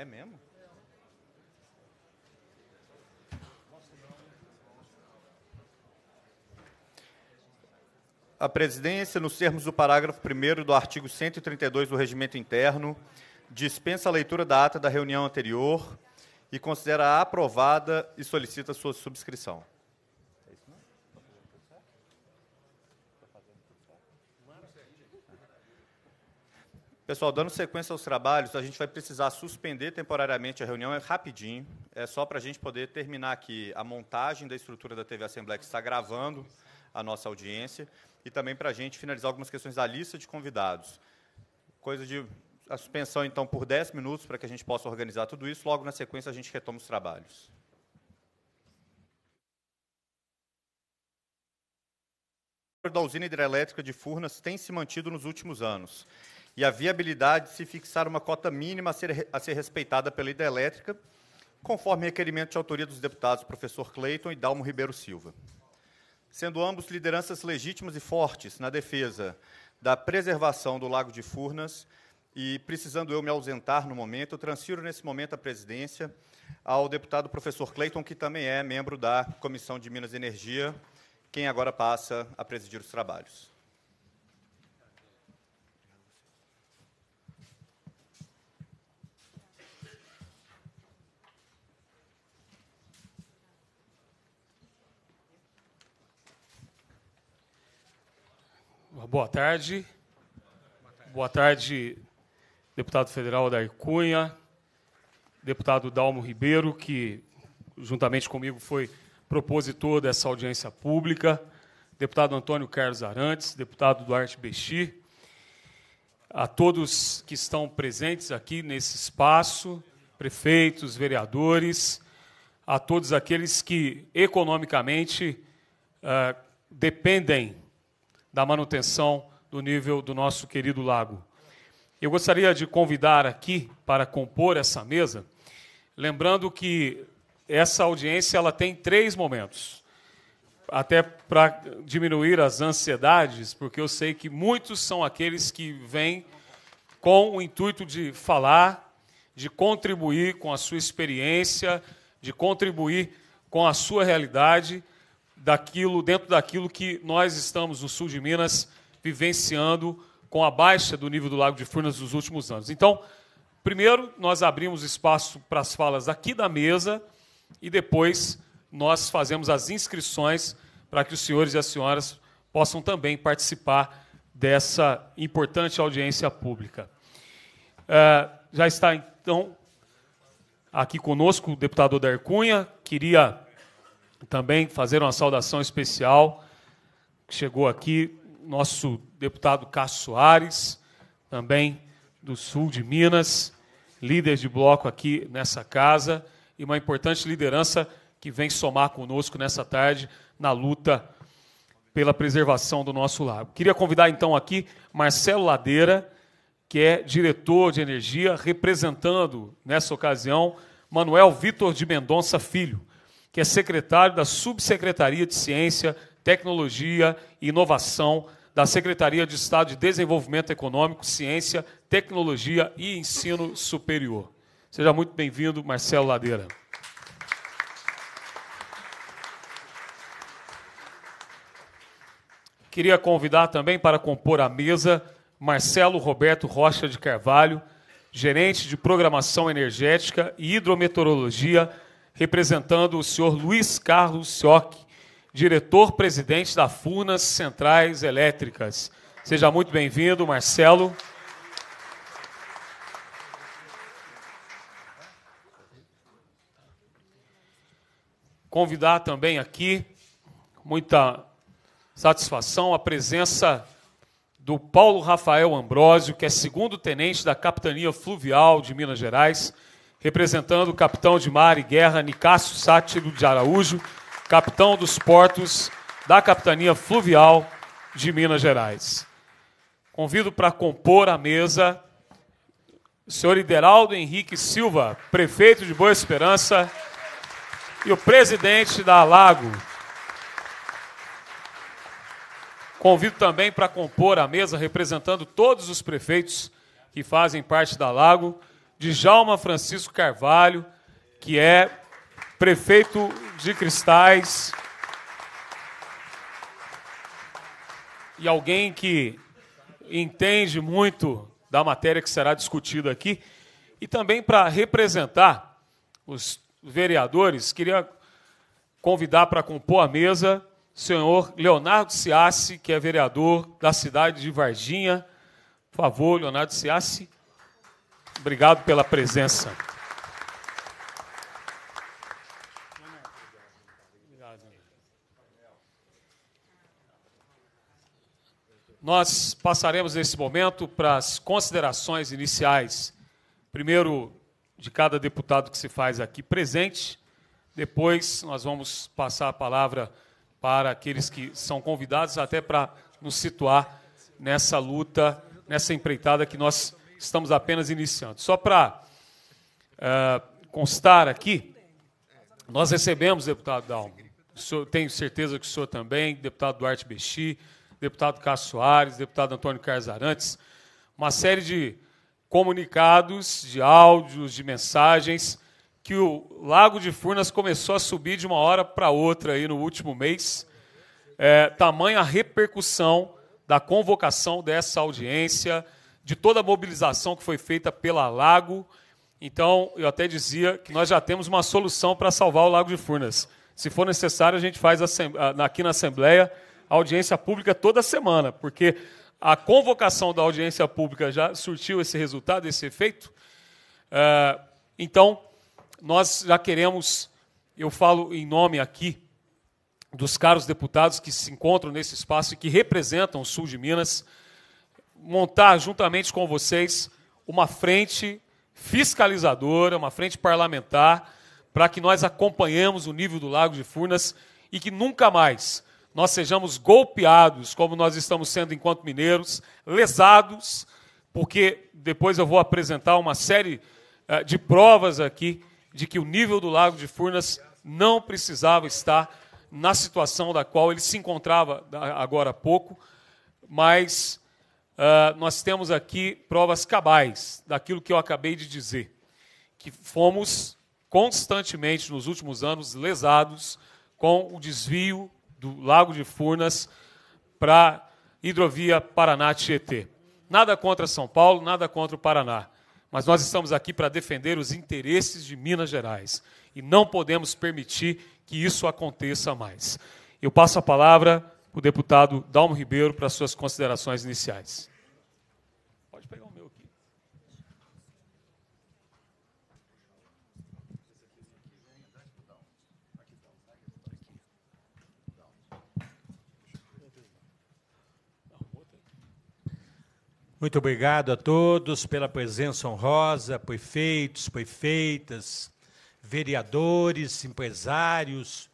É mesmo? A presidência, nos termos do parágrafo 1 do artigo 132 do Regimento Interno, dispensa a leitura da ata da reunião anterior e considera aprovada e solicita sua subscrição. Pessoal, dando sequência aos trabalhos, a gente vai precisar suspender temporariamente a reunião, é rapidinho, é só para a gente poder terminar aqui a montagem da estrutura da TV Assembleia, que está gravando a nossa audiência, e também para a gente finalizar algumas questões da lista de convidados. Coisa de a suspensão, então, por 10 minutos, para que a gente possa organizar tudo isso, logo na sequência a gente retoma os trabalhos. da usina hidrelétrica de Furnas tem se mantido nos últimos anos e a viabilidade de se fixar uma cota mínima a ser, a ser respeitada pela hidrelétrica, conforme requerimento de autoria dos deputados professor Cleiton e Dalmo Ribeiro Silva. Sendo ambos lideranças legítimas e fortes na defesa da preservação do Lago de Furnas, e precisando eu me ausentar no momento, eu transfiro nesse momento a presidência ao deputado professor Cleiton, que também é membro da Comissão de Minas e Energia, quem agora passa a presidir os trabalhos. Boa tarde. Boa tarde, deputado federal da Cunha, deputado Dalmo Ribeiro, que juntamente comigo foi propositor dessa audiência pública, deputado Antônio Carlos Arantes, deputado Duarte Bexi, a todos que estão presentes aqui nesse espaço, prefeitos, vereadores, a todos aqueles que economicamente uh, dependem da manutenção do nível do nosso querido lago. Eu gostaria de convidar aqui para compor essa mesa, lembrando que essa audiência ela tem três momentos, até para diminuir as ansiedades, porque eu sei que muitos são aqueles que vêm com o intuito de falar, de contribuir com a sua experiência, de contribuir com a sua realidade daquilo, dentro daquilo que nós estamos no sul de Minas vivenciando com a baixa do nível do Lago de Furnas nos últimos anos. Então, primeiro nós abrimos espaço para as falas aqui da mesa e depois nós fazemos as inscrições para que os senhores e as senhoras possam também participar dessa importante audiência pública. É, já está então aqui conosco o deputado Darcunha. Queria também fazer uma saudação especial. Chegou aqui nosso deputado Cássio Soares, também do sul de Minas, líder de bloco aqui nessa casa e uma importante liderança que vem somar conosco nessa tarde na luta pela preservação do nosso lago. Queria convidar então aqui Marcelo Ladeira, que é diretor de energia, representando nessa ocasião Manuel Vitor de Mendonça Filho que é secretário da Subsecretaria de Ciência, Tecnologia e Inovação da Secretaria de Estado de Desenvolvimento Econômico, Ciência, Tecnologia e Ensino Superior. Seja muito bem-vindo, Marcelo Ladeira. Queria convidar também para compor a mesa Marcelo Roberto Rocha de Carvalho, gerente de Programação Energética e Hidrometeorologia representando o senhor Luiz Carlos Sioc, diretor-presidente da Funas Centrais Elétricas. Seja muito bem-vindo, Marcelo. Convidar também aqui, muita satisfação, a presença do Paulo Rafael Ambrósio, que é segundo tenente da Capitania Fluvial de Minas Gerais representando o capitão de mar e guerra Nicácio Sátiro de Araújo, capitão dos portos da Capitania Fluvial de Minas Gerais. Convido para compor a mesa o senhor Ideraldo Henrique Silva, prefeito de Boa Esperança e o presidente da Alago. Convido também para compor a mesa representando todos os prefeitos que fazem parte da Alago Djalma Francisco Carvalho, que é prefeito de Cristais. E alguém que entende muito da matéria que será discutida aqui. E também para representar os vereadores, queria convidar para compor a mesa o senhor Leonardo Ciassi, que é vereador da cidade de Varginha. Por favor, Leonardo Ciassi. Obrigado pela presença. Nós passaremos nesse momento para as considerações iniciais, primeiro de cada deputado que se faz aqui presente, depois nós vamos passar a palavra para aqueles que são convidados, até para nos situar nessa luta, nessa empreitada que nós estamos apenas iniciando. Só para uh, eh, constar aqui, nós recebemos, deputado Dalmo, tenho certeza que o senhor também, deputado Duarte Bexi, deputado Cássio Soares, deputado Antônio Carlos Arantes, uma série de comunicados, de áudios, de mensagens, que o Lago de Furnas começou a subir de uma hora para outra aí no último mês. É, tamanha a repercussão da convocação dessa audiência, de toda a mobilização que foi feita pela Lago. Então, eu até dizia que nós já temos uma solução para salvar o Lago de Furnas. Se for necessário, a gente faz aqui na Assembleia audiência pública toda semana, porque a convocação da audiência pública já surtiu esse resultado, esse efeito. É, então, nós já queremos, eu falo em nome aqui dos caros deputados que se encontram nesse espaço e que representam o sul de Minas montar juntamente com vocês uma frente fiscalizadora, uma frente parlamentar, para que nós acompanhemos o nível do Lago de Furnas e que nunca mais nós sejamos golpeados, como nós estamos sendo enquanto mineiros, lesados, porque depois eu vou apresentar uma série eh, de provas aqui de que o nível do Lago de Furnas não precisava estar na situação da qual ele se encontrava agora há pouco, mas uh, nós temos aqui provas cabais daquilo que eu acabei de dizer, que fomos constantemente nos últimos anos lesados com o desvio do Lago de Furnas para hidrovia Paraná-Tietê. Nada contra São Paulo, nada contra o Paraná, mas nós estamos aqui para defender os interesses de Minas Gerais e não podemos permitir que isso aconteça mais. Eu passo a palavra o deputado Dalmo Ribeiro para suas considerações iniciais. Pode pegar o meu aqui. Muito obrigado a todos pela presença honrosa, prefeitos, prefeitas, vereadores, empresários,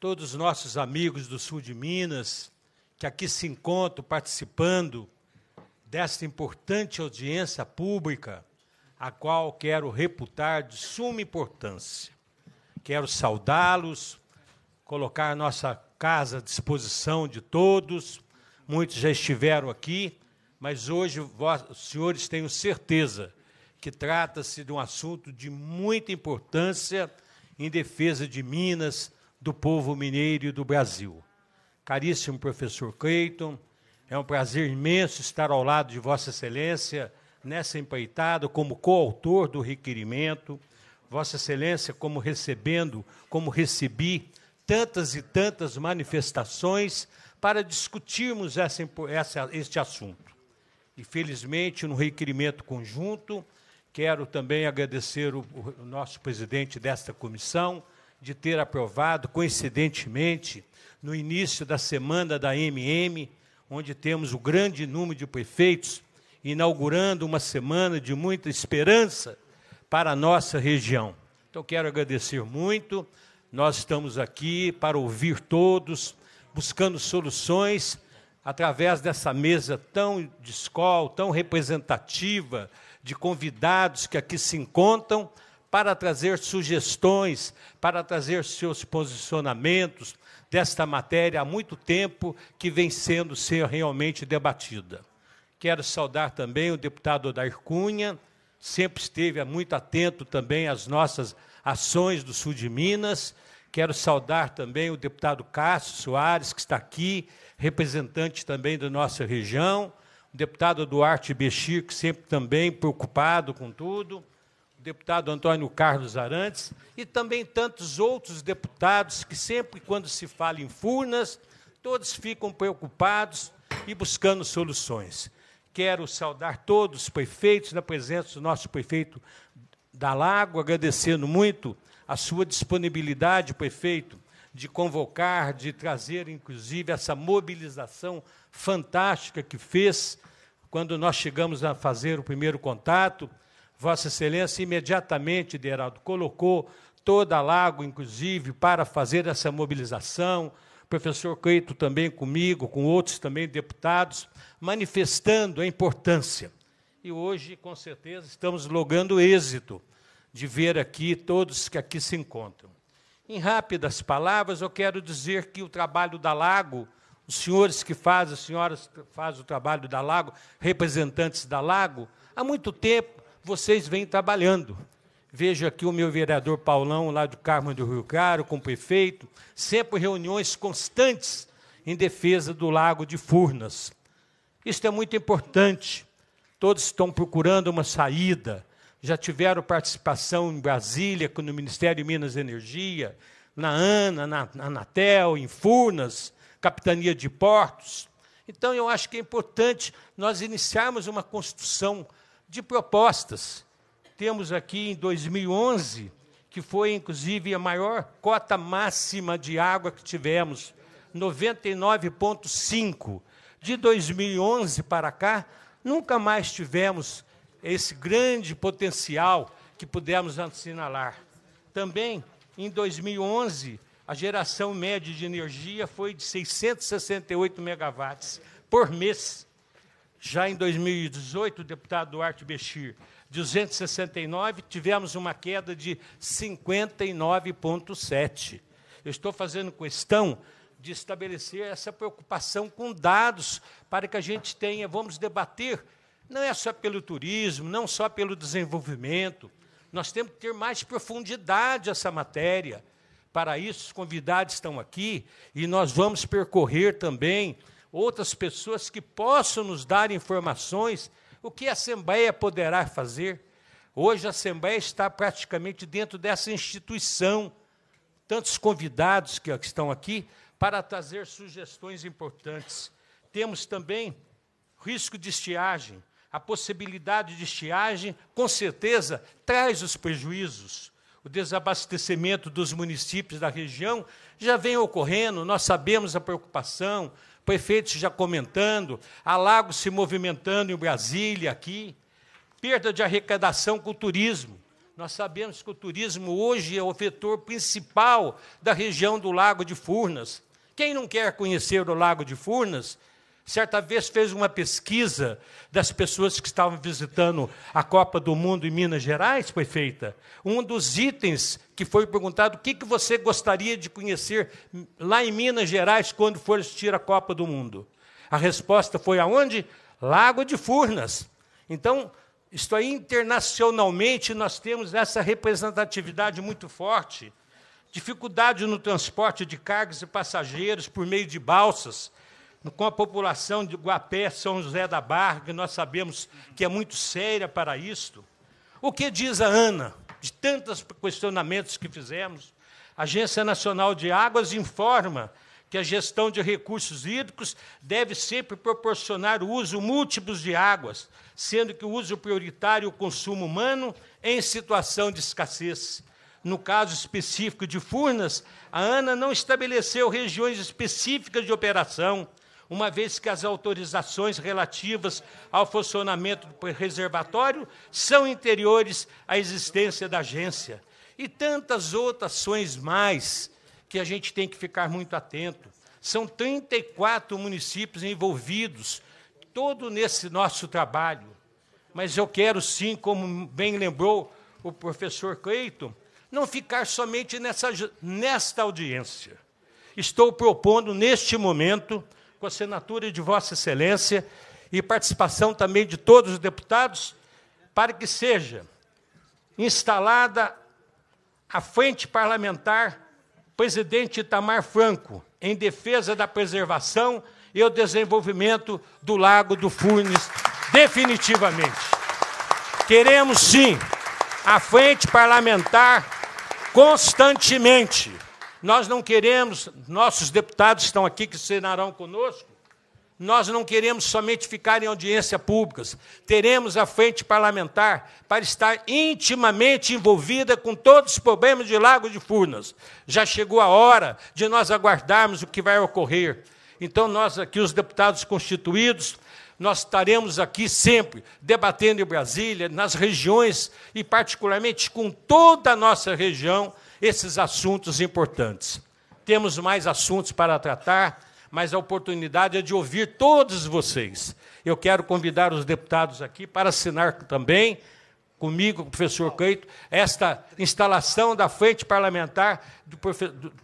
todos os nossos amigos do sul de Minas que aqui se encontram participando desta importante audiência pública, a qual quero reputar de suma importância. Quero saudá-los, colocar nossa casa à disposição de todos. Muitos já estiveram aqui, mas hoje os senhores tenho certeza que trata-se de um assunto de muita importância em defesa de Minas, do povo mineiro e do Brasil. Caríssimo professor Creighton, é um prazer imenso estar ao lado de Vossa Excelência nessa empreitada como coautor do requerimento, Vossa Excelência como recebendo, como recebi tantas e tantas manifestações para discutirmos essa, essa, este assunto. E, felizmente, no requerimento conjunto, quero também agradecer o, o nosso presidente desta comissão, de ter aprovado, coincidentemente, no início da semana da MM, onde temos o grande número de prefeitos, inaugurando uma semana de muita esperança para a nossa região. Então, quero agradecer muito. Nós estamos aqui para ouvir todos, buscando soluções através dessa mesa tão de escola, tão representativa, de convidados que aqui se encontram para trazer sugestões, para trazer seus posicionamentos desta matéria há muito tempo que vem sendo ser realmente debatida. Quero saudar também o deputado Odair Cunha, sempre esteve muito atento também às nossas ações do sul de Minas. Quero saudar também o deputado Cássio Soares, que está aqui, representante também da nossa região, o deputado Duarte Bexir, que sempre também preocupado com tudo deputado Antônio Carlos Arantes e também tantos outros deputados que sempre quando se fala em Furnas, todos ficam preocupados e buscando soluções. Quero saudar todos os prefeitos na presença do nosso prefeito da Lago, agradecendo muito a sua disponibilidade, prefeito, de convocar, de trazer, inclusive, essa mobilização fantástica que fez quando nós chegamos a fazer o primeiro contato Vossa Excelência assim imediatamente, Deraldo, colocou toda a Lago, inclusive, para fazer essa mobilização. O professor Cleito também comigo, com outros também deputados, manifestando a importância. E hoje, com certeza, estamos logrando êxito de ver aqui todos que aqui se encontram. Em rápidas palavras, eu quero dizer que o trabalho da Lago, os senhores que fazem, as senhoras que fazem o trabalho da Lago, representantes da Lago, há muito tempo vocês vêm trabalhando. Vejo aqui o meu vereador Paulão, lá do Carmo do Rio Claro, com o prefeito, sempre reuniões constantes em defesa do Lago de Furnas. Isto é muito importante. Todos estão procurando uma saída. Já tiveram participação em Brasília, no Ministério de Minas e Energia, na ANA, na Anatel, em Furnas, Capitania de Portos. Então, eu acho que é importante nós iniciarmos uma construção de propostas. Temos aqui em 2011, que foi inclusive a maior cota máxima de água que tivemos, 99,5. De 2011 para cá, nunca mais tivemos esse grande potencial que pudemos assinalar. Também, em 2011, a geração média de energia foi de 668 megawatts por mês. Já em 2018, o deputado Duarte Bechir, 269, tivemos uma queda de 59,7. Eu estou fazendo questão de estabelecer essa preocupação com dados para que a gente tenha, vamos debater, não é só pelo turismo, não só pelo desenvolvimento, nós temos que ter mais profundidade essa matéria. Para isso, os convidados estão aqui e nós vamos percorrer também outras pessoas que possam nos dar informações, o que a Assembleia poderá fazer? Hoje a Assembleia está praticamente dentro dessa instituição, tantos convidados que estão aqui para trazer sugestões importantes. Temos também risco de estiagem. A possibilidade de estiagem, com certeza, traz os prejuízos. O desabastecimento dos municípios da região já vem ocorrendo, nós sabemos a preocupação, prefeitos já comentando, há lagos se movimentando em Brasília aqui, perda de arrecadação com o turismo. Nós sabemos que o turismo hoje é o vetor principal da região do Lago de Furnas. Quem não quer conhecer o Lago de Furnas certa vez fez uma pesquisa das pessoas que estavam visitando a Copa do Mundo em Minas Gerais, foi feita. Um dos itens que foi perguntado, o que, que você gostaria de conhecer lá em Minas Gerais quando for assistir a Copa do Mundo? A resposta foi aonde? Lago de Furnas. Então, isto aí, internacionalmente, nós temos essa representatividade muito forte. Dificuldade no transporte de cargas e passageiros por meio de balsas, com a população de Guapé, São José da Barra, que nós sabemos que é muito séria para isto. O que diz a Ana, de tantos questionamentos que fizemos? A Agência Nacional de Águas informa que a gestão de recursos hídricos deve sempre proporcionar o uso múltiplos de águas, sendo que o uso prioritário é o consumo humano em situação de escassez. No caso específico de Furnas, a ANA não estabeleceu regiões específicas de operação, uma vez que as autorizações relativas ao funcionamento do reservatório são interiores à existência da agência. E tantas outras ações mais que a gente tem que ficar muito atento. São 34 municípios envolvidos, todo nesse nosso trabalho. Mas eu quero sim, como bem lembrou o professor Cleiton, não ficar somente nessa, nesta audiência. Estou propondo, neste momento, com a assinatura de Vossa Excelência e participação também de todos os deputados, para que seja instalada a Frente Parlamentar Presidente Itamar Franco, em defesa da preservação e o desenvolvimento do Lago do Funes, definitivamente. Queremos, sim, a Frente Parlamentar constantemente. Nós não queremos, nossos deputados estão aqui que senarão conosco, nós não queremos somente ficar em audiência públicas. Teremos a frente parlamentar para estar intimamente envolvida com todos os problemas de Lago de Furnas. Já chegou a hora de nós aguardarmos o que vai ocorrer. Então, nós aqui, os deputados constituídos, nós estaremos aqui sempre debatendo em Brasília, nas regiões e, particularmente, com toda a nossa região esses assuntos importantes. Temos mais assuntos para tratar, mas a oportunidade é de ouvir todos vocês. Eu quero convidar os deputados aqui para assinar também comigo, com o professor Keito, esta instalação da frente parlamentar do,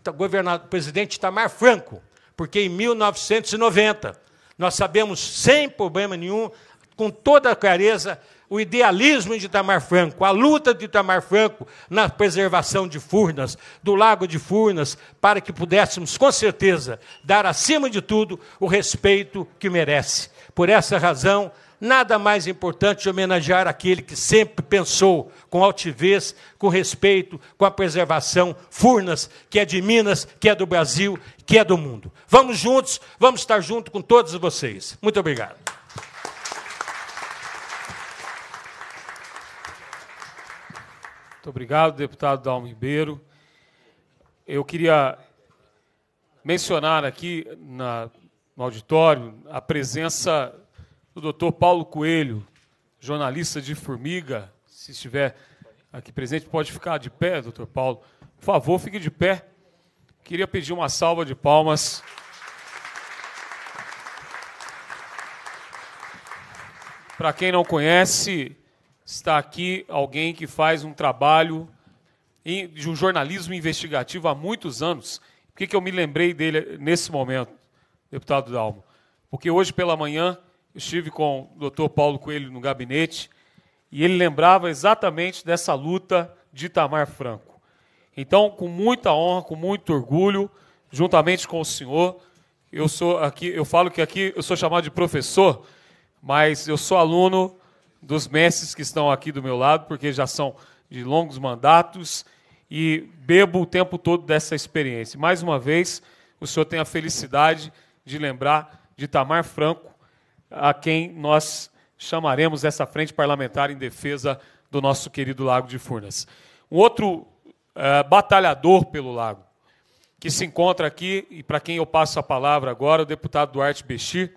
tá, governador, do, presidente Tamar Franco, porque em 1990 nós sabemos sem problema nenhum, com toda clareza, o idealismo de Itamar Franco, a luta de Itamar Franco na preservação de Furnas, do Lago de Furnas, para que pudéssemos, com certeza, dar, acima de tudo, o respeito que merece. Por essa razão, nada mais importante de homenagear aquele que sempre pensou com altivez, com respeito, com a preservação Furnas, que é de Minas, que é do Brasil, que é do mundo. Vamos juntos, vamos estar junto com todos vocês. Muito obrigado. Muito obrigado, deputado Dalmo Ribeiro. Eu queria mencionar aqui na, no auditório a presença do doutor Paulo Coelho, jornalista de Formiga. Se estiver aqui presente, pode ficar de pé, doutor Paulo. Por favor, fique de pé. Queria pedir uma salva de palmas. Para quem não conhece, está aqui alguém que faz um trabalho de um jornalismo investigativo há muitos anos. Por que, que eu me lembrei dele nesse momento, deputado Dalmo? Porque hoje pela manhã eu estive com o doutor Paulo Coelho no gabinete e ele lembrava exatamente dessa luta de Itamar Franco. Então, com muita honra, com muito orgulho, juntamente com o senhor, eu sou aqui, eu falo que aqui eu sou chamado de professor, mas eu sou aluno dos mestres que estão aqui do meu lado, porque já são de longos mandatos e bebo o tempo todo dessa experiência. Mais uma vez, o senhor tem a felicidade de lembrar de Tamar Franco, a quem nós chamaremos essa frente parlamentar em defesa do nosso querido Lago de Furnas. Um outro é, batalhador pelo lago, que se encontra aqui, e para quem eu passo a palavra agora, o deputado Duarte Bechir,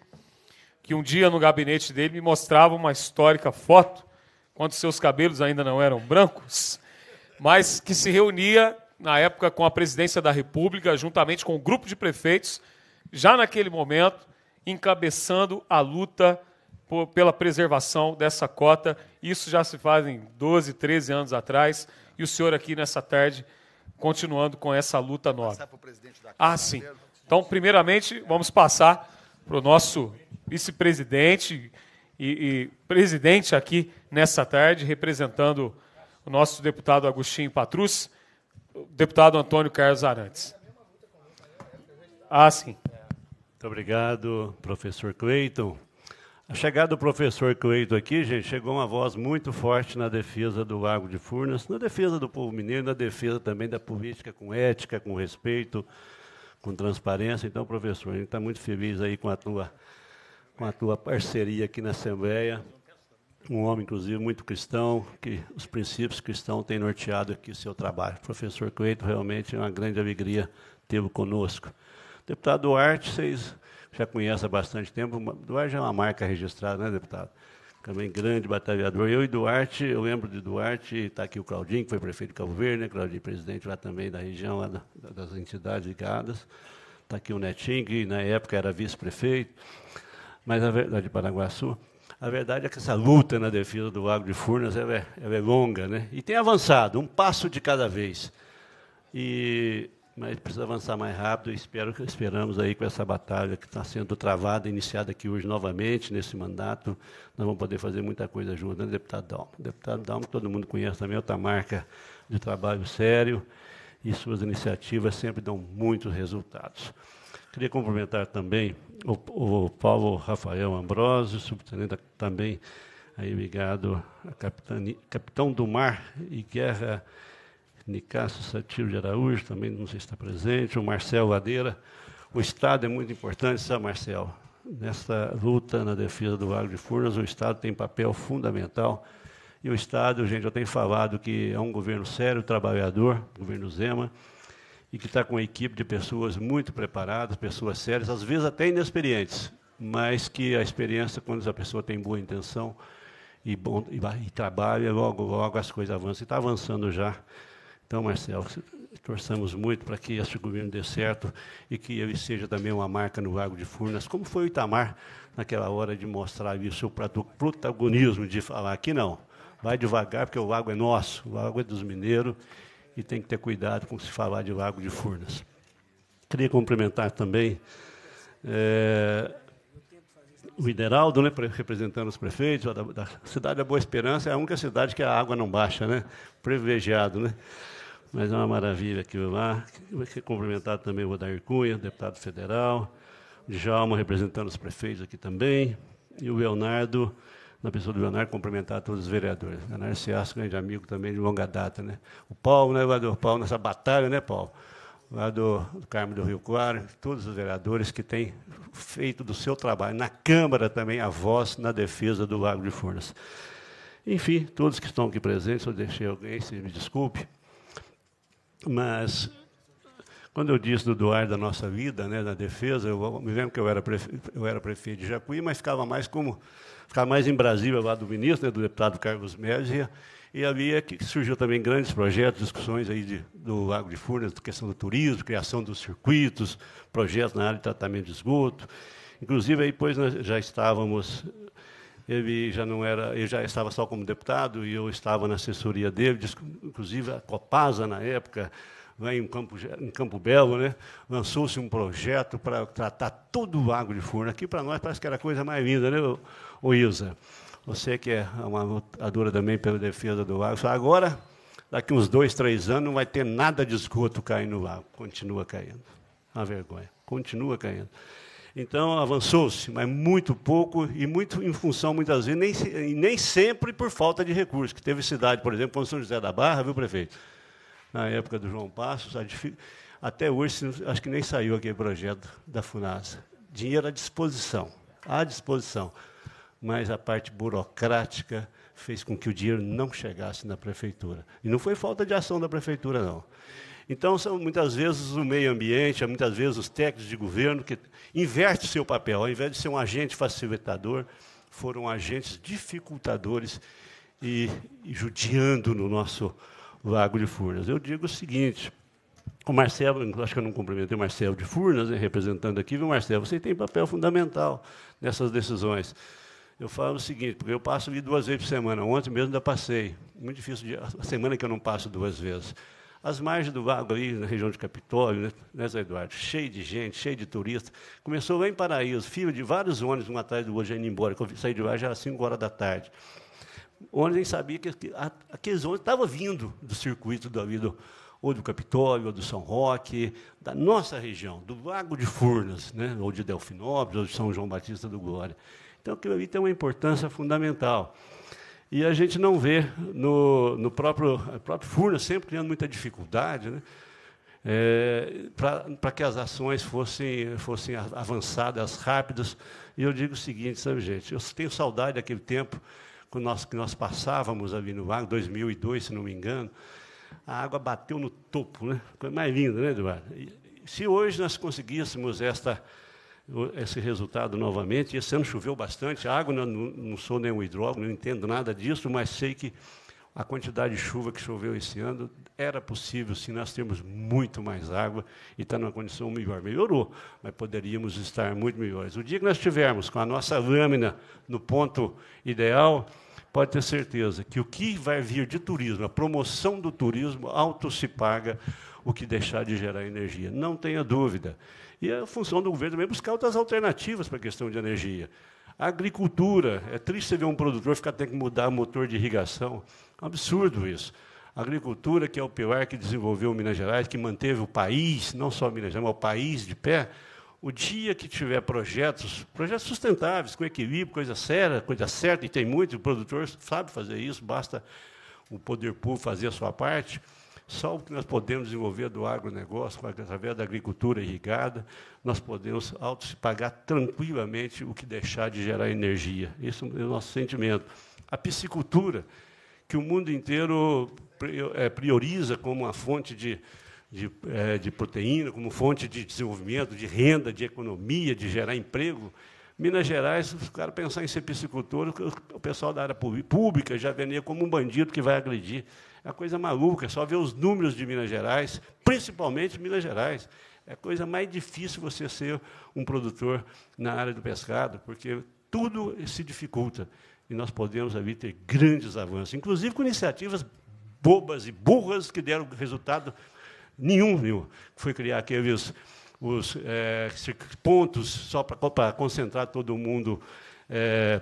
que um dia no gabinete dele me mostrava uma histórica foto, quando seus cabelos ainda não eram brancos, mas que se reunia na época com a presidência da República, juntamente com o um grupo de prefeitos, já naquele momento, encabeçando a luta por, pela preservação dessa cota. Isso já se faz em 12, 13 anos atrás, e o senhor aqui nessa tarde continuando com essa luta nova. Ah, sim. Então, primeiramente, vamos passar para o nosso vice-presidente e, e, presidente aqui nessa tarde, representando o nosso deputado Agostinho Patrus, o deputado Antônio Carlos Arantes. Ah, sim. Muito obrigado, professor Cleiton. A chegada do professor Cleiton aqui, gente, chegou uma voz muito forte na defesa do Lago de Furnas, na defesa do povo mineiro, na defesa também da política com ética, com respeito, com transparência. Então, professor, a gente está muito feliz aí com a tua com a tua parceria aqui na Assembleia. Um homem, inclusive, muito cristão, que os princípios cristãos têm norteado aqui o seu trabalho. Professor Coelho realmente é uma grande alegria tê-lo conosco. Deputado Duarte, vocês já conhecem há bastante tempo. Duarte já é uma marca registrada, né, deputado? Também grande batalhador. Eu e Duarte, eu lembro de Duarte, está aqui o Claudinho, que foi prefeito de Cabo Verde, né? Claudinho, presidente lá também da região, lá da, das entidades ligadas. Está aqui o Netinho, que na época era vice-prefeito mas a verdade de Paraguaçu, a verdade é que essa luta na defesa do Lago de Furnas ela é, ela é longa, né? E tem avançado, um passo de cada vez. E mas precisa avançar mais rápido. Espero que esperamos aí com essa batalha que está sendo travada, iniciada aqui hoje novamente nesse mandato, nós vamos poder fazer muita coisa junto, né, deputado Dalmo. Deputado Dalmo, que todo mundo conhece também, outra marca de trabalho sério e suas iniciativas sempre dão muitos resultados. Queria cumprimentar também o, o Paulo Rafael Ambrosio, subtenente também aí ligado a capitani, capitão do mar e guerra Nicasso Satiro de Araújo, também não sei se está presente, o Marcel Ladeira. O Estado é muito importante, sabe, Marcel? Nessa luta na defesa do Lago de Furnas, o Estado tem papel fundamental. E o Estado, gente, eu tenho falado que é um governo sério, trabalhador, governo Zema, e que está com uma equipe de pessoas muito preparadas, pessoas sérias, às vezes até inexperientes, mas que a experiência, quando a pessoa tem boa intenção e, bom, e, e trabalha, logo, logo as coisas avançam. E está avançando já. Então, Marcelo, torçamos muito para que este governo dê certo e que ele seja também uma marca no Lago de Furnas, como foi o Itamar naquela hora de mostrar ali o seu protagonismo, de falar que não, vai devagar, porque o lago é nosso, o lago é dos mineiros e tem que ter cuidado com se falar de Lago de Furnas. Queria cumprimentar também é, o Hideraldo, né, representando os prefeitos da, da, cidade da Boa Esperança, é a única cidade que a água não baixa, né? Privilegiado, né? Mas é uma maravilha aquilo lá. Queria cumprimentar também o Odair Cunha, deputado federal, o Djalma representando os prefeitos aqui também, e o Leonardo na pessoa do Leonardo, cumprimentar todos os vereadores. Né? Leonardo Seasso, grande amigo também de longa data. Né? O Paulo, né, Eduardo Paulo, nessa batalha, né, Paulo? Lá do, do Carmo do Rio Claro, todos os vereadores que têm feito do seu trabalho, na Câmara também, a voz na defesa do Lago de Furnas. Enfim, todos que estão aqui presentes, eu deixei alguém, se me desculpe, mas quando eu disse do doar da nossa vida, né, da defesa, eu me lembro que eu era, eu era prefeito de Jacuí, mas ficava mais como ficar mais em Brasília, lá do ministro, né, do deputado Carlos Mérgia, e ali é que surgiu também grandes projetos, discussões aí de, do Lago de Furnas, questão do turismo, criação dos circuitos, projetos na área de tratamento de esgoto. Inclusive, aí, pois, nós já estávamos ele já não era, ele já estava só como deputado e eu estava na assessoria dele, inclusive a Copasa na época, lá em Campo, em Campo Belo, né, lançou-se um projeto para tratar todo o lago de Furnas. Aqui para nós parece que era a coisa mais linda, né? O Ilza, você que é uma lutadora também pela defesa do água, agora, daqui uns dois, três anos, não vai ter nada de esgoto caindo no água. Continua caindo. Uma vergonha. Continua caindo. Então, avançou-se, mas muito pouco, e muito em função, muitas vezes, nem, nem sempre por falta de recursos. Que teve cidade, por exemplo, como São José da Barra, viu, prefeito? Na época do João Passos, até hoje, acho que nem saiu aquele projeto da FUNASA. Dinheiro à disposição. À disposição mas a parte burocrática fez com que o dinheiro não chegasse na prefeitura. E não foi falta de ação da prefeitura, não. Então, são muitas vezes o meio ambiente, é muitas vezes os técnicos de governo que invertem seu papel. Ao invés de ser um agente facilitador, foram agentes dificultadores e, e judiando no nosso lago de Furnas. Eu digo o seguinte, o Marcelo, acho que eu não cumprimentei o Marcelo de Furnas, né, representando aqui, viu, Marcelo, você tem papel fundamental nessas decisões eu falo o seguinte, porque eu passo ali duas vezes por semana. Ontem mesmo ainda passei. Muito difícil, de, a semana que eu não passo duas vezes. As margens do lago ali, na região de Capitólio, né, né Zé Eduardo? Cheio de gente, cheio de turista. Começou lá em Paraíso, filho de vários ônibus, um atrás do outro, já indo embora. Eu saí de lá já às 5 horas da tarde. Ônibus a sabia que, que a, aqueles ônibus estavam vindo do circuito do, vida, ou do Capitólio, ou do São Roque, da nossa região, do Lago de Furnas, né, ou de Delfinópolis, ou de São João Batista do Glória. Então, aquilo ali tem uma importância fundamental. E a gente não vê no, no próprio, próprio Furnas, sempre criando muita dificuldade, né? É, para que as ações fossem, fossem avançadas, rápidas. E eu digo o seguinte, sabe, gente, eu tenho saudade daquele tempo que nós, que nós passávamos ali no lago, 2002, se não me engano, a água bateu no topo, né? Coisa mais linda, né, Eduardo? E, se hoje nós conseguíssemos esta esse resultado novamente. Esse ano choveu bastante água, né, não, não sou nenhum hidrólogo, não entendo nada disso, mas sei que a quantidade de chuva que choveu esse ano era possível se nós temos muito mais água e está numa condição melhor. Melhorou, mas poderíamos estar muito melhores. O dia que nós estivermos com a nossa lâmina no ponto ideal, pode ter certeza que o que vai vir de turismo, a promoção do turismo, alto se paga o que deixar de gerar energia. Não tenha dúvida. E a função do governo também é buscar outras alternativas para a questão de energia. A agricultura, é triste você ver um produtor ficar tendo que mudar o motor de irrigação. É um absurdo isso. A agricultura, que é o pior que desenvolveu Minas Gerais, que manteve o país, não só Minas Gerais, mas o país de pé, o dia que tiver projetos, projetos sustentáveis, com equilíbrio, coisa séria, coisa certa, e tem muito, o produtor sabe fazer isso, basta o poder público fazer a sua parte, só o que nós podemos desenvolver do agronegócio, através da agricultura irrigada, nós podemos auto-pagar tranquilamente o que deixar de gerar energia. Isso é o nosso sentimento. A piscicultura, que o mundo inteiro é, prioriza como uma fonte de, de, é, de, proteína, como fonte de desenvolvimento, de renda, de economia, de gerar emprego. Minas Gerais, os caras pensar em ser piscicultor, o pessoal da área pública já venia como um bandido que vai agredir é coisa maluca, é só ver os números de Minas Gerais, principalmente Minas Gerais. É a coisa mais difícil você ser um produtor na área do pescado, porque tudo se dificulta. E nós podemos ali ter grandes avanços, inclusive com iniciativas bobas e burras que deram resultado nenhum, viu? Foi criar aqueles os, é, pontos só para concentrar todo mundo é,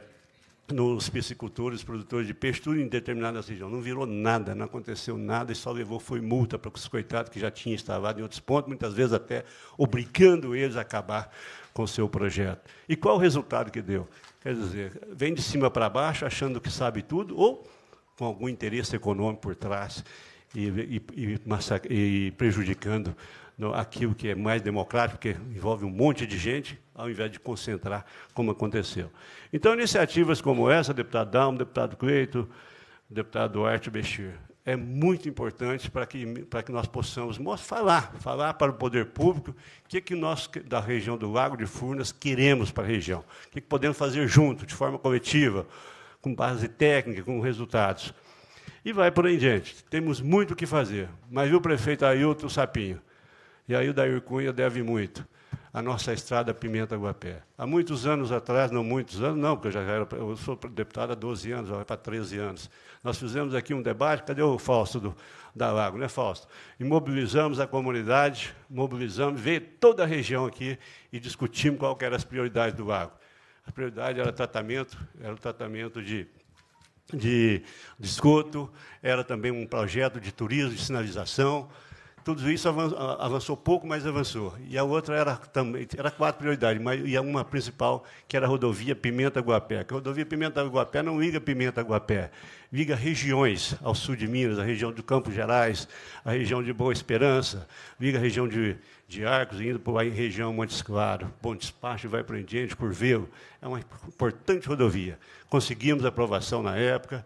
nos piscicultores, produtores de peixe, tudo em determinada região. Não virou nada, não aconteceu nada e só levou foi multa para os coitados que já tinham instalado em outros pontos, muitas vezes até obrigando eles a acabar com o seu projeto. E qual o resultado que deu? Quer dizer, vem de cima para baixo achando que sabe tudo ou com algum interesse econômico por trás e, e, e, e prejudicando no, aquilo que é mais democrático, que envolve um monte de gente, ao invés de concentrar, como aconteceu. Então, iniciativas como essa, deputado Dalmo, deputado Cleito, deputado Duarte Bechir, é muito importante para que, para que nós possamos falar, falar para o poder público o que, é que nós, da região do Lago de Furnas, queremos para a região, o que, é que podemos fazer junto, de forma coletiva, com base técnica, com resultados. E vai por aí em diante. Temos muito o que fazer. Mas viu, prefeito Ailton Sapinho, e aí o Dair Cunha deve muito à nossa estrada Pimenta-Guapé. Há muitos anos atrás, não muitos anos, não, porque eu já era, eu sou deputado há 12 anos, vai para 13 anos. Nós fizemos aqui um debate, cadê o Fausto do, da Lago, né, Fausto? E mobilizamos a comunidade, mobilizamos, veio toda a região aqui e discutimos qual eram as prioridades do Lago. A prioridade era tratamento, era o tratamento de de, de esgoto, era também um projeto de turismo, de sinalização, tudo isso avançou, pouco, mas avançou. E a outra era também era quatro prioridades, mas e uma principal que era a rodovia Pimenta-Guapé. A rodovia Pimenta-Guapé não liga Pimenta-Guapé, liga regiões ao sul de Minas, a região do Campos Gerais, a região de Boa Esperança, liga a região de, de Arcos, indo para a região Montes Claro, Bom Despacho, vai para o Indiente, Curvelo. É uma importante rodovia. Conseguimos aprovação na época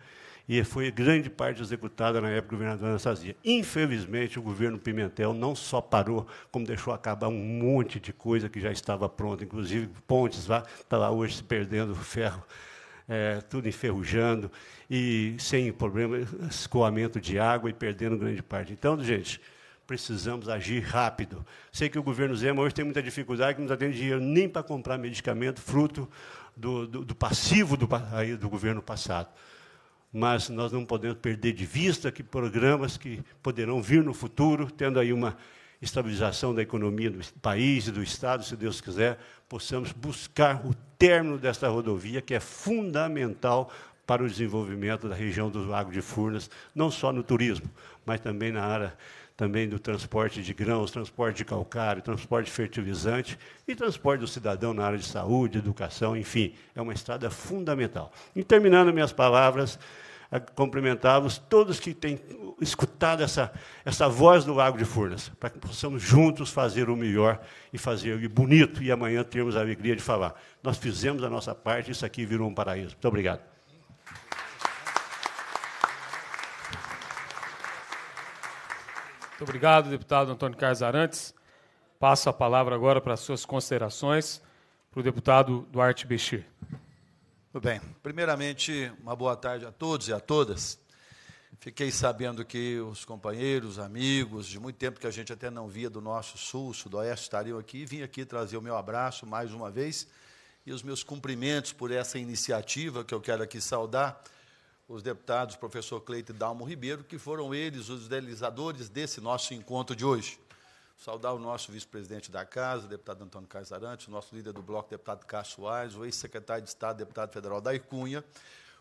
e foi grande parte executada na época do governador Anastasia. Infelizmente, o governo Pimentel não só parou, como deixou acabar um monte de coisa que já estava pronta, inclusive pontes lá, está lá hoje se perdendo ferro, é, tudo enferrujando e sem problema, escoamento de água e perdendo grande parte. Então, gente, precisamos agir rápido. Sei que o governo Zema hoje tem muita dificuldade, que não está tendo dinheiro nem para comprar medicamento, fruto do, do, do passivo do, do governo passado mas nós não podemos perder de vista que programas que poderão vir no futuro, tendo aí uma estabilização da economia do país e do Estado, se Deus quiser, possamos buscar o término desta rodovia, que é fundamental para o desenvolvimento da região do Lago de Furnas, não só no turismo, mas também na área também do transporte de grãos, transporte de calcário, transporte de fertilizante e transporte do cidadão na área de saúde, educação, enfim, é uma estrada fundamental. E terminando minhas palavras, cumprimentá-los todos que têm escutado essa, essa voz do Lago de Furnas, para que possamos juntos fazer o melhor e fazer o bonito e amanhã termos a alegria de falar. Nós fizemos a nossa parte, isso aqui virou um paraíso. Muito obrigado. Muito obrigado, deputado Antônio Carlos Arantes. Passo a palavra agora para as suas considerações para o deputado Duarte Bechir. Tudo bem. Primeiramente, uma boa tarde a todos e a todas. Fiquei sabendo que os companheiros, amigos, de muito tempo que a gente até não via do nosso sul, sudoeste, estariam aqui. Vim aqui trazer o meu abraço mais uma vez e os meus cumprimentos por essa iniciativa que eu quero aqui saudar os deputados professor Cleito e Dalmo Ribeiro, que foram eles os idealizadores desse nosso encontro de hoje. Saudar o nosso vice-presidente da Casa, deputado Antônio Casarantes, o nosso líder do Bloco, deputado Cássio Soares, o ex-secretário de Estado, deputado federal da Icunha,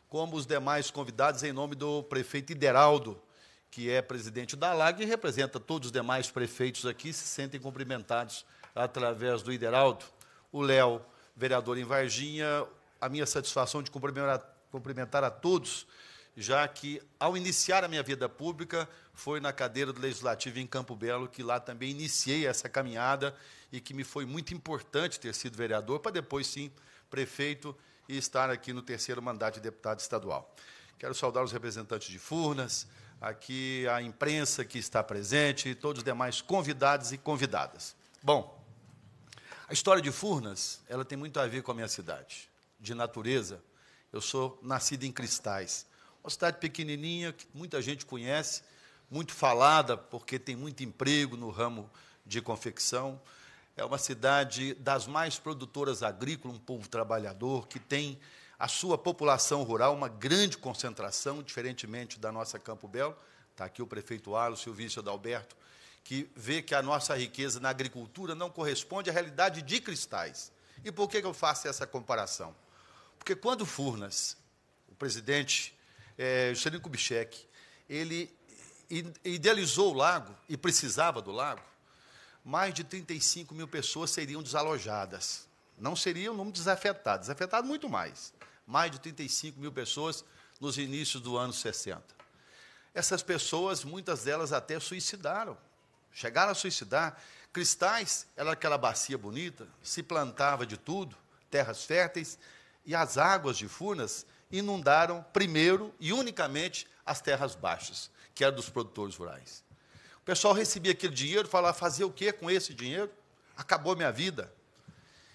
como os demais convidados, em nome do prefeito Ideraldo, que é presidente da LAG e representa todos os demais prefeitos aqui, se sentem cumprimentados através do Ideraldo, o Léo, vereador em Varginha, a minha satisfação de cumprimentar cumprimentar a todos, já que, ao iniciar a minha vida pública, foi na cadeira do Legislativo em Campo Belo que lá também iniciei essa caminhada e que me foi muito importante ter sido vereador, para depois, sim, prefeito e estar aqui no terceiro mandato de deputado estadual. Quero saudar os representantes de Furnas, aqui a imprensa que está presente e todos os demais convidados e convidadas. Bom, a história de Furnas, ela tem muito a ver com a minha cidade, de natureza, eu sou nascido em Cristais. Uma cidade pequenininha que muita gente conhece, muito falada, porque tem muito emprego no ramo de confecção. É uma cidade das mais produtoras agrícolas, um povo trabalhador, que tem a sua população rural, uma grande concentração, diferentemente da nossa Campo Belo. Está aqui o prefeito Arlo, Silvício Adalberto, que vê que a nossa riqueza na agricultura não corresponde à realidade de cristais. E por que eu faço essa comparação? Porque quando Furnas, o presidente é, Juscelino Kubitschek, ele idealizou o lago e precisava do lago, mais de 35 mil pessoas seriam desalojadas. Não seria um número desafetado, desafetado muito mais. Mais de 35 mil pessoas nos inícios do ano 60. Essas pessoas, muitas delas até suicidaram, chegaram a suicidar. Cristais, era aquela bacia bonita, se plantava de tudo, terras férteis, e as águas de Furnas inundaram primeiro e unicamente as terras baixas, que eram dos produtores rurais. O pessoal recebia aquele dinheiro, falava, fazer o quê com esse dinheiro? Acabou minha vida.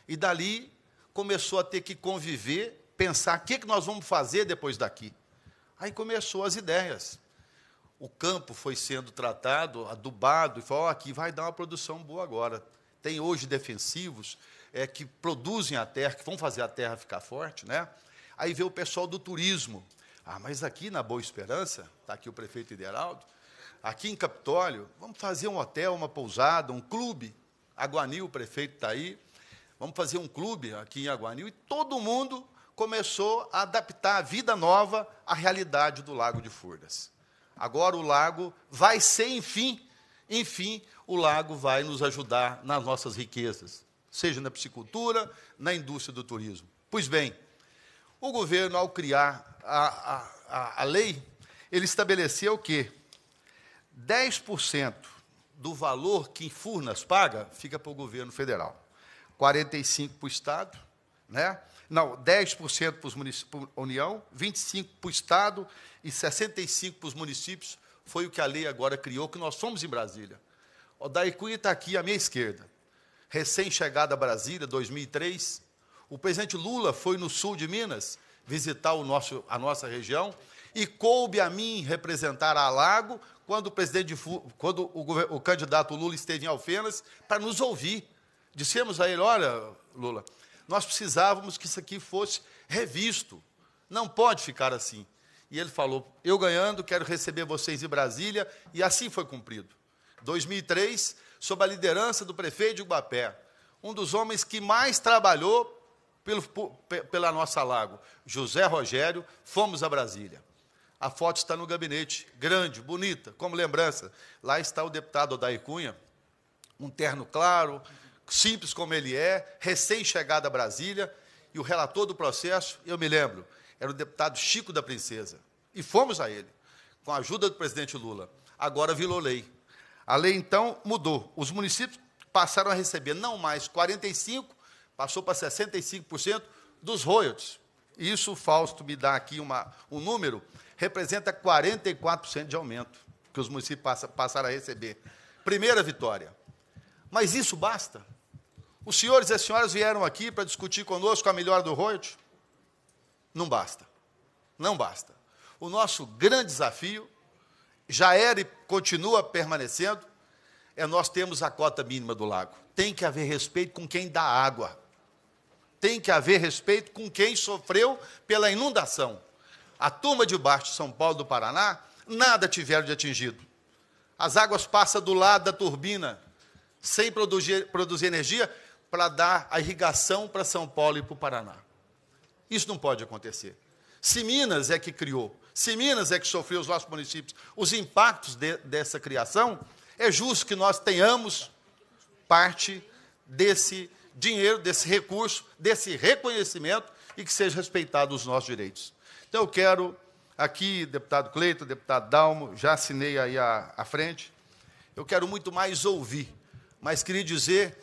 E dali começou a ter que conviver, pensar o que, é que nós vamos fazer depois daqui. Aí começou as ideias. O campo foi sendo tratado, adubado, e falou: oh, aqui vai dar uma produção boa agora. Tem hoje defensivos, é, que produzem a terra, que vão fazer a terra ficar forte, né? Aí vê o pessoal do turismo. Ah, mas aqui na Boa Esperança, está aqui o prefeito Ideraldo, aqui em Capitólio, vamos fazer um hotel, uma pousada, um clube. Aguanil, o prefeito está aí. Vamos fazer um clube aqui em Aguanil. E todo mundo começou a adaptar a vida nova à realidade do Lago de Furnas. Agora o lago vai ser, enfim, enfim, o lago vai nos ajudar nas nossas riquezas seja na piscicultura, na indústria do turismo. Pois bem, o governo, ao criar a, a, a lei, ele estabeleceu que 10% do valor que Furnas paga fica para o governo federal, 45% para o Estado, né? não, 10% para, para a União, 25% para o Estado e 65% para os municípios, foi o que a lei agora criou, que nós somos em Brasília. O Daicunha está aqui à minha esquerda recém-chegado a Brasília, 2003, o presidente Lula foi no sul de Minas visitar o nosso, a nossa região e coube a mim representar a Lago quando o presidente quando o, o candidato Lula esteve em Alfenas para nos ouvir. Dissemos a ele: olha, Lula, nós precisávamos que isso aqui fosse revisto. Não pode ficar assim. E ele falou: eu ganhando, quero receber vocês em Brasília, e assim foi cumprido. 2003, sob a liderança do prefeito de Ubapé, um dos homens que mais trabalhou pelo, pela nossa lago, José Rogério, fomos a Brasília. A foto está no gabinete, grande, bonita, como lembrança. Lá está o deputado Odair Cunha, um terno claro, simples como ele é, recém-chegado a Brasília, e o relator do processo, eu me lembro, era o deputado Chico da Princesa. E fomos a ele, com a ajuda do presidente Lula. Agora virou lei. A lei então mudou. Os municípios passaram a receber não mais 45, passou para 65% dos royalties. Isso, Fausto me dá aqui uma, um número, representa 44% de aumento que os municípios passa, passaram a receber. Primeira vitória. Mas isso basta? Os senhores e as senhoras vieram aqui para discutir conosco a melhora do royalties? Não basta. Não basta. O nosso grande desafio já era e continua permanecendo, é nós temos a cota mínima do lago. Tem que haver respeito com quem dá água. Tem que haver respeito com quem sofreu pela inundação. A turma de baixo de São Paulo do Paraná, nada tiveram de atingido. As águas passam do lado da turbina, sem produzir, produzir energia, para dar a irrigação para São Paulo e para o Paraná. Isso não pode acontecer. Se Minas é que criou se Minas é que sofreu os nossos municípios, os impactos de, dessa criação, é justo que nós tenhamos parte desse dinheiro, desse recurso, desse reconhecimento e que seja respeitado os nossos direitos. Então, eu quero aqui, deputado Cleito, deputado Dalmo, já assinei aí à, a frente, eu quero muito mais ouvir, mas queria dizer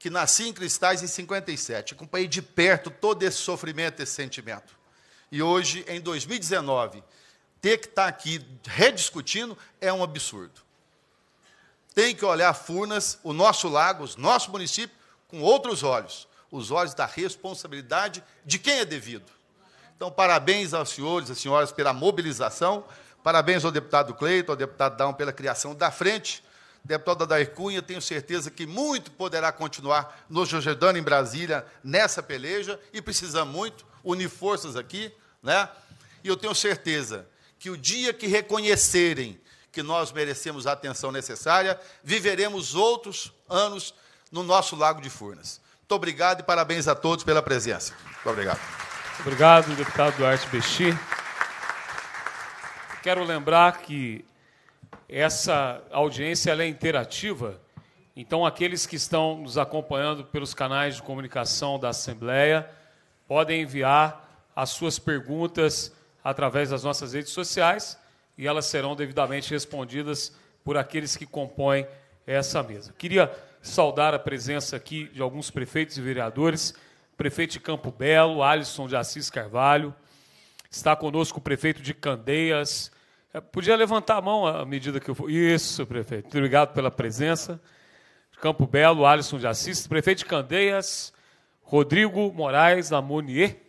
que nasci em Cristais em 57, acompanhei de perto todo esse sofrimento, esse sentimento e hoje, em 2019, ter que estar tá aqui rediscutindo é um absurdo. Tem que olhar Furnas, o nosso lago, o nosso município, com outros olhos os olhos da responsabilidade de quem é devido. Então, parabéns aos senhores e senhoras pela mobilização, parabéns ao deputado Cleiton, ao deputado Dão pela criação da frente. Deputado da Cunha, tenho certeza que muito poderá continuar no ajudando em Brasília nessa peleja e precisa muito unir forças aqui né? E eu tenho certeza que o dia que reconhecerem que nós merecemos a atenção necessária, viveremos outros anos no nosso Lago de Furnas. Muito obrigado e parabéns a todos pela presença. Muito obrigado. Obrigado, deputado Duarte Bexi. Quero lembrar que essa audiência é interativa, então aqueles que estão nos acompanhando pelos canais de comunicação da Assembleia podem enviar as suas perguntas através das nossas redes sociais e elas serão devidamente respondidas por aqueles que compõem essa mesa. Queria saudar a presença aqui de alguns prefeitos e vereadores, prefeito de Campo Belo, Alisson de Assis Carvalho, está conosco o prefeito de Candeias. É, podia levantar a mão à medida que eu for. Isso, prefeito. Muito obrigado pela presença. Campo Belo, Alisson de Assis, prefeito de Candeias, Rodrigo Moraes Amonier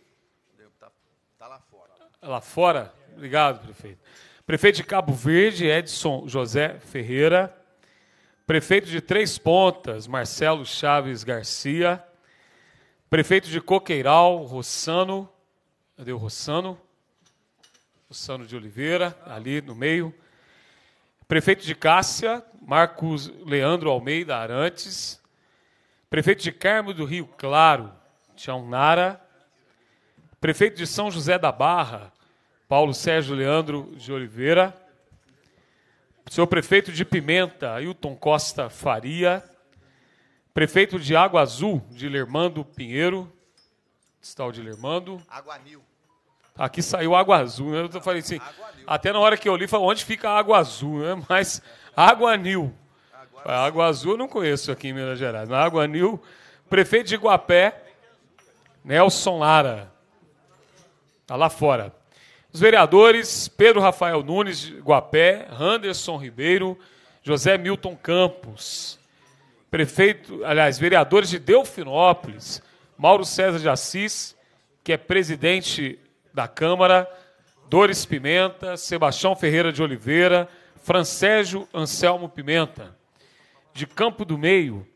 lá fora. Obrigado, prefeito. Prefeito de Cabo Verde, Edson José Ferreira. Prefeito de Três Pontas, Marcelo Chaves Garcia. Prefeito de Coqueiral, Rossano. Cadê o Rossano? Rossano de Oliveira, ali no meio. Prefeito de Cássia, Marcos Leandro Almeida Arantes. Prefeito de Carmo do Rio Claro, Tião Nara. Prefeito de São José da Barra, Paulo Sérgio Leandro de Oliveira, senhor prefeito de Pimenta, Ailton Costa Faria, prefeito de Água Azul, de Lermando Pinheiro, está o de Lermando? Água Aqui saiu Água Azul, né? eu falei assim, até na hora que eu li, falei, onde fica a Água Azul, né? mas Água Nil, Água Azul eu não conheço aqui em Minas Gerais. Na Água Nil, prefeito de Guapé, Nelson Lara. Está lá fora. Os vereadores Pedro Rafael Nunes de Guapé, Anderson Ribeiro, José Milton Campos. Prefeito, aliás, vereadores de Delfinópolis, Mauro César de Assis, que é presidente da Câmara, Dores Pimenta, Sebastião Ferreira de Oliveira, Francésio Anselmo Pimenta. De Campo do Meio,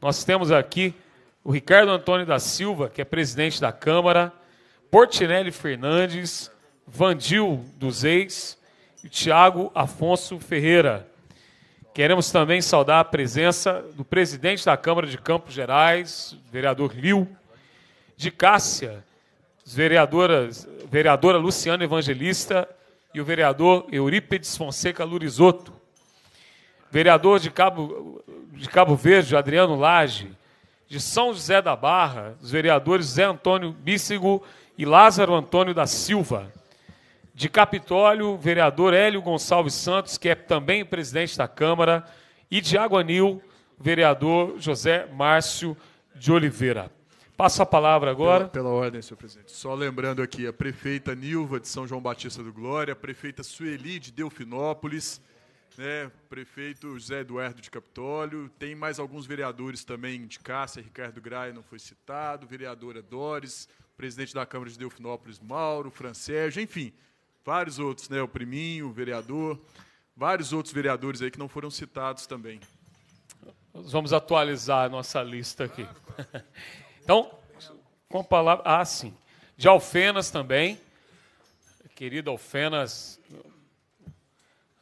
nós temos aqui o Ricardo Antônio da Silva, que é presidente da Câmara, Portinelli Fernandes, Vandil dos Ex e Tiago Afonso Ferreira. Queremos também saudar a presença do presidente da Câmara de Campos Gerais, vereador Lil, de Cássia, vereadoras, vereadora Luciana Evangelista e o vereador Eurípedes Fonseca Lurisoto. vereador de Cabo, de Cabo Verde, Adriano Lage, de São José da Barra, os vereadores Zé Antônio Bícigo e Lázaro Antônio da Silva. De Capitólio, vereador Hélio Gonçalves Santos, que é também presidente da Câmara, e de Aguanil, vereador José Márcio de Oliveira. Passo a palavra agora. Pela, pela, ordem, senhor presidente. Só lembrando aqui a prefeita Nilva de São João Batista do Glória, a prefeita Sueli de Delfinópolis, né, prefeito José Eduardo de Capitólio, tem mais alguns vereadores também de Cássia, Ricardo Graia não foi citado, vereadora Dores, presidente da Câmara de Delfinópolis, Mauro, Francérgio, enfim, vários outros, né? O Priminho, o vereador, vários outros vereadores aí que não foram citados também. Nós vamos atualizar a nossa lista aqui. Então, com a palavra. Ah, sim. De Alfenas também. Querido Alfenas.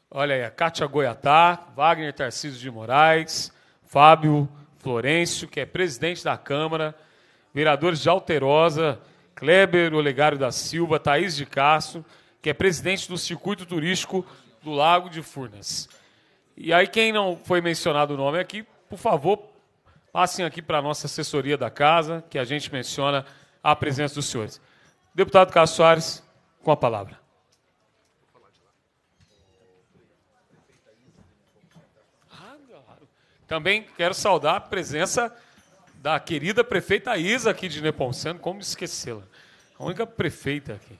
Olha aí, a Kátia Goiatá, Wagner Tarcísio de Moraes, Fábio Florencio, que é presidente da Câmara, vereadores de Alterosa, Kleber Olegário da Silva, Thaís de Castro, que é presidente do circuito turístico do Lago de Furnas. E aí, quem não foi mencionado o nome aqui, por favor, passem aqui para a nossa assessoria da casa, que a gente menciona a presença dos senhores. Deputado Carlos Soares, com a palavra. Também quero saudar a presença da querida prefeita Isa aqui de Nepomuceno, como esquecê-la. A única prefeita aqui.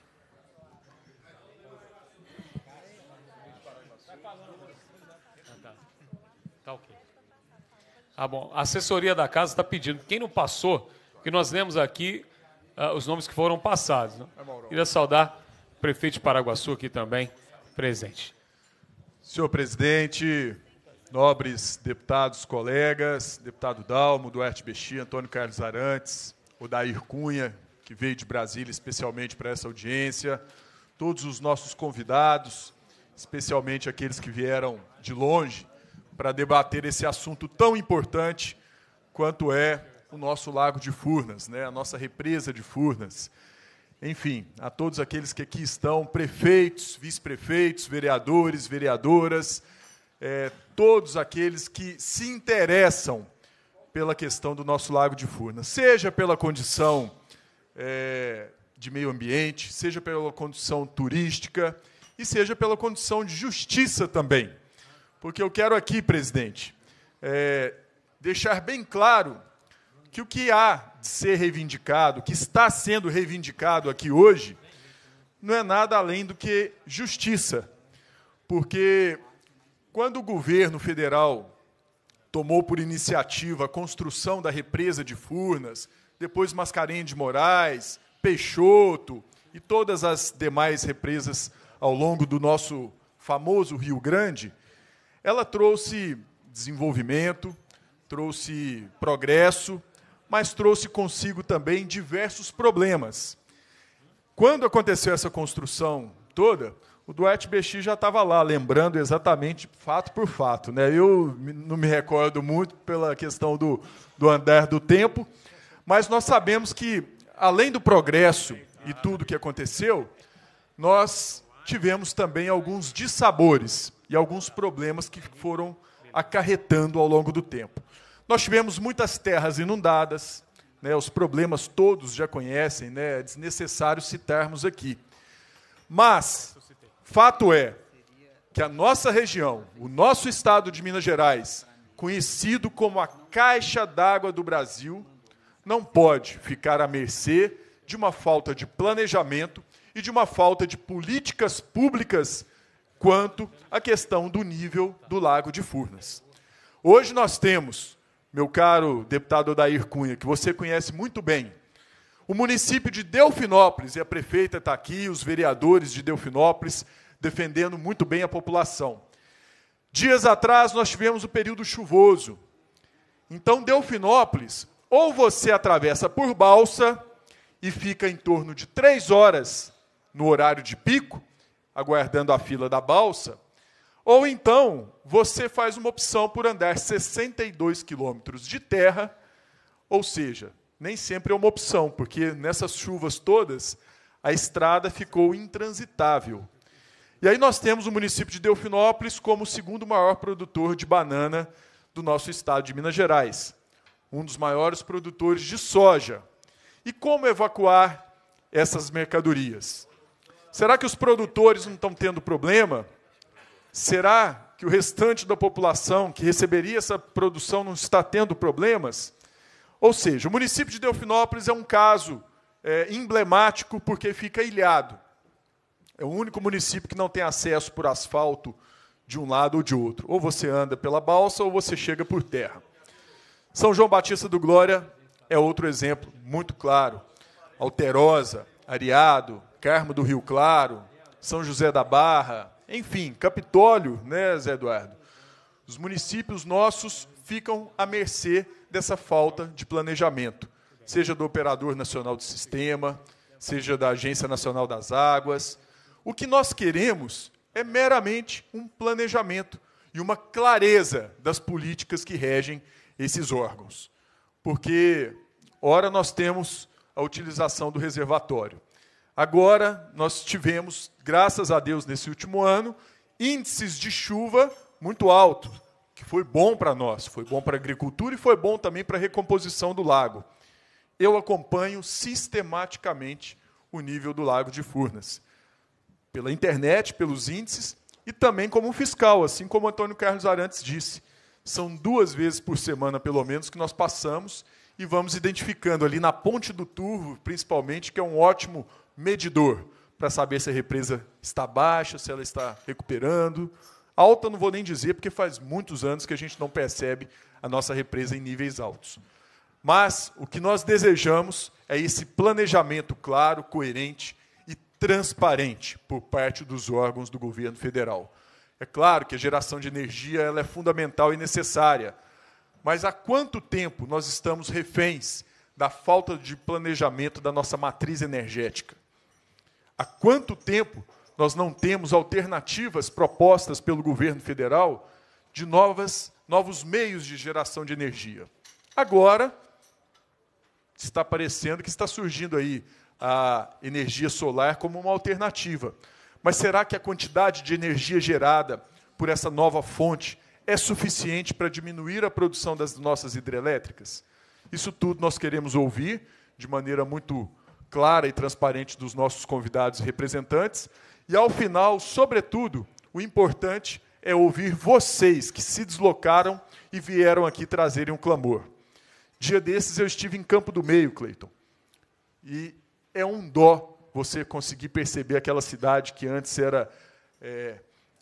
Ah, bom. A assessoria da casa está pedindo. Quem não passou, que nós lemos aqui uh, os nomes que foram passados. Né? É, Queria saudar o prefeito de Paraguaçu aqui também, presente. Senhor presidente, nobres deputados, colegas, deputado Dalmo, Duarte Bexi, Antônio Carlos Arantes, Odair Cunha, que veio de Brasília especialmente para essa audiência, todos os nossos convidados, especialmente aqueles que vieram de longe, para debater esse assunto tão importante quanto é o nosso lago de Furnas, né? a nossa represa de Furnas. Enfim, a todos aqueles que aqui estão, prefeitos, vice-prefeitos, vereadores, vereadoras, é, todos aqueles que se interessam pela questão do nosso lago de Furnas, seja pela condição é, de meio ambiente, seja pela condição turística e seja pela condição de justiça também porque eu quero aqui, presidente, é, deixar bem claro que o que há de ser reivindicado, que está sendo reivindicado aqui hoje, não é nada além do que justiça. Porque quando o governo federal tomou por iniciativa a construção da represa de Furnas, depois Mascarenhas de Moraes, Peixoto e todas as demais represas ao longo do nosso famoso Rio Grande, ela trouxe desenvolvimento, trouxe progresso, mas trouxe consigo também diversos problemas. Quando aconteceu essa construção toda, o Duarte Bexi já estava lá, lembrando exatamente fato por fato. Né? Eu não me recordo muito pela questão do, do andar do tempo, mas nós sabemos que, além do progresso e tudo que aconteceu, nós tivemos também alguns dissabores e alguns problemas que foram acarretando ao longo do tempo. Nós tivemos muitas terras inundadas, né, os problemas todos já conhecem, né, é desnecessário citarmos aqui. Mas, fato é que a nossa região, o nosso estado de Minas Gerais, conhecido como a caixa d'água do Brasil, não pode ficar à mercê de uma falta de planejamento e de uma falta de políticas públicas quanto à questão do nível do Lago de Furnas. Hoje nós temos, meu caro deputado Odair Cunha, que você conhece muito bem, o município de Delfinópolis, e a prefeita está aqui, os vereadores de Delfinópolis, defendendo muito bem a população. Dias atrás nós tivemos o período chuvoso. Então, Delfinópolis, ou você atravessa por balsa e fica em torno de três horas no horário de pico, aguardando a fila da balsa, ou então você faz uma opção por andar 62 quilômetros de terra, ou seja, nem sempre é uma opção, porque nessas chuvas todas a estrada ficou intransitável. E aí nós temos o município de Delfinópolis como o segundo maior produtor de banana do nosso estado de Minas Gerais, um dos maiores produtores de soja. E como evacuar essas mercadorias? Será que os produtores não estão tendo problema? Será que o restante da população que receberia essa produção não está tendo problemas? Ou seja, o município de Delfinópolis é um caso é, emblemático porque fica ilhado. É o único município que não tem acesso por asfalto de um lado ou de outro. Ou você anda pela balsa ou você chega por terra. São João Batista do Glória é outro exemplo muito claro. Alterosa, Areado, Carmo do Rio Claro, São José da Barra, enfim, Capitólio, né, Zé Eduardo? Os municípios nossos ficam à mercê dessa falta de planejamento, seja do Operador Nacional do Sistema, seja da Agência Nacional das Águas. O que nós queremos é meramente um planejamento e uma clareza das políticas que regem esses órgãos. Porque, ora, nós temos a utilização do reservatório, Agora, nós tivemos, graças a Deus, nesse último ano, índices de chuva muito altos, que foi bom para nós, foi bom para a agricultura e foi bom também para a recomposição do lago. Eu acompanho sistematicamente o nível do lago de Furnas, pela internet, pelos índices e também como fiscal, assim como Antônio Carlos Arantes disse. São duas vezes por semana, pelo menos, que nós passamos e vamos identificando ali na Ponte do Turvo, principalmente, que é um ótimo medidor para saber se a represa está baixa, se ela está recuperando. Alta não vou nem dizer, porque faz muitos anos que a gente não percebe a nossa represa em níveis altos. Mas o que nós desejamos é esse planejamento claro, coerente e transparente por parte dos órgãos do governo federal. É claro que a geração de energia ela é fundamental e necessária, mas há quanto tempo nós estamos reféns da falta de planejamento da nossa matriz energética? Há quanto tempo nós não temos alternativas propostas pelo governo federal de novas, novos meios de geração de energia? Agora, está parecendo que está surgindo aí a energia solar como uma alternativa. Mas será que a quantidade de energia gerada por essa nova fonte é suficiente para diminuir a produção das nossas hidrelétricas? Isso tudo nós queremos ouvir de maneira muito clara e transparente dos nossos convidados e representantes. E ao final, sobretudo, o importante é ouvir vocês que se deslocaram e vieram aqui trazerem um clamor. Dia desses eu estive em Campo do Meio, Cleiton. E é um dó você conseguir perceber aquela cidade que antes era é,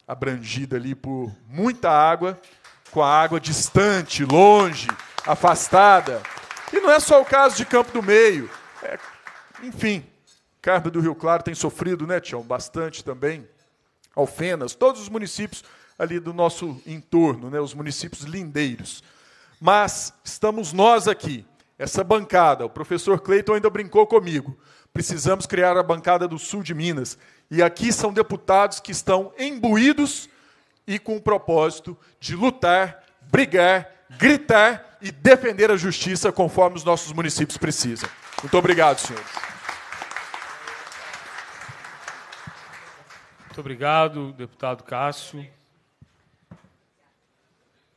abrangida ali por muita água, com a água distante, longe, afastada. E não é só o caso de Campo do Meio. É, enfim, Carmo do Rio Claro tem sofrido, né, Tião? Bastante também. Alfenas, todos os municípios ali do nosso entorno, né, os municípios lindeiros. Mas estamos nós aqui, essa bancada. O professor Cleiton ainda brincou comigo. Precisamos criar a bancada do sul de Minas. E aqui são deputados que estão imbuídos e com o propósito de lutar, brigar, gritar e defender a justiça conforme os nossos municípios precisam. Muito obrigado, senhores. Muito obrigado, deputado Cássio,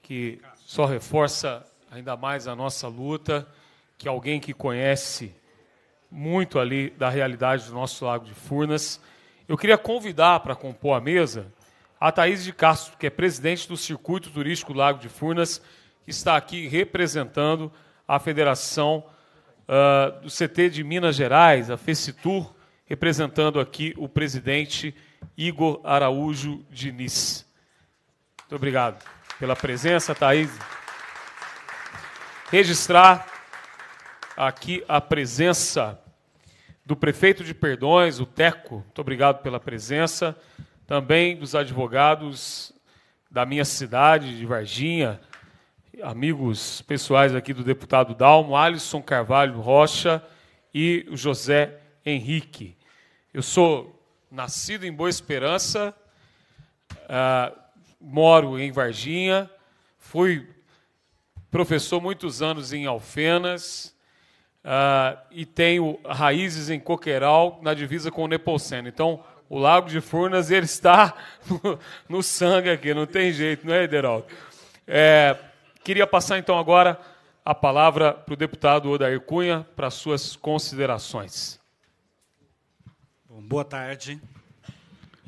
que só reforça ainda mais a nossa luta, que alguém que conhece muito ali da realidade do nosso Lago de Furnas. Eu queria convidar para compor a mesa a Thaís de Castro, que é presidente do Circuito Turístico Lago de Furnas, que está aqui representando a Federação uh, do CT de Minas Gerais, a FECITUR, representando aqui o presidente Igor Araújo Diniz. Muito obrigado pela presença, Thaís. Registrar aqui a presença do prefeito de Perdões, o Teco. Muito obrigado pela presença. Também dos advogados da minha cidade, de Varginha, amigos pessoais aqui do deputado Dalmo, Alisson Carvalho Rocha e o José Henrique. Eu sou nascido em Boa Esperança, uh, moro em Varginha, fui professor muitos anos em Alfenas uh, e tenho raízes em Coqueiral, na divisa com o Nepomuceno. Então, o Lago de Furnas ele está no, no sangue aqui, não tem jeito, não é, Ederaldo? É, queria passar então agora a palavra para o deputado Odair Cunha para suas considerações. Bom, boa tarde.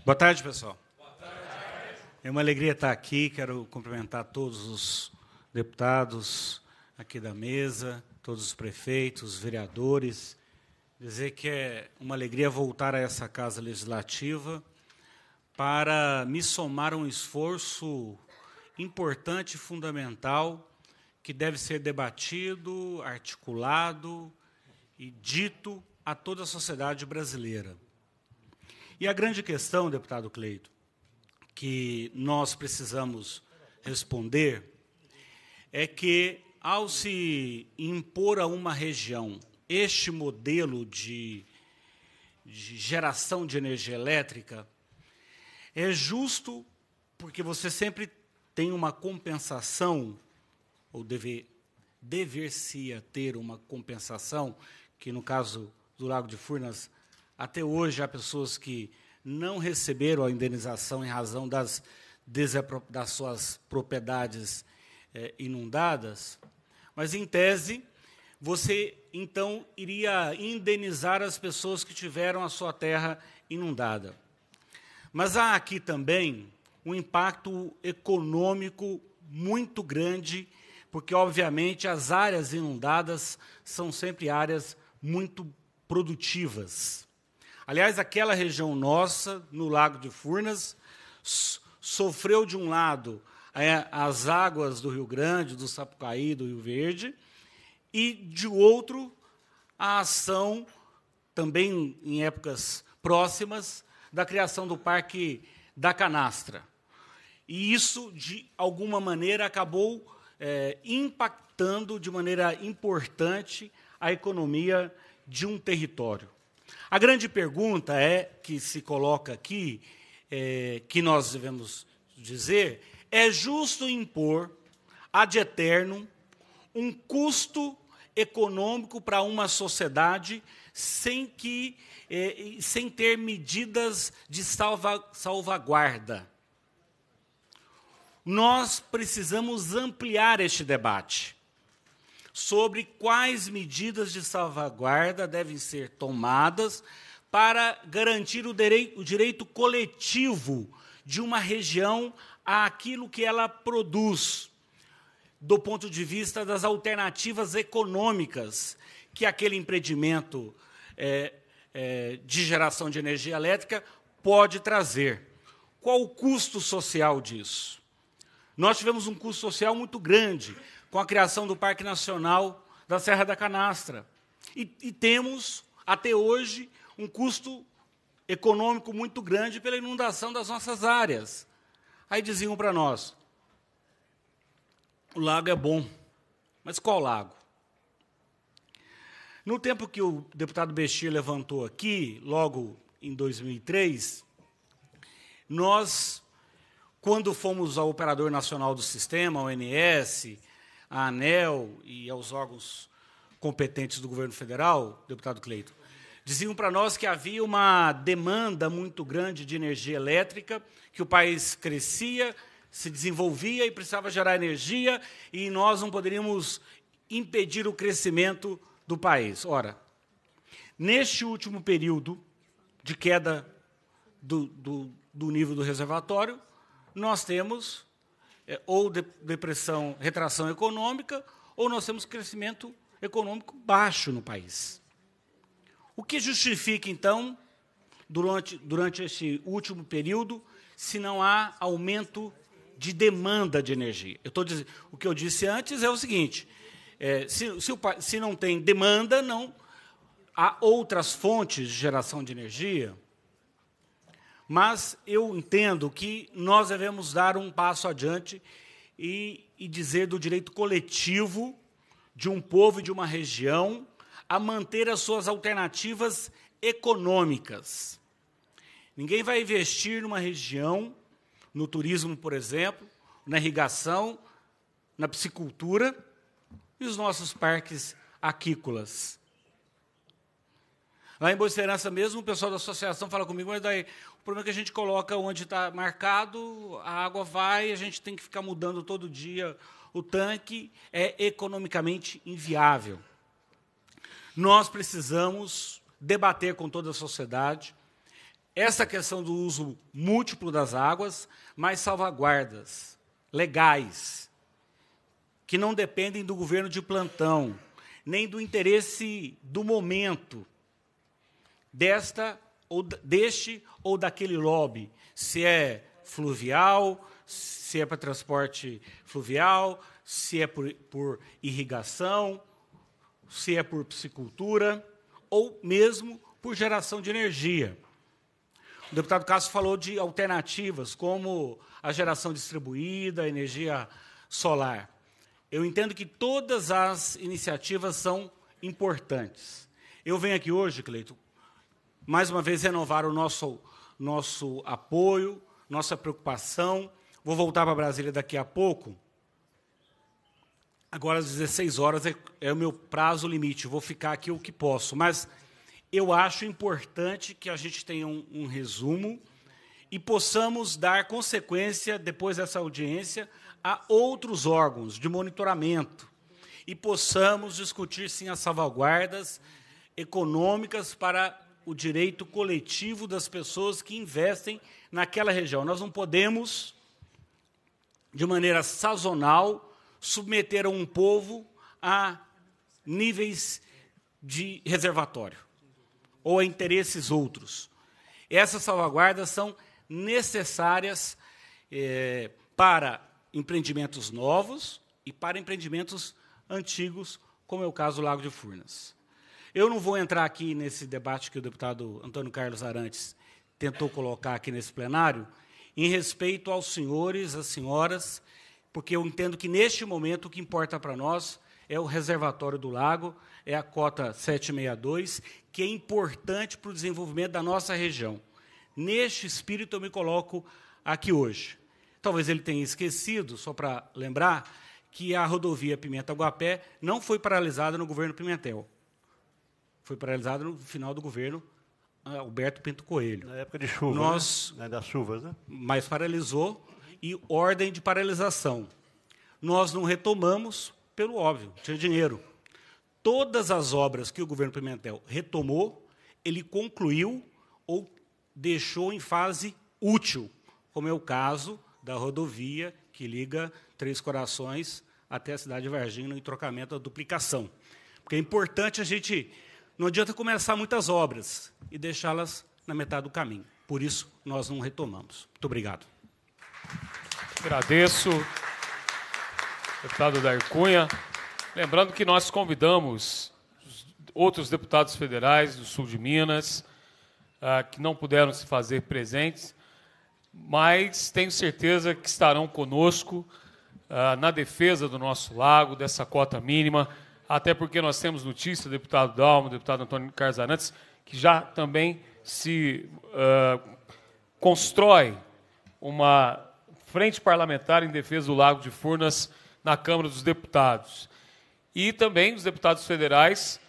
Boa tarde, pessoal. Boa tarde. É uma alegria estar aqui. Quero cumprimentar todos os deputados aqui da mesa, todos os prefeitos, vereadores. Dizer que é uma alegria voltar a essa casa legislativa para me somar a um esforço importante e fundamental que deve ser debatido, articulado e dito a toda a sociedade brasileira. E a grande questão, deputado Cleito, que nós precisamos responder é que, ao se impor a uma região este modelo de, de geração de energia elétrica, é justo porque você sempre tem uma compensação, ou deve, dever-se ter uma compensação, que no caso do Lago de Furnas até hoje há pessoas que não receberam a indenização em razão das, das suas propriedades é, inundadas, mas, em tese, você então iria indenizar as pessoas que tiveram a sua terra inundada. Mas há aqui também um impacto econômico muito grande, porque, obviamente, as áreas inundadas são sempre áreas muito produtivas. Aliás, aquela região nossa, no Lago de Furnas, sofreu, de um lado, é, as águas do Rio Grande, do Sapucaí, do Rio Verde, e, de outro, a ação, também em épocas próximas, da criação do Parque da Canastra. E isso, de alguma maneira, acabou é, impactando de maneira importante a economia de um território. A grande pergunta é que se coloca aqui, é, que nós devemos dizer, é justo impor ad eterno um custo econômico para uma sociedade sem que é, sem ter medidas de salva, salvaguarda. Nós precisamos ampliar este debate sobre quais medidas de salvaguarda devem ser tomadas para garantir o, direito, o direito coletivo de uma região àquilo que ela produz, do ponto de vista das alternativas econômicas que aquele empreendimento é, é, de geração de energia elétrica pode trazer. Qual o custo social disso? Nós tivemos um custo social muito grande, com a criação do Parque Nacional da Serra da Canastra. E, e temos, até hoje, um custo econômico muito grande pela inundação das nossas áreas. Aí diziam para nós: o lago é bom, mas qual lago? No tempo que o deputado Bechir levantou aqui, logo em 2003, nós, quando fomos ao Operador Nacional do Sistema, ONS, à ANEL e aos órgãos competentes do governo federal, deputado Cleito, diziam para nós que havia uma demanda muito grande de energia elétrica, que o país crescia, se desenvolvia e precisava gerar energia, e nós não poderíamos impedir o crescimento do país. Ora, neste último período de queda do, do, do nível do reservatório, nós temos é, ou de, depressão, retração econômica, ou nós temos crescimento econômico baixo no país. O que justifica, então, durante, durante esse último período, se não há aumento de demanda de energia? Eu estou dizendo, o que eu disse antes é o seguinte: é, se, se, o, se não tem demanda, não há outras fontes de geração de energia mas eu entendo que nós devemos dar um passo adiante e, e dizer do direito coletivo de um povo e de uma região a manter as suas alternativas econômicas. Ninguém vai investir numa região, no turismo, por exemplo, na irrigação, na piscicultura e os nossos parques aquícolas. Lá em Boa Esperança mesmo, o pessoal da associação fala comigo, mas daí problema é que a gente coloca onde está marcado, a água vai, a gente tem que ficar mudando todo dia o tanque, é economicamente inviável. Nós precisamos debater com toda a sociedade essa questão do uso múltiplo das águas, mas salvaguardas legais, que não dependem do governo de plantão, nem do interesse do momento desta ou deste ou daquele lobby, se é fluvial, se é para transporte fluvial, se é por, por irrigação, se é por piscicultura ou mesmo por geração de energia. O deputado Castro falou de alternativas, como a geração distribuída, a energia solar. Eu entendo que todas as iniciativas são importantes. Eu venho aqui hoje, Cleito, mais uma vez renovar o nosso, nosso apoio, nossa preocupação. Vou voltar para Brasília daqui a pouco. Agora, às 16 horas, é, é o meu prazo limite. Vou ficar aqui o que posso. Mas eu acho importante que a gente tenha um, um resumo e possamos dar consequência, depois dessa audiência, a outros órgãos de monitoramento e possamos discutir, sim, as salvaguardas econômicas para o direito coletivo das pessoas que investem naquela região. Nós não podemos, de maneira sazonal, submeter um povo a níveis de reservatório ou a interesses outros. Essas salvaguardas são necessárias é, para empreendimentos novos e para empreendimentos antigos, como é o caso do Lago de Furnas. Eu não vou entrar aqui nesse debate que o deputado Antônio Carlos Arantes tentou colocar aqui nesse plenário, em respeito aos senhores, às senhoras, porque eu entendo que neste momento o que importa para nós é o reservatório do lago, é a cota 762, que é importante para o desenvolvimento da nossa região. Neste espírito eu me coloco aqui hoje. Talvez ele tenha esquecido, só para lembrar, que a rodovia Pimenta Guapé não foi paralisada no governo Pimentel foi paralisada no final do governo ah, Alberto Pinto Coelho. Na época de chuva, Nós, né? né? das chuvas, né? Mas paralisou e ordem de paralisação. Nós não retomamos pelo óbvio, tinha dinheiro. Todas as obras que o governo Pimentel retomou, ele concluiu ou deixou em fase útil, como é o caso da rodovia que liga Três Corações até a cidade de Varginha, no entrocamento da duplicação. Porque é importante a gente não adianta começar muitas obras e deixá-las na metade do caminho. Por isso, nós não retomamos. Muito obrigado. Agradeço, deputado Dair Cunha. Lembrando que nós convidamos outros deputados federais do sul de Minas ah, que não puderam se fazer presentes, mas tenho certeza que estarão conosco ah, na defesa do nosso lago, dessa cota mínima até porque nós temos notícia, deputado Dalmo, deputado Antônio Carlos Arantes, que já também se uh, constrói uma frente parlamentar em defesa do Lago de Furnas na Câmara dos Deputados. E também os deputados federais,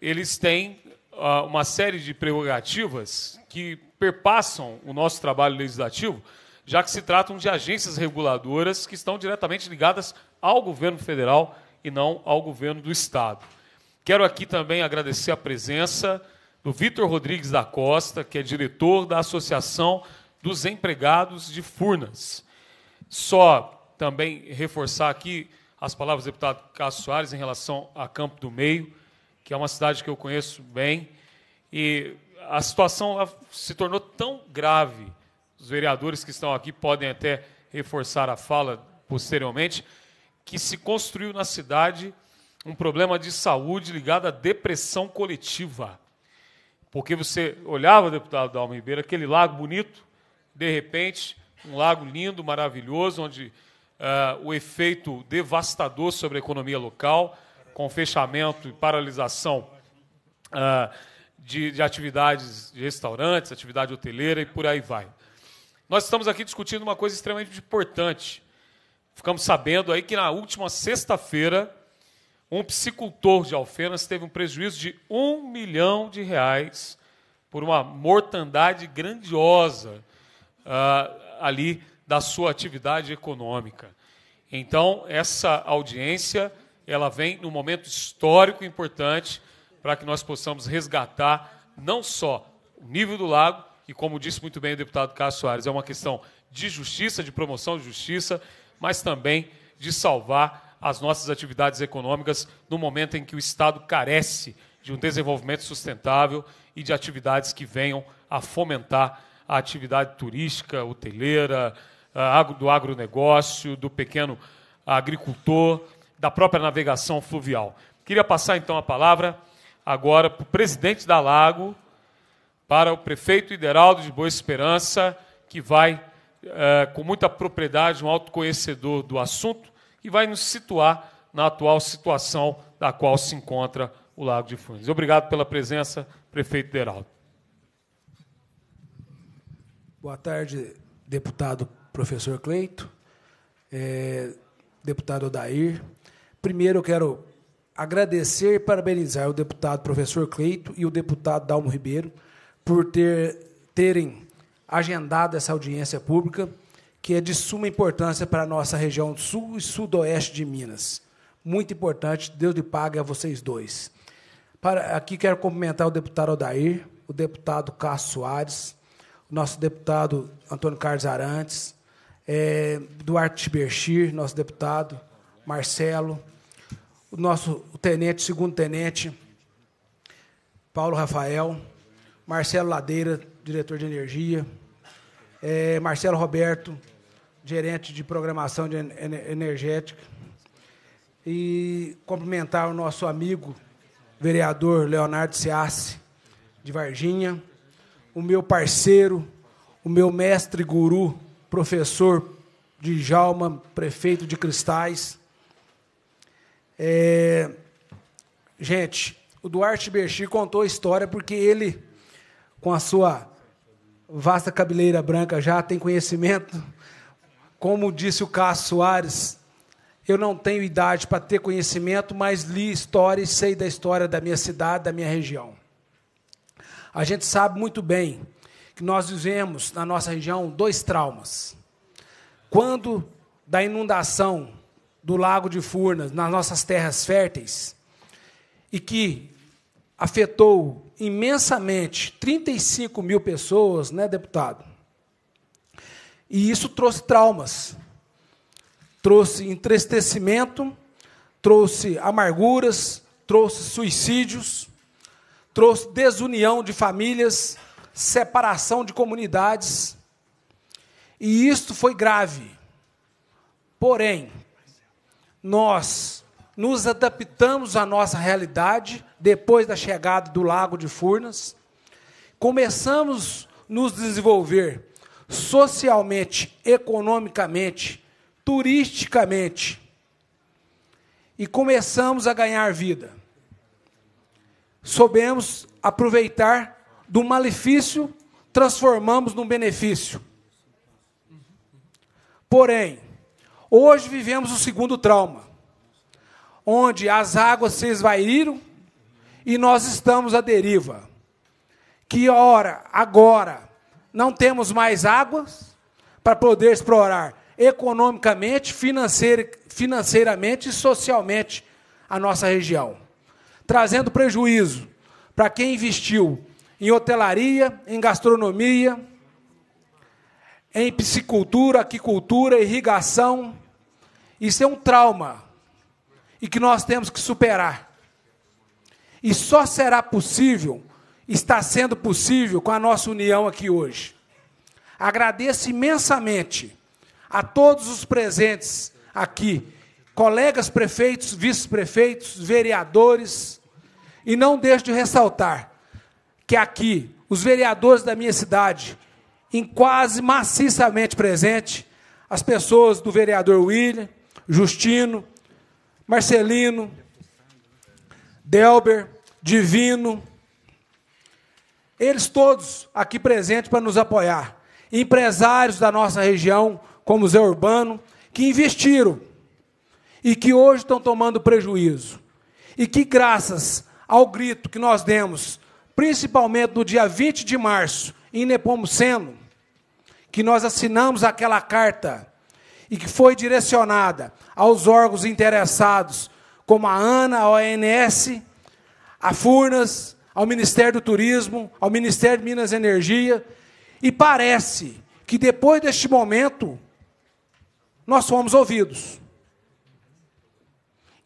eles têm uh, uma série de prerrogativas que perpassam o nosso trabalho legislativo, já que se tratam de agências reguladoras que estão diretamente ligadas ao governo federal e não ao governo do Estado. Quero aqui também agradecer a presença do Vitor Rodrigues da Costa, que é diretor da Associação dos Empregados de Furnas. Só também reforçar aqui as palavras do deputado Cássio Soares em relação a Campo do Meio, que é uma cidade que eu conheço bem, e a situação se tornou tão grave. Os vereadores que estão aqui podem até reforçar a fala posteriormente, que se construiu na cidade um problema de saúde ligado à depressão coletiva. Porque você olhava, deputado Dalma Ribeiro, aquele lago bonito, de repente, um lago lindo, maravilhoso, onde uh, o efeito devastador sobre a economia local, com fechamento e paralisação uh, de, de atividades de restaurantes, atividade hoteleira e por aí vai. Nós estamos aqui discutindo uma coisa extremamente importante, Ficamos sabendo aí que na última sexta-feira, um psicultor de Alfenas teve um prejuízo de um milhão de reais por uma mortandade grandiosa ah, ali da sua atividade econômica. Então, essa audiência ela vem num momento histórico importante para que nós possamos resgatar não só o nível do lago, e como disse muito bem o deputado Cássio Soares, é uma questão de justiça, de promoção de justiça, mas também de salvar as nossas atividades econômicas no momento em que o Estado carece de um desenvolvimento sustentável e de atividades que venham a fomentar a atividade turística, hoteleira, do agronegócio, do pequeno agricultor, da própria navegação fluvial. Queria passar então a palavra agora para o presidente da Lago, para o prefeito Hideraldo de Boa Esperança, que vai é, com muita propriedade, um autoconhecedor do assunto, e vai nos situar na atual situação da qual se encontra o Lago de Funes. Obrigado pela presença, prefeito Deraldo. Boa tarde, deputado professor Cleito, é, deputado Odair. Primeiro, eu quero agradecer e parabenizar o deputado professor Cleito e o deputado Dalmo Ribeiro por ter, terem agendada essa audiência pública, que é de suma importância para a nossa região sul e sudoeste de Minas. Muito importante, Deus lhe pague a vocês dois. Para, aqui quero cumprimentar o deputado Odair, o deputado Cássio Soares, o nosso deputado Antônio Carlos Arantes, é, Duarte Berchir, nosso deputado, Marcelo, o nosso tenente, segundo tenente, Paulo Rafael, Marcelo Ladeira, diretor de energia, é, Marcelo Roberto, gerente de programação de energética, e cumprimentar o nosso amigo, vereador Leonardo Seassi, de Varginha, o meu parceiro, o meu mestre guru, professor de Jalma, prefeito de Cristais. É... Gente, o Duarte Berchi contou a história porque ele, com a sua vasta cabeleira branca já, tem conhecimento. Como disse o Cássio Soares, eu não tenho idade para ter conhecimento, mas li história e sei da história da minha cidade, da minha região. A gente sabe muito bem que nós vivemos na nossa região dois traumas. Quando da inundação do Lago de Furnas, nas nossas terras férteis, e que afetou imensamente 35 mil pessoas, né, deputado? E isso trouxe traumas, trouxe entristecimento, trouxe amarguras, trouxe suicídios, trouxe desunião de famílias, separação de comunidades. E isto foi grave. Porém, nós nos adaptamos à nossa realidade depois da chegada do Lago de Furnas, começamos a nos desenvolver socialmente, economicamente, turisticamente e começamos a ganhar vida. Soubemos aproveitar do malefício, transformamos num benefício. Porém, hoje vivemos o segundo trauma onde as águas se esvaíram e nós estamos à deriva. Que ora, agora, não temos mais águas para poder explorar economicamente, financeiramente e socialmente a nossa região, trazendo prejuízo para quem investiu em hotelaria, em gastronomia, em piscicultura, aquicultura, irrigação. Isso é um trauma e que nós temos que superar. E só será possível, está sendo possível com a nossa união aqui hoje. Agradeço imensamente a todos os presentes aqui, colegas prefeitos, vice-prefeitos, vereadores, e não deixo de ressaltar que aqui os vereadores da minha cidade, em quase maciçamente presente, as pessoas do vereador William, Justino, Marcelino, Delber, Divino, eles todos aqui presentes para nos apoiar. Empresários da nossa região, como o Zé Urbano, que investiram e que hoje estão tomando prejuízo. E que, graças ao grito que nós demos, principalmente no dia 20 de março, em Nepomuceno, que nós assinamos aquela carta e que foi direcionada aos órgãos interessados, como a ANA, a ONS, a Furnas, ao Ministério do Turismo, ao Ministério de Minas e Energia, e parece que depois deste momento nós fomos ouvidos.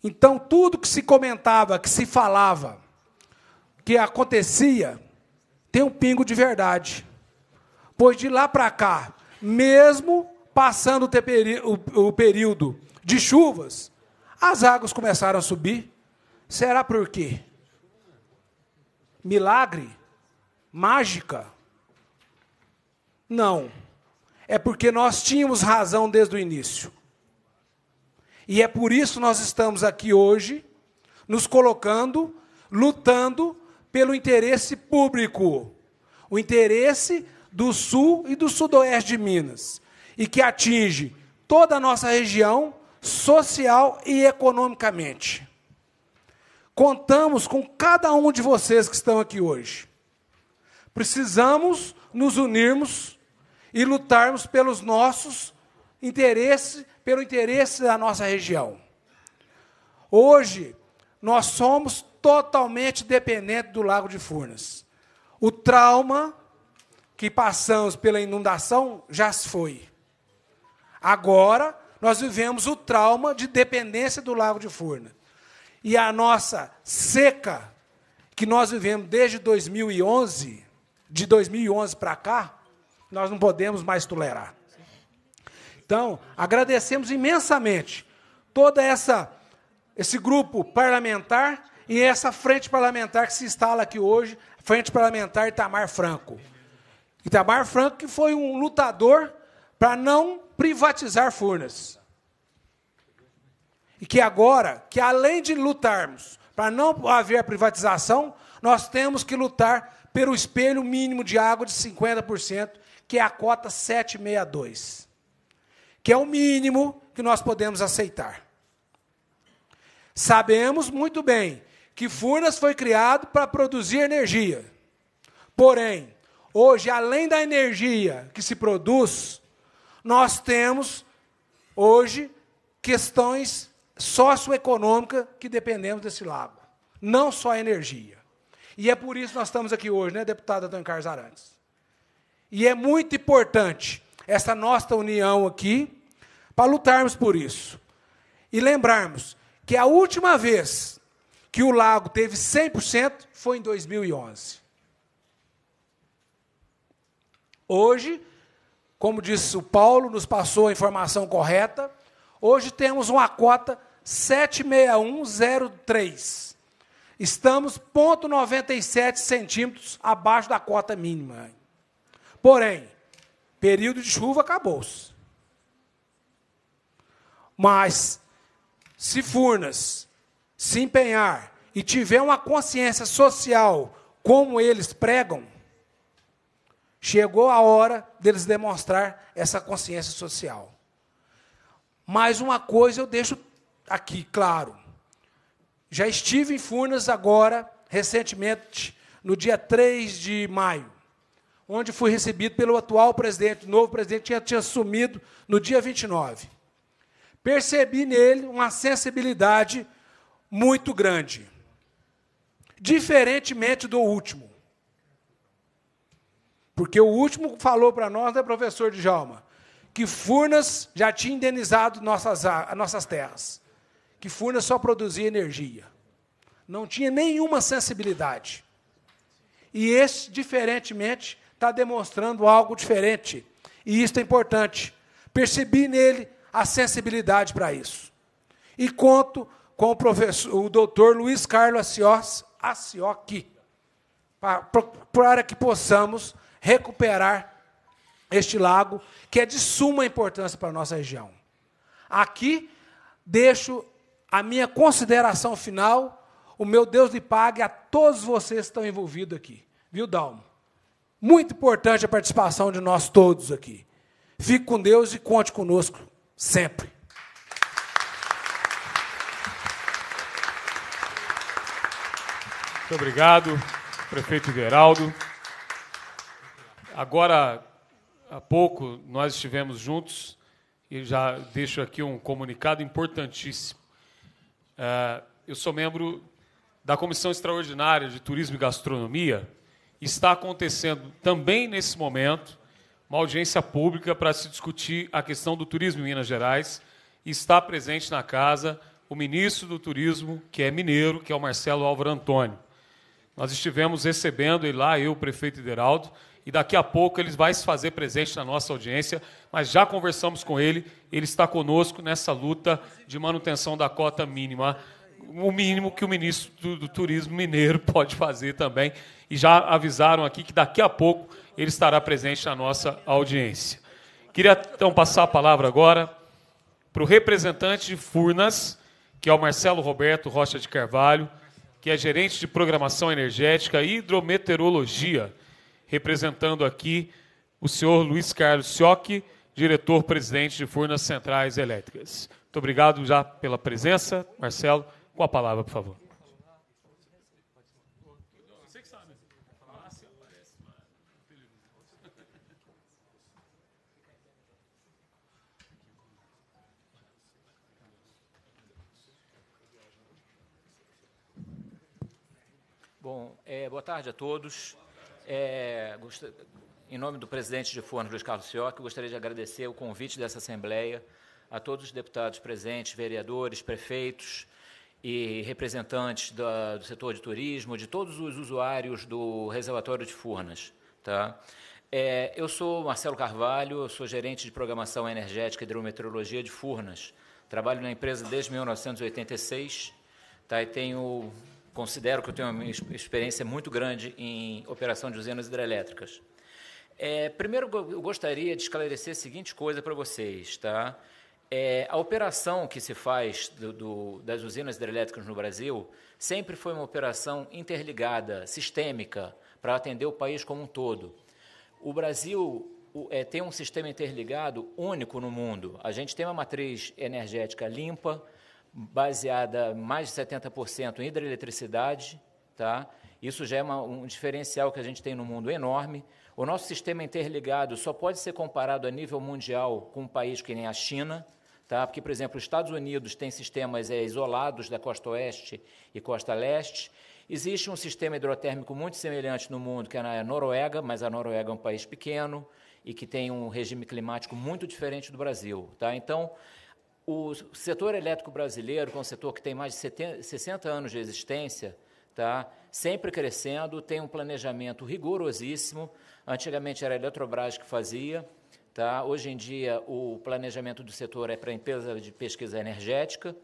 Então tudo que se comentava, que se falava, que acontecia, tem um pingo de verdade. Pois de lá para cá, mesmo passando o, período de chuvas, as águas começaram a subir. Será por quê? Milagre? Mágica? Não. É porque nós tínhamos razão desde o início. E é por isso nós estamos aqui hoje, nos colocando, lutando pelo interesse público, o interesse do sul e do sudoeste de Minas e que atinge toda a nossa região, social e economicamente. Contamos com cada um de vocês que estão aqui hoje. Precisamos nos unirmos e lutarmos pelos nossos interesses, pelo interesse da nossa região. Hoje, nós somos totalmente dependentes do Lago de Furnas. O trauma que passamos pela inundação já se foi. Agora, nós vivemos o trauma de dependência do Lago de Furnas. E a nossa seca, que nós vivemos desde 2011, de 2011 para cá, nós não podemos mais tolerar. Então, agradecemos imensamente toda essa esse grupo parlamentar e essa frente parlamentar que se instala aqui hoje, frente parlamentar Itamar Franco. Itamar Franco que foi um lutador para não privatizar Furnas. E que agora, que além de lutarmos para não haver privatização, nós temos que lutar pelo espelho mínimo de água de 50%, que é a cota 762, que é o mínimo que nós podemos aceitar. Sabemos muito bem que Furnas foi criado para produzir energia. Porém, hoje, além da energia que se produz, nós temos hoje questões socioeconômicas que dependemos desse lago, não só a energia. E é por isso que nós estamos aqui hoje, né, deputada Antônio Carlos Arantes? E é muito importante essa nossa união aqui para lutarmos por isso. E lembrarmos que a última vez que o lago teve 100% foi em 2011. Hoje, como disse o Paulo, nos passou a informação correta. Hoje temos uma cota 76103. Estamos 0,97 centímetros abaixo da cota mínima. Porém, período de chuva acabou-se. Mas, se Furnas se empenhar e tiver uma consciência social como eles pregam, Chegou a hora deles demonstrar essa consciência social. Mais uma coisa eu deixo aqui claro. Já estive em Furnas agora, recentemente, no dia 3 de maio, onde fui recebido pelo atual presidente, o novo presidente já tinha assumido no dia 29. Percebi nele uma sensibilidade muito grande, diferentemente do último. Porque o último que falou para nós, o é professor Djalma? Que Furnas já tinha indenizado nossas, nossas terras. Que Furnas só produzia energia. Não tinha nenhuma sensibilidade. E esse diferentemente, está demonstrando algo diferente. E isso é importante. Percebi nele a sensibilidade para isso. E conto com o professor, o doutor Luiz Carlos Aciós, Acioc, para, para que possamos recuperar este lago, que é de suma importância para a nossa região. Aqui deixo a minha consideração final. O meu Deus lhe pague a todos vocês que estão envolvidos aqui. Viu, Dalmo? Muito importante a participação de nós todos aqui. Fique com Deus e conte conosco sempre. Muito obrigado, prefeito Geraldo. Agora, há pouco, nós estivemos juntos e já deixo aqui um comunicado importantíssimo. É, eu sou membro da Comissão Extraordinária de Turismo e Gastronomia. Está acontecendo também nesse momento uma audiência pública para se discutir a questão do turismo em Minas Gerais. Está presente na casa o ministro do Turismo, que é mineiro, que é o Marcelo Álvaro Antônio. Nós estivemos recebendo ele lá, eu, o prefeito Hideraldo, e daqui a pouco ele vai se fazer presente na nossa audiência, mas já conversamos com ele, ele está conosco nessa luta de manutenção da cota mínima, o mínimo que o ministro do, Turismo Mineiro pode fazer também, e já avisaram aqui que daqui a pouco ele estará presente na nossa audiência. Queria então passar a palavra agora para o representante de Furnas, que é o Marcelo Roberto Rocha de Carvalho, que é gerente de Programação Energética e Hidrometeorologia representando aqui o senhor Luiz Carlos Sioque, diretor-presidente de Furnas Centrais Elétricas. Muito obrigado já pela presença. Marcelo, com a palavra, por favor. Bom, é, boa tarde a todos. É, em nome do presidente de Forno, Luiz Carlos Fiocchi, gostaria de agradecer o convite dessa Assembleia a todos os deputados presentes, vereadores, prefeitos e representantes da, do setor de turismo, de todos os usuários do reservatório de Furnas. Tá? É, eu sou Marcelo Carvalho, sou gerente de programação energética e hidrometeorologia de Furnas. Trabalho na empresa desde 1986 tá? e tenho considero que eu tenho uma experiência muito grande em operação de usinas hidrelétricas. É, primeiro, eu gostaria de esclarecer a seguinte coisa para vocês, tá? É, a operação que se faz do, do, das usinas hidrelétricas no Brasil sempre foi uma operação interligada, sistêmica, para atender o país como um todo. O Brasil o, é, tem um sistema interligado único no mundo. A gente tem uma matriz energética limpa, baseada mais de 70% em hidroeletricidade, tá? Isso já é uma, um diferencial que a gente tem no mundo enorme. O nosso sistema interligado só pode ser comparado a nível mundial com um país que nem a China, tá? Porque, por exemplo, os Estados Unidos têm sistemas é, isolados da costa oeste e costa leste. Existe um sistema hidrotérmico muito semelhante no mundo, que é na Noruega, mas a Noruega é um país pequeno e que tem um regime climático muito diferente do Brasil, tá? Então, o setor elétrico brasileiro, que é um setor que tem mais de 70, 60 anos de existência, tá? sempre crescendo, tem um planejamento rigorosíssimo. Antigamente era a Eletrobras que fazia, Tá? Hoje em dia, o planejamento do setor é para a empresa de pesquisa energética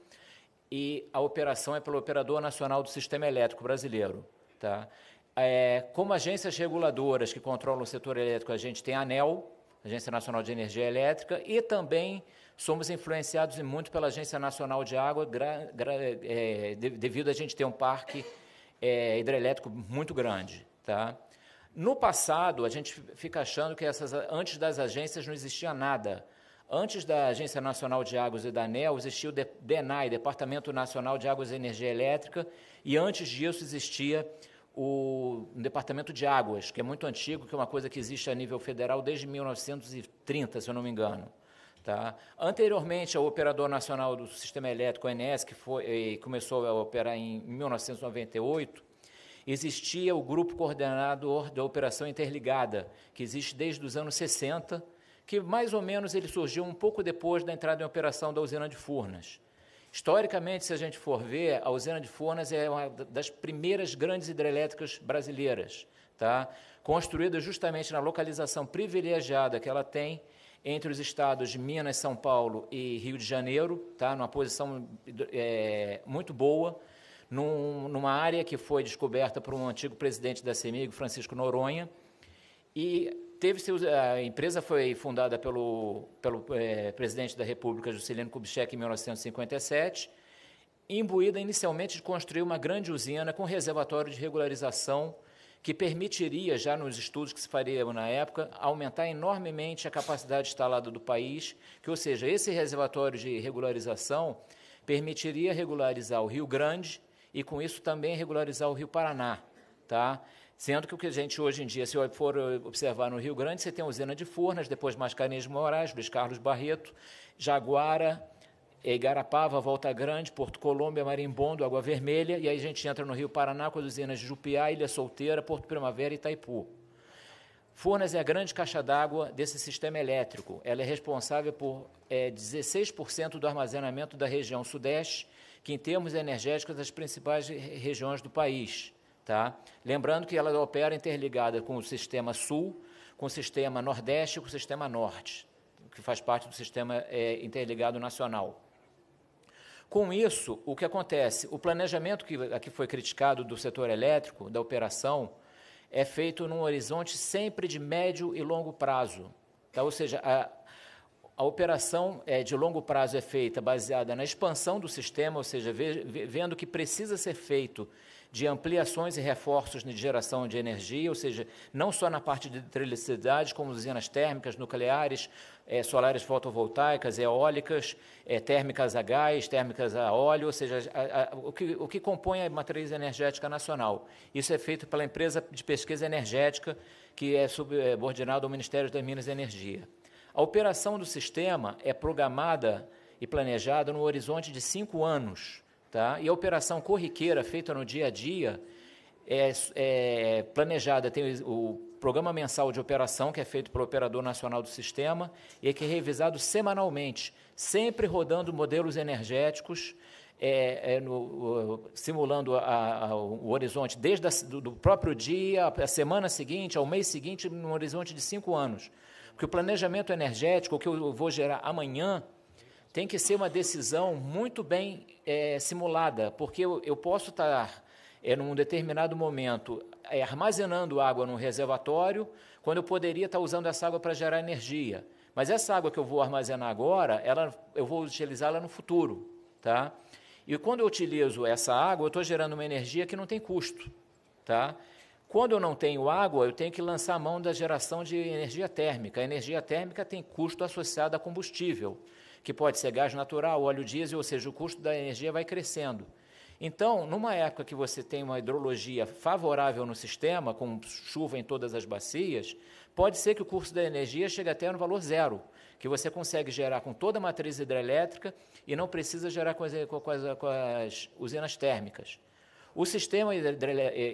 e a operação é pelo Operador Nacional do Sistema Elétrico Brasileiro. Tá? É, como agências reguladoras que controlam o setor elétrico, a gente tem a ANEL, Agência Nacional de Energia Elétrica, e também somos influenciados muito pela Agência Nacional de Água, gra, gra, é, devido a gente ter um parque é, hidrelétrico muito grande. Tá? No passado, a gente fica achando que essas, antes das agências não existia nada. Antes da Agência Nacional de Águas e da ANEL, existia o DENAI, Departamento Nacional de Águas e Energia Elétrica, e antes disso existia o Departamento de Águas, que é muito antigo, que é uma coisa que existe a nível federal desde 1930, se eu não me engano. Tá? Anteriormente, o Operador Nacional do Sistema Elétrico, a ENES, que foi, eh, começou a operar em 1998, existia o Grupo Coordenador da Operação Interligada, que existe desde os anos 60, que mais ou menos ele surgiu um pouco depois da entrada em operação da usina de Furnas. Historicamente, se a gente for ver, a usina de Furnas é uma das primeiras grandes hidrelétricas brasileiras, tá? construída justamente na localização privilegiada que ela tem entre os estados de Minas, São Paulo e Rio de Janeiro, tá? numa posição é, muito boa, num, numa área que foi descoberta por um antigo presidente da CEMIG, Francisco Noronha, e teve a empresa foi fundada pelo, pelo é, presidente da República Juscelino Kubitschek em 1957, imbuída inicialmente de construir uma grande usina com reservatório de regularização que permitiria, já nos estudos que se fariam na época, aumentar enormemente a capacidade instalada do país, que, ou seja, esse reservatório de regularização permitiria regularizar o Rio Grande e, com isso, também regularizar o Rio Paraná. Tá? Sendo que o que a gente hoje em dia, se for eh, observar no Rio Grande, você tem a usina de Furnas, depois Mascarenhas Moraes, Luiz Carlos Barreto, Jaguara, Igarapava, Volta Grande, Porto Colômbia, Marimbondo, Água Vermelha, e aí a gente entra no Rio Paraná com as usinas de Jupiá, Ilha Solteira, Porto Primavera e Itaipu. Furnas é a grande caixa d'água desse sistema elétrico. Ela é responsável por é, eh, 16% do armazenamento da região Sudeste, que, em termos energéticos, é as principais regiões do país. Tá? Lembrando que ela opera interligada com o sistema sul, com o sistema nordeste e com o sistema norte, que faz parte do sistema é, interligado nacional. Com isso, o que acontece? O planejamento que aqui foi criticado do setor elétrico, da operação, é feito num horizonte sempre de médio e longo prazo. Tá? Ou seja, a, a operação é, de longo prazo é feita baseada na expansão do sistema, ou seja, ve, vendo que precisa ser feito de ampliações e reforços de geração de energia, ou seja, não só na parte de eletricidade, como usinas térmicas, nucleares, é, solares fotovoltaicas, eólicas, é, térmicas a gás, térmicas a óleo, ou seja, a, a, o, que, o que compõe a matriz energética nacional. Isso é feito pela empresa de pesquisa energética, que é eh, subordinada ao Ministério das Minas e Energia. A operação do sistema é programada e planejada no horizonte de cinco anos Tá? E a operação corriqueira feita no dia a dia é, é planejada, tem o programa mensal de operação que é feito pelo Operador Nacional do Sistema e é que é revisado semanalmente, sempre rodando modelos energéticos é, é no, simulando a, a, o horizonte desde o do, próprio dia, a semana seguinte, ao mês seguinte, num horizonte de cinco anos. Porque o planejamento energético, o que eu vou gerar amanhã, tem que ser uma decisão muito bem é, simulada, porque eu, eu posso estar é, num determinado momento é, armazenando água num reservatório, quando eu poderia estar usando essa água para gerar energia. Mas essa água que eu vou armazenar agora, ela, eu vou utilizá-la no futuro. Tá? E quando eu utilizo essa água, eu estou gerando uma energia que não tem custo. Tá? Quando eu não tenho água, eu tenho que lançar a mão da geração de energia térmica. A energia térmica tem custo associado a combustível que pode ser gás natural, óleo diesel, ou seja, o custo da energia vai crescendo. Então, numa época que você tem uma hidrologia favorável no sistema, com chuva em todas as bacias, pode ser que o custo da energia chegue até no valor zero, que você consegue gerar com toda a matriz hidrelétrica e não precisa gerar com as, com as, com as usinas térmicas. O sistema eh,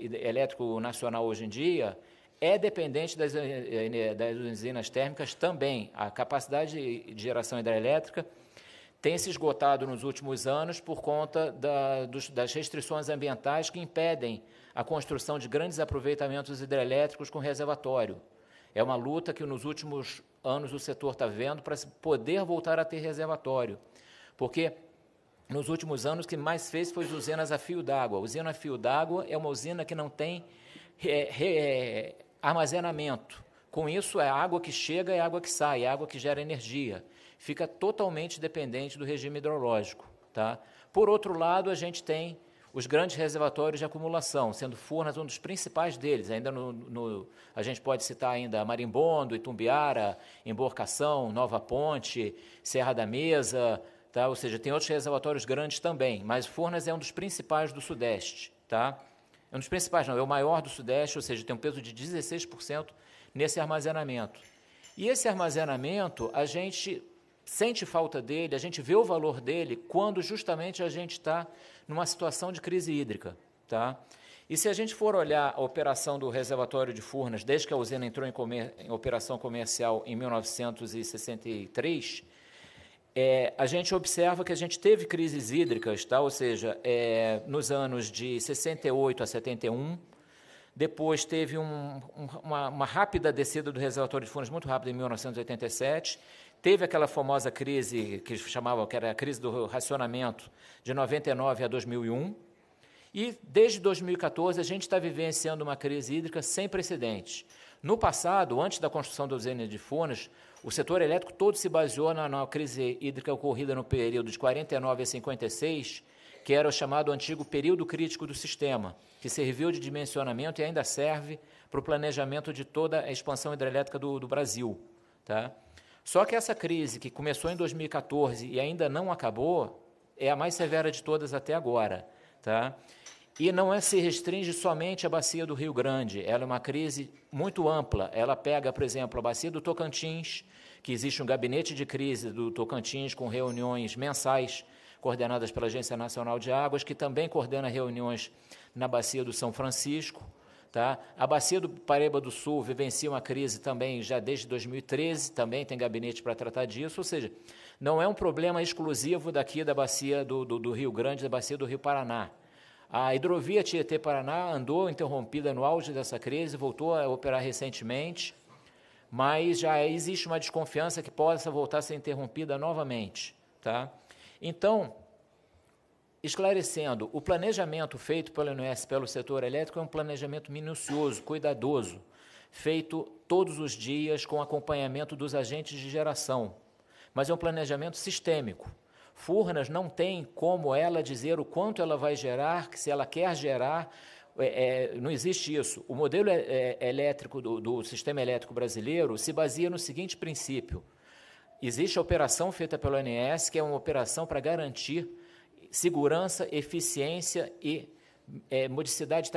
hidrelétrico nacional hoje em dia é dependente das, eh, eh, eh, das usinas térmicas também. A capacidade de geração hidrelétrica tem se esgotado nos últimos anos por conta da, dos, das restrições ambientais que impedem a construção de grandes aproveitamentos hidrelétricos com reservatório. É uma luta que nos últimos anos o setor está vendo para poder voltar a ter reservatório. Porque nos últimos anos o que mais fez foi usinas a fio d'água. A usina a fio d'água é uma usina que não tem. é, armazenamento. Com isso, é água que chega e é água que sai, é água que gera energia. Fica totalmente dependente do regime hidrológico. Tá? Por outro lado, a gente tem os grandes reservatórios de acumulação, sendo Furnas um dos principais deles. Ainda no, no a gente pode citar ainda Marimbondo, Itumbiara, Emborcação, Nova Ponte, Serra da Mesa, tá? ou seja, tem outros reservatórios grandes também, mas Furnas é um dos principais do Sudeste. Tá? É um dos principais, não, é o maior do Sudeste, ou seja, tem um peso de 16% nesse armazenamento. E esse armazenamento, a gente sente falta dele, a gente vê o valor dele quando justamente a gente está numa situação de crise hídrica. Tá? E se a gente for olhar a operação do reservatório de Furnas, desde que a usina entrou em, comer, em operação comercial em 1963, é, a gente observa que a gente teve crises hídricas, tá? ou seja, é, nos anos de 68 a 71, depois teve um, uma, uma, rápida descida do reservatório de fundos, muito rápida, em 1987. Teve aquela famosa crise que chamavam que era a crise do racionamento de 99 a 2001. E desde 2014 a gente está vivenciando uma crise hídrica sem precedentes. No passado, antes da construção da usina de Fones, o setor elétrico todo se baseou na, na crise hídrica ocorrida no período de 49 a 56, que era o chamado antigo período crítico do sistema, que serviu de dimensionamento e ainda serve para o planejamento de toda a expansão hidrelétrica do, do Brasil. Tá? Só que essa crise, que começou em 2014 e ainda não acabou, é a mais severa de todas até agora. Tá? E não é, se restringe somente à bacia do Rio Grande, ela é uma crise muito ampla. Ela pega, por exemplo, a bacia do Tocantins, que existe um gabinete de crise do Tocantins com reuniões mensais coordenadas pela Agência Nacional de Águas, que também coordena reuniões na bacia do São Francisco. Tá? A bacia do Pareba do Sul vivencia uma crise também já desde 2013, também tem gabinete para tratar disso, ou seja, não é um problema exclusivo daqui da bacia do, do, do Rio Grande, da bacia do Rio Paraná. A hidrovia Tietê-Paraná andou interrompida no auge dessa crise, voltou a operar recentemente, mas já existe uma desconfiança que possa voltar a ser interrompida novamente. Tá? Então, esclarecendo, o planejamento feito pela UNES pelo setor elétrico é um planejamento minucioso, cuidadoso, feito todos os dias com acompanhamento dos agentes de geração, mas é um planejamento sistêmico. Furnas não tem como ela dizer o quanto ela vai gerar, se ela quer gerar. É, é, não existe isso. O modelo é, é, elétrico do, do sistema elétrico brasileiro se baseia no seguinte princípio: existe a operação feita pelo ONS, que é uma operação para garantir segurança, eficiência e é, modicidade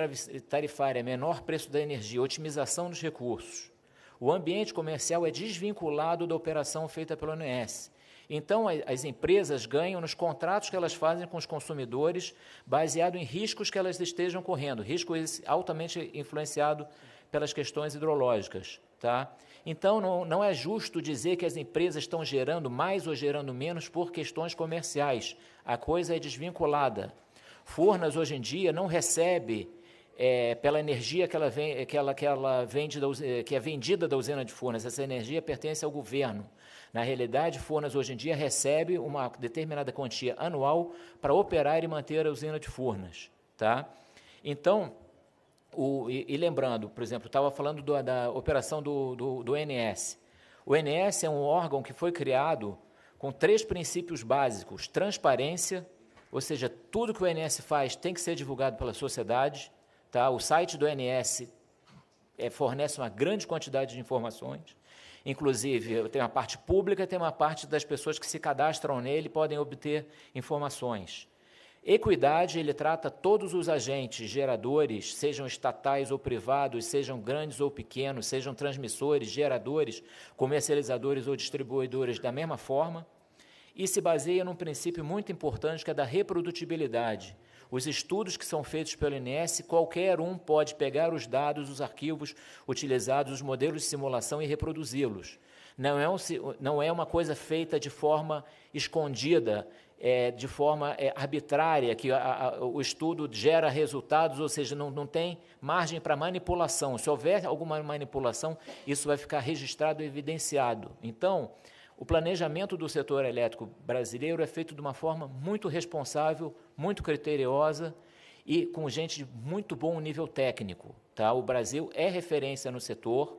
tarifária, menor preço da energia, otimização dos recursos. O ambiente comercial é desvinculado da operação feita pelo ONS. Então, as empresas ganham nos contratos que elas fazem com os consumidores, baseado em riscos que elas estejam correndo, risco altamente influenciado pelas questões hidrológicas. Tá? Então, não, não é justo dizer que as empresas estão gerando mais ou gerando menos por questões comerciais. A coisa é desvinculada. Furnas, hoje em dia, não recebe é, pela energia que ela, vem, que, ela, que, ela vende, que é vendida da usina de Furnas. Essa energia pertence ao governo. Na realidade, Furnas hoje em dia recebe uma determinada quantia anual para operar e manter a usina de Furnas. Tá? Então, o, e, e, lembrando, por exemplo, estava falando do, da operação do, do, do NS. O NS é um órgão que foi criado com três princípios básicos: transparência, ou seja, tudo que o NS faz tem que ser divulgado pela sociedade. Tá? O site do NS é, fornece uma grande quantidade de informações. Inclusive, tem uma parte pública, tem uma parte das pessoas que se cadastram nele podem obter informações. Equidade, ele trata todos os agentes geradores, sejam estatais ou privados, sejam grandes ou pequenos, sejam transmissores, geradores, comercializadores ou distribuidores, da mesma forma, e se baseia num princípio muito importante que é da reprodutibilidade. Os estudos que são feitos pelo INES, qualquer um pode pegar os dados, os arquivos utilizados, os modelos de simulação e reproduzi-los. Não é, um, não é uma coisa feita de forma escondida, é, de forma é, arbitrária, que a, a, o estudo gera resultados, ou seja, não, não tem margem para manipulação. Se houver alguma manipulação, isso vai ficar registrado e evidenciado. Então, o planejamento do setor elétrico brasileiro é feito de uma forma muito responsável, muito criteriosa e com gente de muito bom nível técnico. Tá? O Brasil é referência no setor.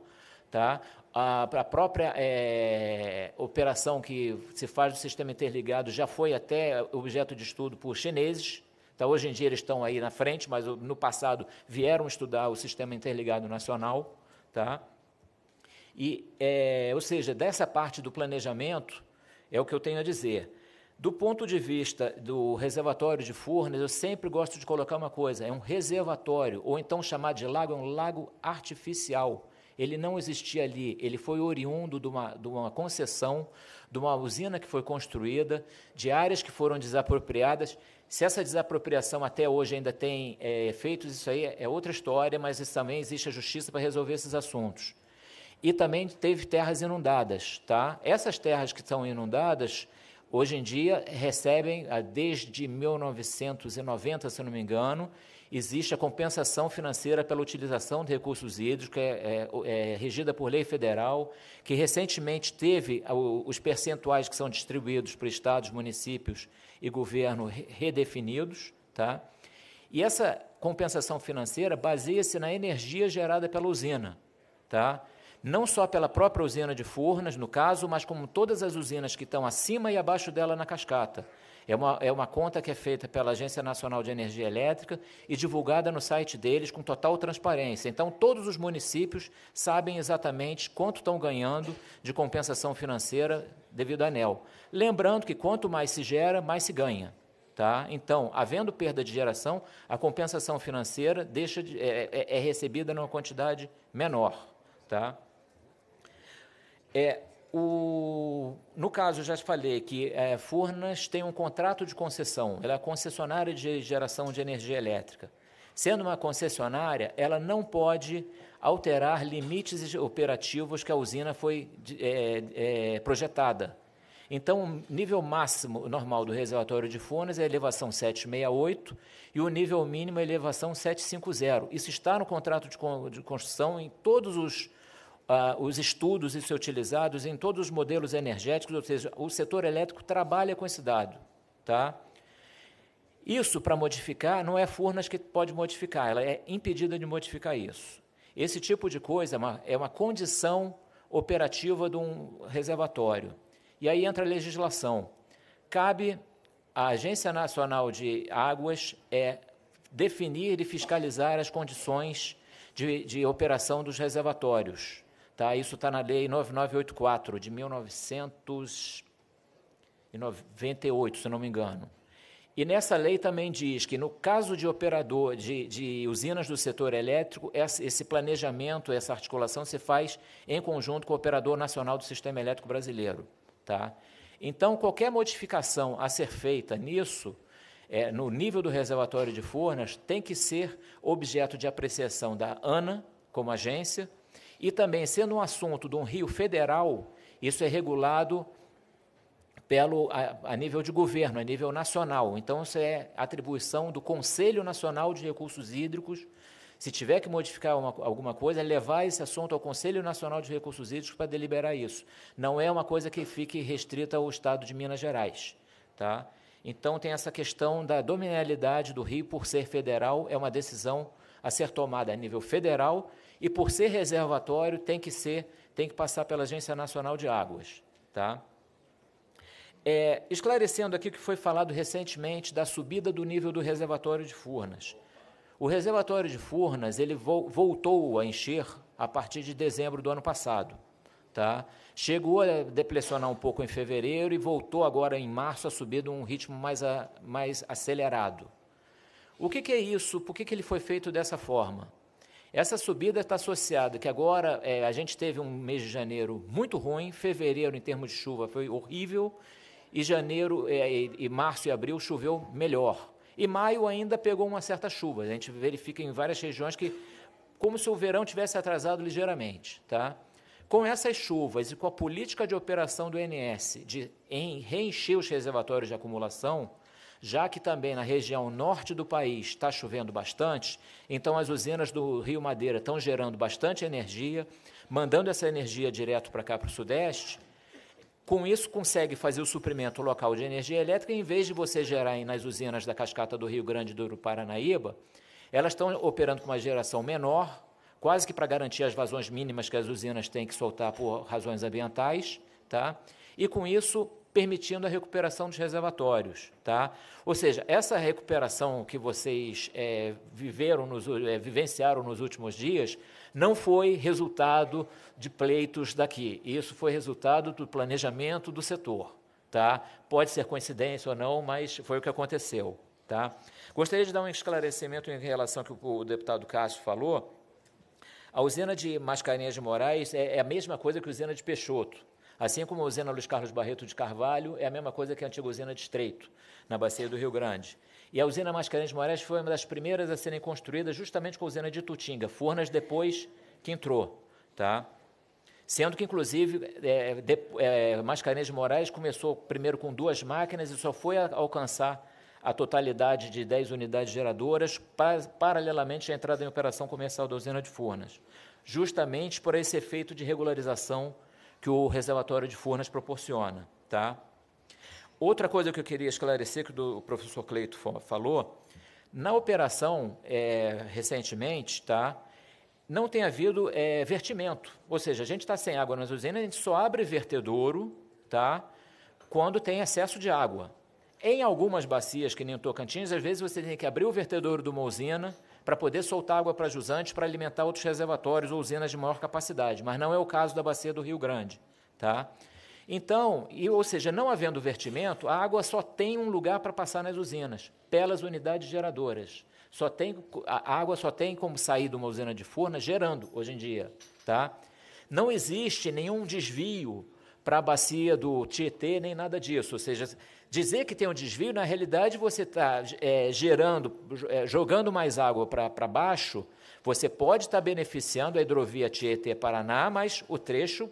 Tá? A, a própria é, operação que se faz do sistema interligado já foi até objeto de estudo por chineses. Tá? Hoje em dia eles estão aí na frente, mas no passado vieram estudar o sistema interligado nacional. Tá? E, é, ou seja, dessa parte do planejamento, é o que eu tenho a dizer. Do ponto de vista do reservatório de Furnas, eu sempre gosto de colocar uma coisa: é um reservatório, ou então chamar de lago, é um lago artificial. Ele não existia ali, ele foi oriundo de uma, de uma concessão, de uma usina que foi construída, de áreas que foram desapropriadas. Se essa desapropriação até hoje ainda tem é, efeitos, isso aí é outra história, mas também existe a justiça para resolver esses assuntos e também teve terras inundadas, tá? Essas terras que estão inundadas, hoje em dia recebem ah, desde 1990, se não me engano, existe a compensação financeira pela utilização de recursos hídricos, que é, é, é regida por lei federal, que recentemente teve ah, os percentuais que são distribuídos para estados, municípios e governo redefinidos, tá? E essa compensação financeira baseia-se na energia gerada pela usina, tá? não só pela própria usina de Furnas, no caso, mas como todas as usinas que estão acima e abaixo dela na cascata. É uma, é uma conta que é feita pela Agência Nacional de Energia Elétrica e divulgada no site deles com total transparência. Então, todos os municípios sabem exatamente quanto estão ganhando de compensação financeira devido à ANEL. Lembrando que quanto mais se gera, mais se ganha. Tá? Então, havendo perda de geração, a compensação financeira deixa de, é, é, é recebida numa quantidade menor. Tá? É, o, no caso, eu já te falei que é, Furnas tem um contrato de concessão, ela é concessionária de geração de energia elétrica. Sendo uma concessionária, ela não pode alterar limites operativos que a usina foi é, é, projetada. Então, o nível máximo normal do reservatório de Furnas é a elevação 768 e o nível mínimo é a elevação 750. Isso está no contrato de, de construção em todos os ah, os estudos isso é utilizados em todos os modelos energéticos, ou seja, o setor elétrico trabalha com esse dado, tá? Isso para modificar não é Furnas que pode modificar, ela é impedida de modificar isso. Esse tipo de coisa é uma, é uma condição operativa de um reservatório. E aí entra a legislação. Cabe à Agência Nacional de Águas é definir e fiscalizar as condições de, de operação dos reservatórios. Tá? Isso está na lei 9984 de 1998, se não me engano. E nessa lei também diz que, no caso de operador de, de usinas do setor elétrico, esse planejamento, essa articulação se faz em conjunto com o operador nacional do sistema elétrico brasileiro. Tá? Então, qualquer modificação a ser feita nisso, é, no nível do reservatório de Furnas, tem que ser objeto de apreciação da ANA, como agência, e também, sendo um assunto de um rio federal, isso é regulado pelo, a, a nível de governo, a nível nacional. Então, isso é atribuição do Conselho Nacional de Recursos Hídricos. Se tiver que modificar uma, alguma coisa, é levar esse assunto ao Conselho Nacional de Recursos Hídricos para deliberar isso. Não é uma coisa que fique restrita ao Estado de Minas Gerais. Tá? Então, tem essa questão da dominialidade do rio por ser federal, é uma decisão a ser tomada a nível federal e por ser reservatório tem que ser, tem que passar pela Agência Nacional de Águas, tá? É, esclarecendo aqui o que foi falado recentemente da subida do nível do reservatório de Furnas. O reservatório de Furnas ele vo voltou a encher a partir de dezembro do ano passado. Tá? Chegou a depressionar um pouco em fevereiro e voltou agora em março a subir de um ritmo mais, a, mais acelerado. O que, que é isso? Por que, que ele foi feito dessa forma? Essa subida está associada que agora é, a gente teve um mês de janeiro muito ruim, fevereiro em termos de chuva foi horrível e janeiro é, e, e março e abril choveu melhor. E maio ainda pegou uma certa chuva. A gente verifica em várias regiões que como se o verão tivesse atrasado ligeiramente, tá? Com essas chuvas e com a política de operação do INS de reencher os reservatórios de acumulação, já que também na região norte do país está chovendo bastante, então as usinas do Rio Madeira estão gerando bastante energia, mandando essa energia direto para cá, para o Sudeste. Com isso, consegue fazer o suprimento local de energia elétrica, em vez de você gerar nas usinas da cascata do Rio Grande do Paranaíba, elas estão operando com uma geração menor, quase que para garantir as vazões mínimas que as usinas têm que soltar por razões ambientais, tá? E com isso permitindo a recuperação dos reservatórios. Tá? Ou seja, essa recuperação que vocês é, viveram nos, é, vivenciaram nos últimos dias não foi resultado de pleitos daqui. Isso foi resultado do planejamento do setor. Tá? Pode ser coincidência ou não, mas foi o que aconteceu. Tá? Gostaria de dar um esclarecimento em relação ao que o deputado Cássio falou. A usina de Mascarenhas de Moraes é, é a mesma coisa que a usina de Peixoto. Assim como a usina Luiz Carlos Barreto de Carvalho é a mesma coisa que a antiga usina de Estreito, na bacia do Rio Grande. E a usina Mascarenhas de Moraes foi uma das primeiras a serem construídas justamente com a usina de Tutinga, Furnas depois que entrou, tá? Sendo que, inclusive, é, de, é, Mascarenhas de Moraes começou primeiro com duas máquinas e só foi a, alcançar a totalidade de 10 unidades geradoras, paralelamente à entrada em operação comercial da usina de Furnas, justamente por esse efeito de regularização que o reservatório de Furnas proporciona. Tá? Outra coisa que eu queria esclarecer, que o professor Cleito falou, na operação, é, recentemente, tá, não tem havido é, vertimento. Ou seja, a gente está sem água nas usinas, a gente só abre vertedouro tá, quando tem excesso de água. Em algumas bacias, que nem o Tocantins, às vezes você tem que abrir o vertedouro de uma usina para poder soltar água para Jusante para alimentar outros reservatórios ou usinas de maior capacidade, mas não é o caso da bacia do Rio Grande, tá? Então, e, ou seja, não havendo vertimento, a água só tem um lugar para passar nas usinas, pelas unidades geradoras. Só tem a água só tem como sair de uma usina de forna gerando hoje em dia, tá? Não existe nenhum desvio para a bacia do Tietê, nem nada disso. Ou seja, Dizer que tem um desvio, na realidade, você está é, gerando, é, jogando mais água para baixo, você pode estar tá beneficiando a hidrovia Tietê-Paraná, mas o trecho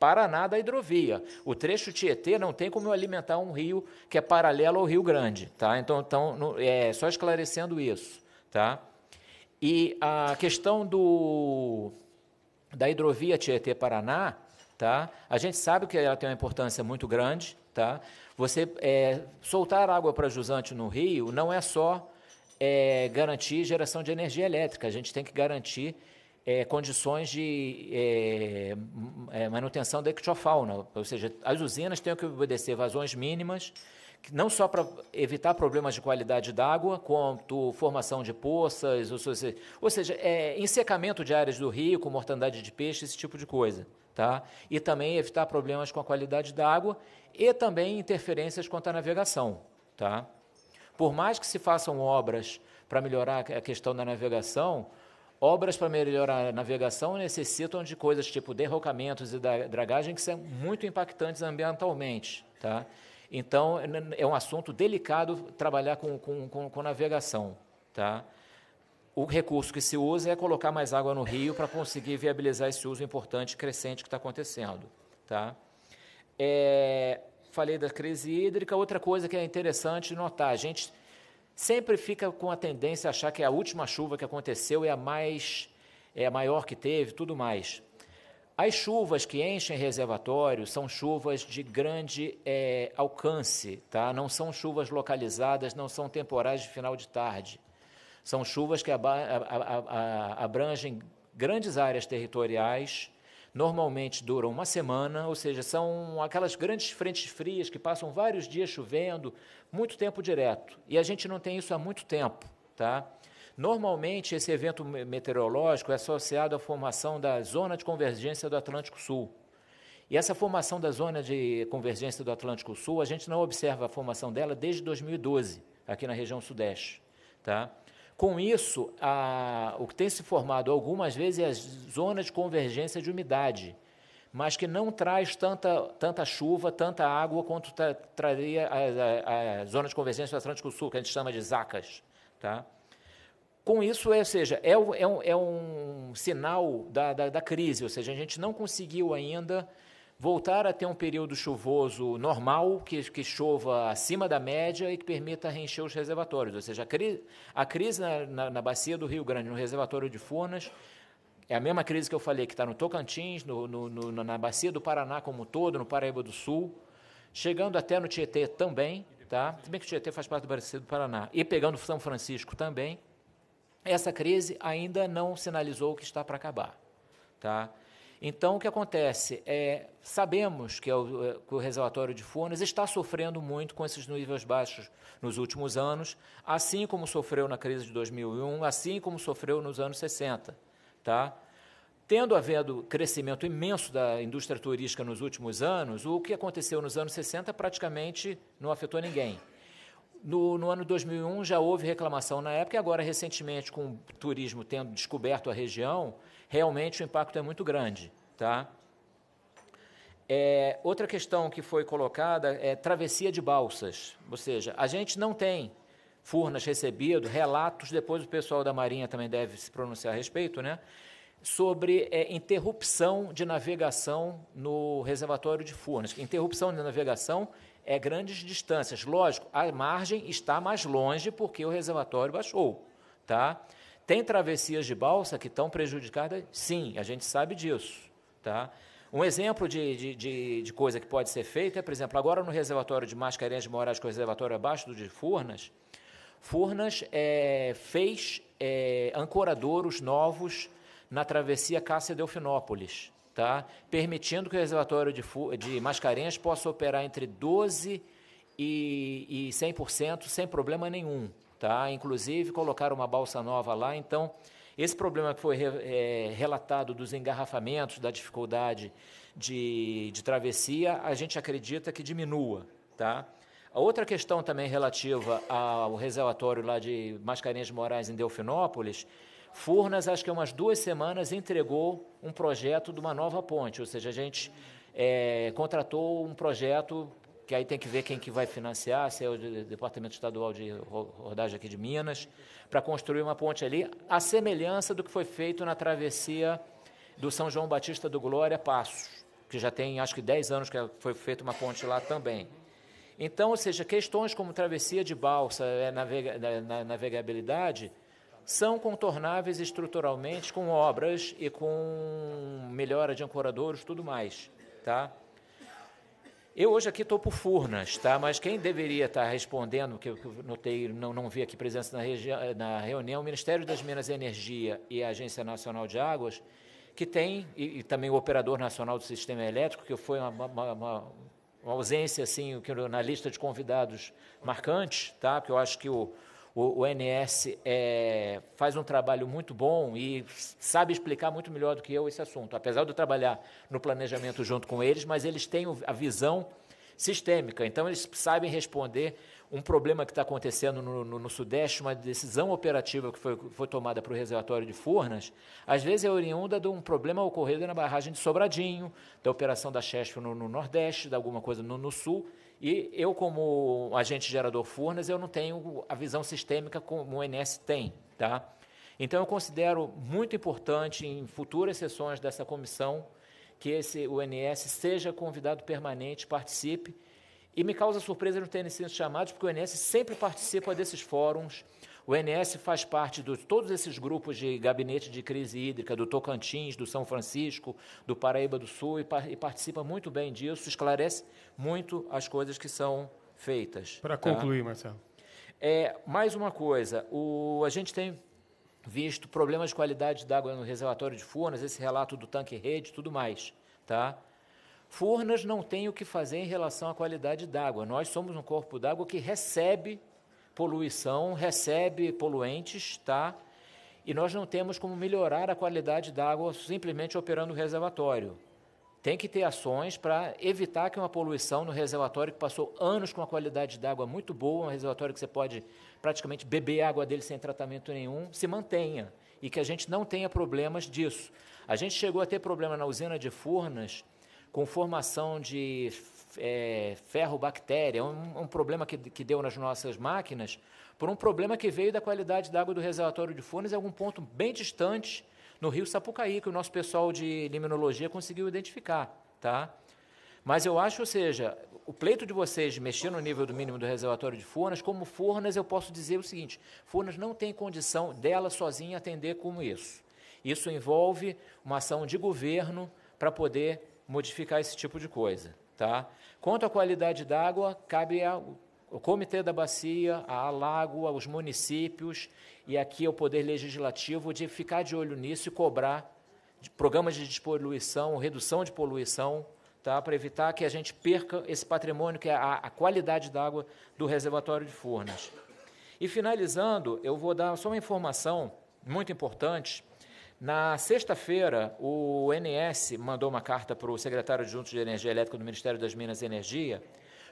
Paraná da hidrovia. O trecho Tietê não tem como alimentar um rio que é paralelo ao Rio Grande. Tá? Então, então no, é, só esclarecendo isso. Tá? E a questão do, da hidrovia Tietê-Paraná, tá? a gente sabe que ela tem uma importância muito grande, tá? Você é, soltar água para jusante no rio não é só é, garantir geração de energia elétrica, a gente tem que garantir é, condições de é, é, manutenção da ectofauna, ou seja, as usinas têm que obedecer vazões mínimas, não só para evitar problemas de qualidade d'água, quanto formação de poças, ou seja, é, ensecamento de áreas do rio com mortandade de peixe, esse tipo de coisa. Tá? E também evitar problemas com a qualidade da água e também interferências quanto à navegação. Tá? Por mais que se façam obras para melhorar a questão da navegação, obras para melhorar a navegação necessitam de coisas tipo derrocamentos e dragagem que são muito impactantes ambientalmente. Tá? Então, é um assunto delicado trabalhar com, com, com, com navegação. Tá? O recurso que se usa é colocar mais água no rio para conseguir viabilizar esse uso importante crescente que está acontecendo. Tá? É, falei da crise hídrica. Outra coisa que é interessante notar, a gente sempre fica com a tendência a achar que a última chuva que aconteceu é a mais é a maior que teve, tudo mais. As chuvas que enchem reservatórios são chuvas de grande é, alcance, tá? Não são chuvas localizadas, não são temporais de final de tarde. São chuvas que abrangem grandes áreas territoriais normalmente duram uma semana, ou seja, são aquelas grandes frentes frias que passam vários dias chovendo, muito tempo direto. E a gente não tem isso há muito tempo, tá? Normalmente esse evento meteorológico é associado à formação da zona de convergência do Atlântico Sul. E essa formação da zona de convergência do Atlântico Sul, a gente não observa a formação dela desde 2012, aqui na região sudeste, tá? Com isso, a, o que tem se formado algumas vezes é as zonas de convergência de umidade, mas que não traz tanta, tanta chuva, tanta água quanto tra, traria a, a, a, zona de convergência do Atlântico Sul, que a gente chama de zacas. Tá? Com isso, é, ou seja, é, é, um, é um sinal da, da, da crise, ou seja, a gente não conseguiu ainda voltar a ter um período chuvoso normal, que, que chova acima da média e que permita reencher os reservatórios. Ou seja, a, cri, a crise na, na, na, bacia do Rio Grande, no reservatório de Furnas, é a mesma crise que eu falei, que está no Tocantins, no, no, no, na bacia do Paraná como um todo, no Paraíba do Sul, chegando até no Tietê também, tá? se bem que o Tietê faz parte do bacia do Paraná, e pegando São Francisco também, essa crise ainda não sinalizou que está para acabar. Tá? Então, o que acontece? É, sabemos que, é o, é, que o reservatório de Furnas está sofrendo muito com esses níveis baixos nos últimos anos, assim como sofreu na crise de 2001, assim como sofreu nos anos 60. Tá? Tendo havendo crescimento imenso da indústria turística nos últimos anos, o que aconteceu nos anos 60 praticamente não afetou ninguém. No, no, ano 2001 já houve reclamação na época, e agora recentemente, com o turismo tendo descoberto a região, realmente o impacto é muito grande. Tá? É, outra questão que foi colocada é travessia de balsas, ou seja, a gente não tem Furnas recebido relatos, depois o pessoal da Marinha também deve se pronunciar a respeito, né? sobre é, interrupção de navegação no reservatório de Furnas. Interrupção de navegação é grandes distâncias. Lógico, a margem está mais longe porque o reservatório baixou, tá? Tem travessias de balsa que estão prejudicadas? Sim, a gente sabe disso. Tá? Um exemplo de, de, de, de coisa que pode ser feita é, por exemplo, agora no reservatório de Mascarenhas de Moraes, com o reservatório abaixo do de Furnas, Furnas é, fez é, ancoradouros novos na travessia Cássia Delfinópolis, tá? permitindo que o reservatório de, de Mascarenhas possa operar entre 12% e, e 100% sem problema nenhum tá? Inclusive colocaram uma balsa nova lá, então esse problema que foi é, relatado dos engarrafamentos, da dificuldade de, de travessia, a gente acredita que diminua, tá? A outra questão também relativa ao reservatório lá de Mascarenhas de Moraes, em Delfinópolis, Furnas, acho que há umas duas semanas, entregou um projeto de uma nova ponte, ou seja, a gente é, contratou um projeto que aí tem que ver quem que vai financiar, se é o Departamento Estadual de Rodagem aqui de Minas, para construir uma ponte ali, à semelhança do que foi feito na travessia do São João Batista do Glória Passos, que já tem acho que 10 anos que é, foi feita uma ponte lá também. Então, ou seja, questões como travessia de balsa, é, navega, na, navegabilidade, são contornáveis estruturalmente com obras e com melhora de ancoradores tudo mais, tá? Eu hoje aqui estou por Furnas, tá? mas quem deveria estar tá respondendo, que eu, que eu notei, não, não vi aqui presença na, na reunião, o Ministério das Minas e Energia e a Agência Nacional de Águas, que tem, e, e também o Operador Nacional do Sistema Elétrico, que foi uma, uma, uma, uma ausência assim, na lista de convidados marcantes, tá? porque eu acho que o, o, o NS é, faz um trabalho muito bom e sabe explicar muito melhor do que eu esse assunto. Apesar de eu trabalhar no planejamento junto com eles, mas eles têm a visão sistêmica. Então, eles sabem responder um problema que está acontecendo no, no, no, Sudeste, uma decisão operativa que foi, foi tomada para o reservatório de Furnas, às vezes é oriunda de um problema ocorrido na barragem de Sobradinho, da operação da Chesf no, no Nordeste, de alguma coisa no, Sul. E eu, como agente gerador Furnas, eu não tenho a visão sistêmica como o NS tem. Tá? Então, eu considero muito importante, em futuras sessões dessa comissão, que esse, o NS seja convidado permanente, participe. E me causa surpresa não terem sido chamados, porque o ONS sempre participa desses fóruns, o NS faz parte de todos esses grupos de gabinete de crise hídrica, do Tocantins, do São Francisco, do Paraíba do Sul, e, e participa muito bem disso, esclarece muito as coisas que são feitas. Para tá? concluir, Marcelo. É, mais uma coisa, o, a gente tem visto problemas de qualidade de água no reservatório de Furnas, esse relato do tanque rede tudo mais. Tá? Furnas não tem o que fazer em relação à qualidade d'água. Nós somos um corpo d'água que recebe poluição recebe poluentes, tá? E nós não temos como melhorar a qualidade da água simplesmente operando o reservatório. Tem que ter ações para evitar que uma poluição no reservatório que passou anos com uma qualidade d'água muito boa, um reservatório que você pode praticamente beber a água dele sem tratamento nenhum, se mantenha e que a gente não tenha problemas disso. A gente chegou a ter problema na usina de Furnas com formação de é, ferro-bactéria, um, um, problema que, que deu nas nossas máquinas, por um problema que veio da qualidade da água do reservatório de Furnas em algum ponto bem distante no rio Sapucaí, que o nosso pessoal de limnologia conseguiu identificar. Tá? Mas eu acho, ou seja, o pleito de vocês de mexer no nível do mínimo do reservatório de Furnas, como Furnas, eu posso dizer o seguinte: Furnas não tem condição dela sozinha atender como isso. Isso envolve uma ação de governo para poder modificar esse tipo de coisa. Tá? Quanto à qualidade da água, cabe ao Comitê da Bacia, à Lagoa, aos municípios e aqui ao é Poder Legislativo de ficar de olho nisso e cobrar programas de despoluição, redução de poluição, tá? para evitar que a gente perca esse patrimônio que é a, a qualidade da água do reservatório de Furnas. E finalizando, eu vou dar só uma informação muito importante na sexta-feira, o NS mandou uma carta para o secretário adjunto de Energia Elétrica do Ministério das Minas e Energia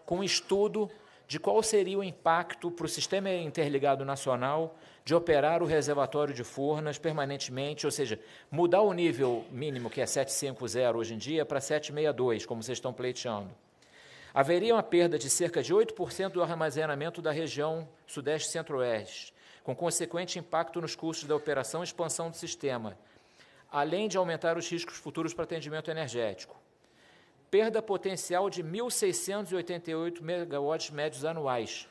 com um estudo de qual seria o impacto para o Sistema Interligado Nacional de operar o reservatório de Furnas permanentemente, ou seja, mudar o nível mínimo, que é 750 hoje em dia, para 762, como vocês estão pleiteando. Haveria uma perda de cerca de 8% do armazenamento da região Sudeste-Centro-Oeste com consequente impacto nos custos da operação e expansão do sistema, além de aumentar os riscos futuros para atendimento energético. Perda potencial de 1.688 megawatts médios anuais.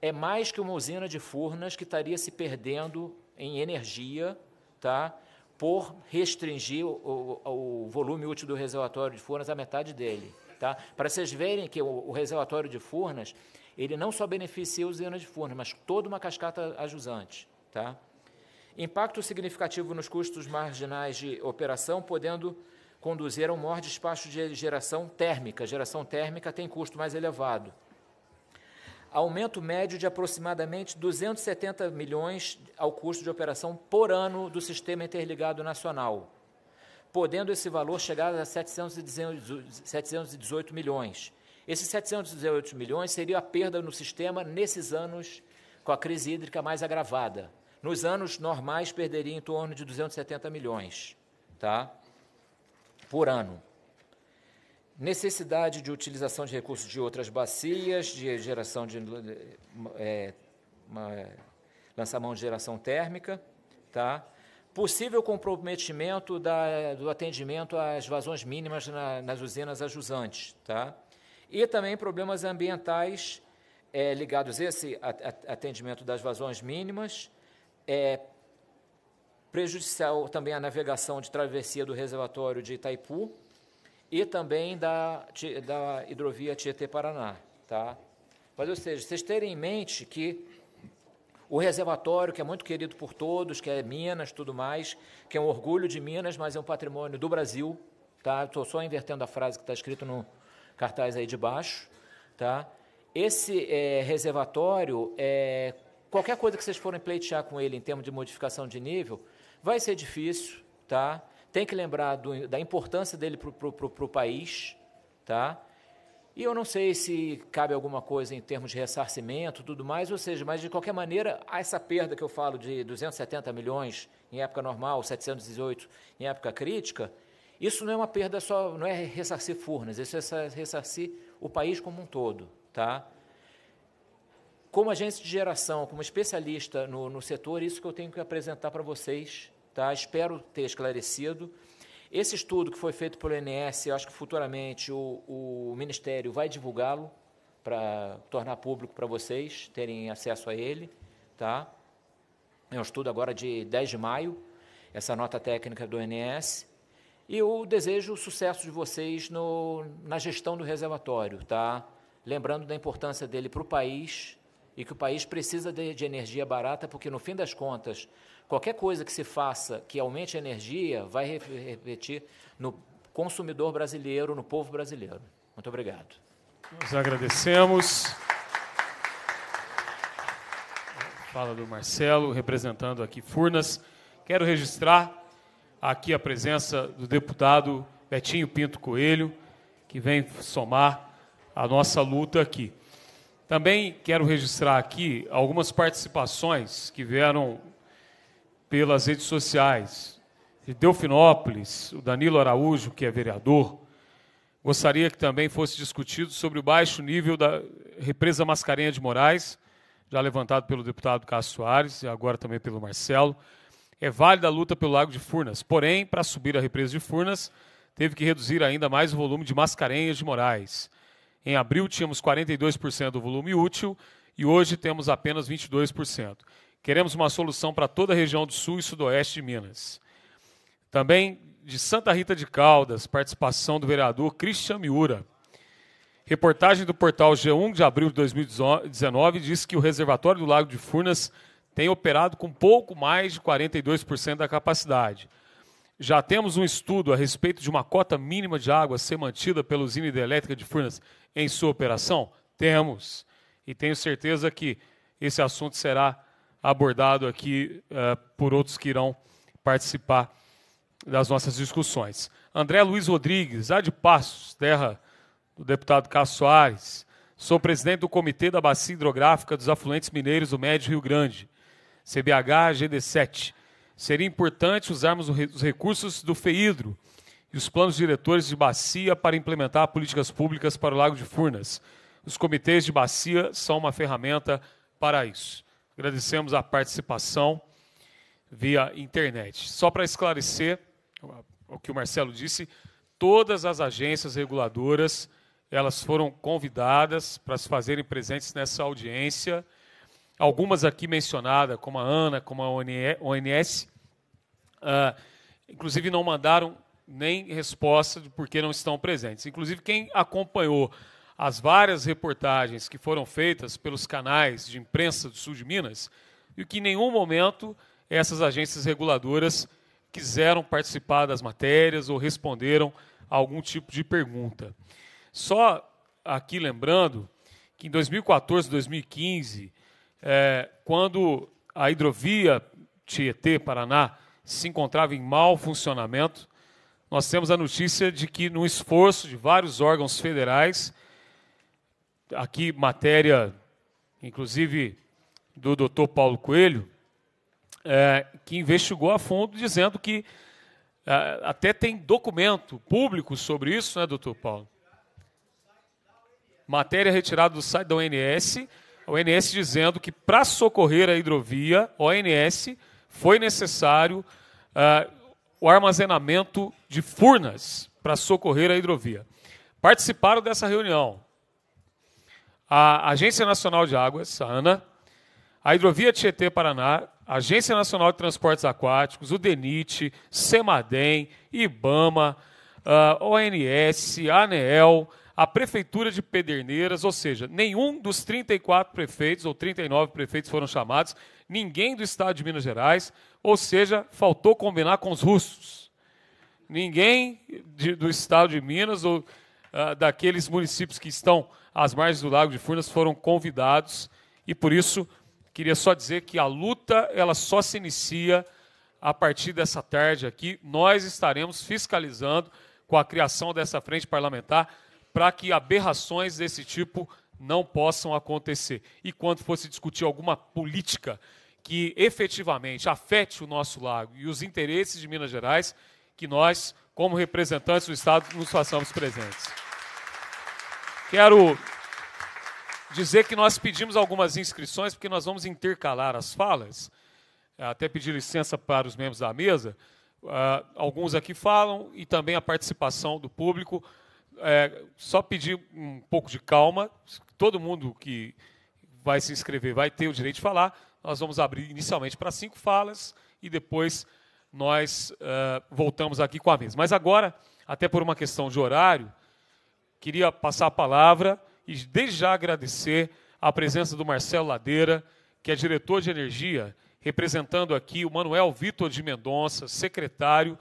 É mais que uma usina de Furnas que estaria se perdendo em energia, tá? por restringir o, o, o, volume útil do reservatório de Furnas à metade dele. Tá? Para vocês verem que o, o reservatório de Furnas ele não só beneficia os usinas de forno, mas toda uma cascata ajusante. Tá? Impacto significativo nos custos marginais de operação, podendo conduzir a um maior despacho de geração térmica. Geração térmica tem custo mais elevado. Aumento médio de aproximadamente 270 milhões ao custo de operação por ano do Sistema Interligado Nacional, podendo esse valor chegar a 718 milhões esses 718 milhões seria a perda no sistema nesses anos com a crise hídrica mais agravada. Nos anos normais, perderia em torno de 270 milhões tá? por ano. Necessidade de utilização de recursos de outras bacias, de geração de. É, uma, lançar mão de geração térmica, tá? possível comprometimento da, do atendimento às vazões mínimas na, nas usinas ajusantes, tá? e também problemas ambientais é, ligados a esse atendimento das vazões mínimas, é, prejudicial também à navegação de travessia do reservatório de Itaipu e também da, da hidrovia Tietê-Paraná. Tá? Mas, ou seja, vocês terem em mente que o reservatório, que é muito querido por todos, que é Minas, tudo mais, que é um orgulho de Minas, mas é um patrimônio do Brasil, tá? Estou só invertendo a frase que está escrito no, cartaz aí de baixo, tá? Esse é, reservatório, é, qualquer coisa que vocês forem pleitear com ele em termos de modificação de nível, vai ser difícil, tá? Tem que lembrar do, da importância dele para o país, tá? E eu não sei se cabe alguma coisa em termos de ressarcimento, tudo mais, ou seja, mas de qualquer maneira, essa perda que eu falo de 270 milhões em época normal, 718 em época crítica, isso não é uma perda só, não é ressarcir Furnas, isso é ressarcir o país como um todo. Tá? Como agência de geração, como especialista no, no setor, isso que eu tenho que apresentar para vocês. Tá? Espero ter esclarecido. Esse estudo que foi feito pelo INS, eu acho que futuramente o, o Ministério vai divulgá-lo para tornar público para vocês terem acesso a ele. Tá? É um estudo agora de 10 de maio, essa nota técnica do INS. E eu desejo sucesso de vocês no, na gestão do reservatório, tá? Lembrando da importância dele para o país e que o país precisa de, de energia barata, porque no fim das contas, qualquer coisa que se faça que aumente a energia vai refletir no consumidor brasileiro, no povo brasileiro. Muito obrigado. Nós agradecemos. Fala do Marcelo, representando aqui Furnas. Quero registrar aqui a presença do deputado Betinho Pinto Coelho, que vem somar a nossa luta aqui. Também quero registrar aqui algumas participações que vieram pelas redes sociais. De Delfinópolis, o Danilo Araújo, que é vereador, gostaria que também fosse discutido sobre o baixo nível da represa Mascarenha de Moraes, já levantado pelo deputado Cássio Soares e agora também pelo Marcelo. É válida a luta pelo Lago de Furnas, porém, para subir a represa de Furnas, teve que reduzir ainda mais o volume de Mascarenhas de Moraes. Em abril tínhamos 42% do volume útil e hoje temos apenas 22%. Queremos uma solução para toda a região do sul e sudoeste de Minas. Também de Santa Rita de Caldas, participação do vereador Christian Miura. Reportagem do portal G1 de abril de 2019 diz que o reservatório do Lago de Furnas tem operado com pouco mais de 42% da capacidade. Já temos um estudo a respeito de uma cota mínima de água ser mantida pela usina hidrelétrica de Furnas em sua operação? Temos. E tenho certeza que esse assunto será abordado aqui uh, por outros que irão participar das nossas discussões. André Luiz Rodrigues, lá de Passos, terra do deputado Cássio Soares. Sou presidente do Comitê da Bacia Hidrográfica dos Afluentes Mineiros do Médio Rio Grande. CBH, GD7. Seria importante usarmos os recursos do FEIDRO e os planos diretores de bacia para implementar políticas públicas para o Lago de Furnas. Os comitês de bacia são uma ferramenta para isso. Agradecemos a participação via internet. Só para esclarecer o que o Marcelo disse, todas as agências reguladoras elas foram convidadas para se fazerem presentes nessa audiência algumas aqui mencionadas, como a ANA, como a ONS, uh, ah, inclusive não mandaram nem resposta de por que não estão presentes. Inclusive, quem acompanhou as várias reportagens que foram feitas pelos canais de imprensa do sul de Minas, e que em nenhum momento essas agências reguladoras quiseram participar das matérias ou responderam a algum tipo de pergunta. Só aqui lembrando que em 2014, 2015, é, quando a hidrovia Tietê-Paraná se encontrava em mau funcionamento, nós temos a notícia de que, num esforço de vários órgãos federais, aqui matéria, inclusive, do Dr. Paulo Coelho, é, que investigou a fundo, dizendo que é, até tem documento público sobre isso, né, doutor Paulo? Matéria retirada do site da ONS, a ONS dizendo que para socorrer a hidrovia, ONS, foi necessário uh, o armazenamento de furnas para socorrer a hidrovia. Participaram dessa reunião a Agência Nacional de Águas, a ANA, a Hidrovia Tietê-Paraná, a Agência Nacional de Transportes Aquáticos, o DENIT, SEMADEM, IBAMA, a ONS, a ANEEL, ah, a Prefeitura de Pederneiras, ou seja, nenhum dos 34 prefeitos ou 39 prefeitos foram chamados, ninguém do Estado de Minas Gerais, ou seja, faltou combinar com os russos. Ninguém de, do Estado de Minas ou uh, daqueles municípios que estão às margens do Lago de Furnas foram convidados e por isso queria só dizer que a luta ela só se inicia a partir dessa tarde aqui. Nós estaremos fiscalizando com a criação dessa frente parlamentar para que aberrações desse tipo não possam acontecer. E quando fosse discutir alguma política que efetivamente afete o nosso lago e os interesses de Minas Gerais, que nós, como representantes do Estado, nos façamos presentes. Quero dizer que nós pedimos algumas inscrições, porque nós vamos intercalar as falas. Até pedir licença para os membros da mesa. Ah, alguns aqui falam e também a participação do público é, só pedir um pouco de calma. Todo mundo que vai se inscrever vai ter o direito de falar. Nós vamos abrir inicialmente para cinco falas e depois nós é, voltamos aqui com a mesa. Mas agora, até por uma questão de horário, queria passar a palavra e desde já agradecer a presença do Marcelo Ladeira, que é diretor de energia, representando aqui o Manuel Vitor de Mendonça, secretário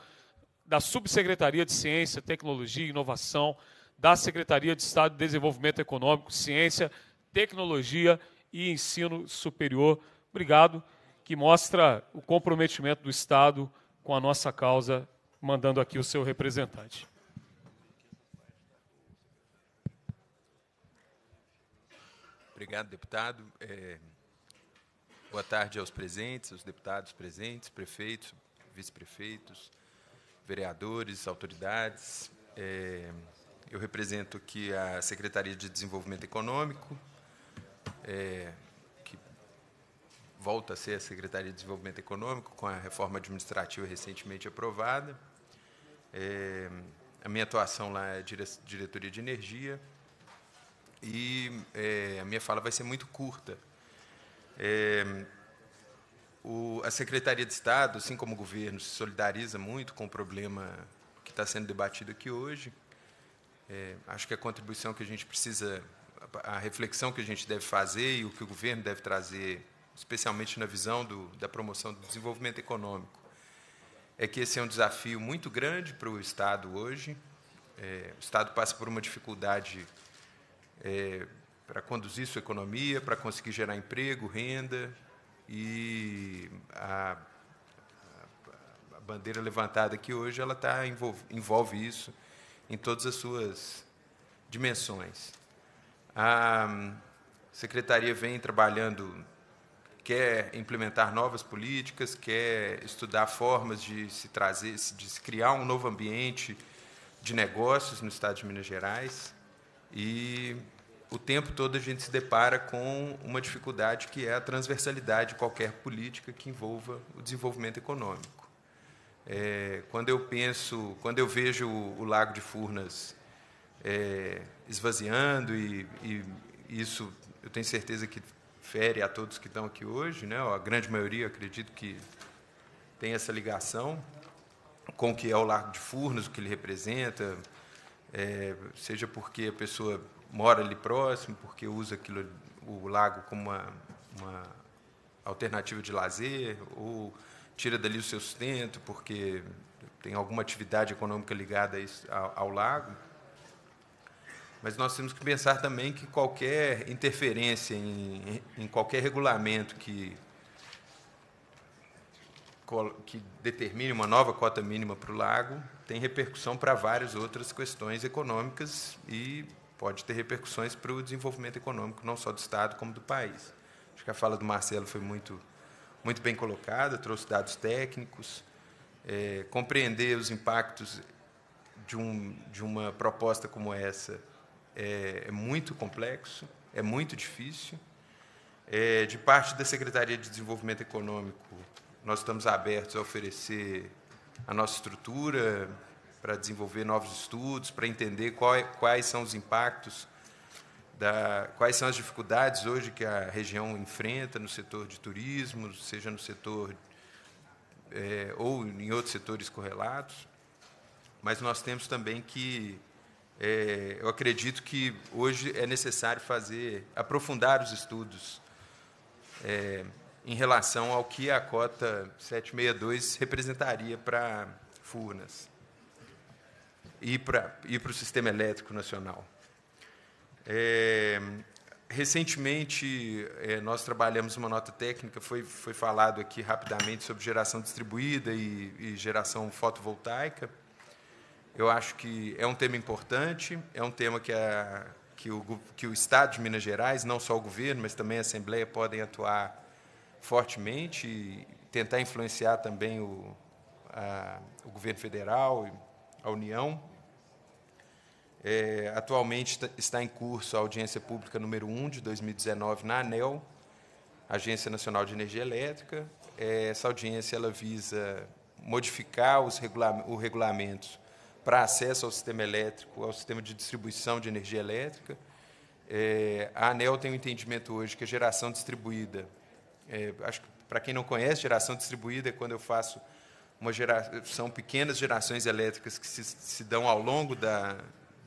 da Subsecretaria de Ciência, Tecnologia e Inovação, da Secretaria de Estado de Desenvolvimento Econômico, Ciência, Tecnologia e Ensino Superior. Obrigado, que mostra o comprometimento do Estado com a nossa causa, mandando aqui o seu representante. Obrigado, deputado. É, boa tarde aos presentes, aos deputados presentes, prefeitos, vice-prefeitos vereadores, autoridades. É, eu represento aqui a Secretaria de Desenvolvimento Econômico, é, que volta a ser a Secretaria de Desenvolvimento Econômico, com a reforma administrativa recentemente aprovada. É, a minha atuação lá é dire diretoria de energia e é, a minha fala vai ser muito curta. É, o, a Secretaria de Estado, assim como o governo, se solidariza muito com o problema que está sendo debatido aqui hoje. É, acho que a contribuição que a gente precisa, a reflexão que a gente deve fazer e o que o governo deve trazer, especialmente na visão do, da promoção do desenvolvimento econômico, é que esse é um desafio muito grande para o Estado hoje. É, o Estado passa por uma dificuldade é, para conduzir sua economia, para conseguir gerar emprego, renda, e a, a bandeira levantada aqui hoje ela tá, envolve, envolve isso em todas as suas dimensões. A hum, secretaria vem trabalhando, quer implementar novas políticas, quer estudar formas de se trazer, de se criar um novo ambiente de negócios no estado de Minas Gerais e o tempo todo a gente se depara com uma dificuldade que é a transversalidade de qualquer política que envolva o desenvolvimento econômico. É, quando eu penso, quando eu vejo o, Lago de Furnas é, esvaziando e, e, isso, eu tenho certeza que fere a todos que estão aqui hoje, né? A grande maioria, acredito que tem essa ligação com o que é o Lago de Furnas, o que ele representa, é, seja porque a pessoa mora ali próximo, porque usa aquilo, o lago como uma, uma alternativa de lazer, ou tira dali o seu sustento porque tem alguma atividade econômica ligada ao, ao lago. Mas nós temos que pensar também que qualquer interferência em, em qualquer regulamento que, que determine uma nova cota mínima para o lago tem repercussão para várias outras questões econômicas e pode ter repercussões para o desenvolvimento econômico, não só do Estado, como do país. Acho que a fala do Marcelo foi muito, muito bem colocada, trouxe dados técnicos, é, compreender os impactos de, um, de uma proposta como essa é, é muito complexo, é muito difícil. É, de parte da Secretaria de Desenvolvimento Econômico, nós estamos abertos a oferecer a nossa estrutura, para desenvolver novos estudos, para entender qual, é, quais são os impactos, da, quais são as dificuldades hoje que a região enfrenta no setor de turismo, seja no setor é, ou em outros setores correlatos. Mas nós temos também que é, eu acredito que hoje é necessário fazer aprofundar os estudos é, em relação ao que a cota 762 representaria para Furnas ir para ir o sistema elétrico nacional. É, recentemente, é, nós trabalhamos uma nota técnica, foi, foi falado aqui rapidamente sobre geração distribuída e, e geração fotovoltaica. Eu acho que é um tema importante, é um tema que, a, que, o, que o Estado de Minas Gerais, não só o governo, mas também a Assembleia, podem atuar fortemente e tentar influenciar também o, a, o governo federal a União. É, atualmente está em curso a audiência pública número 1 de 2019 na ANEL, Agência Nacional de Energia Elétrica. É, essa audiência ela visa modificar os regula o regulamento para acesso ao sistema elétrico, ao sistema de distribuição de energia elétrica. É, a ANEL tem um entendimento hoje que a é geração distribuída, é, acho que para quem não conhece, geração distribuída é quando eu faço uma são pequenas gerações elétricas que se, se dão ao longo da,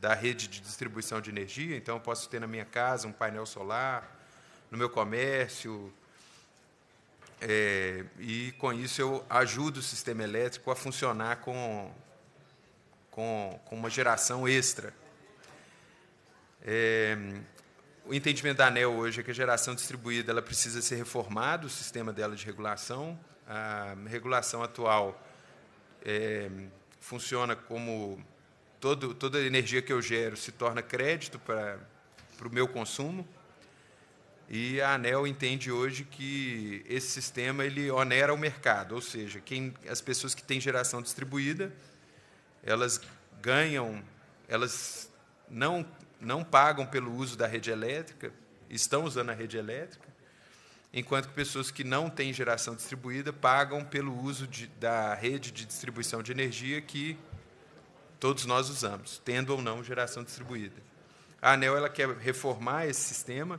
da rede de distribuição de energia. Então, eu posso ter na minha casa um painel solar, no meu comércio, é, e com isso eu ajudo o sistema elétrico a funcionar com, com, com uma geração extra. É, o entendimento da ANEL hoje é que a geração distribuída ela precisa ser reformada, o sistema dela de regulação, a regulação atual é, funciona como todo, toda a energia que eu gero se torna crédito para, para o meu consumo. E a ANEL entende hoje que esse sistema ele onera o mercado, ou seja, quem, as pessoas que têm geração distribuída, elas ganham, elas não, não pagam pelo uso da rede elétrica, estão usando a rede elétrica, enquanto que pessoas que não têm geração distribuída pagam pelo uso de, da rede de distribuição de energia que todos nós usamos, tendo ou não geração distribuída. A ANEL ela quer reformar esse sistema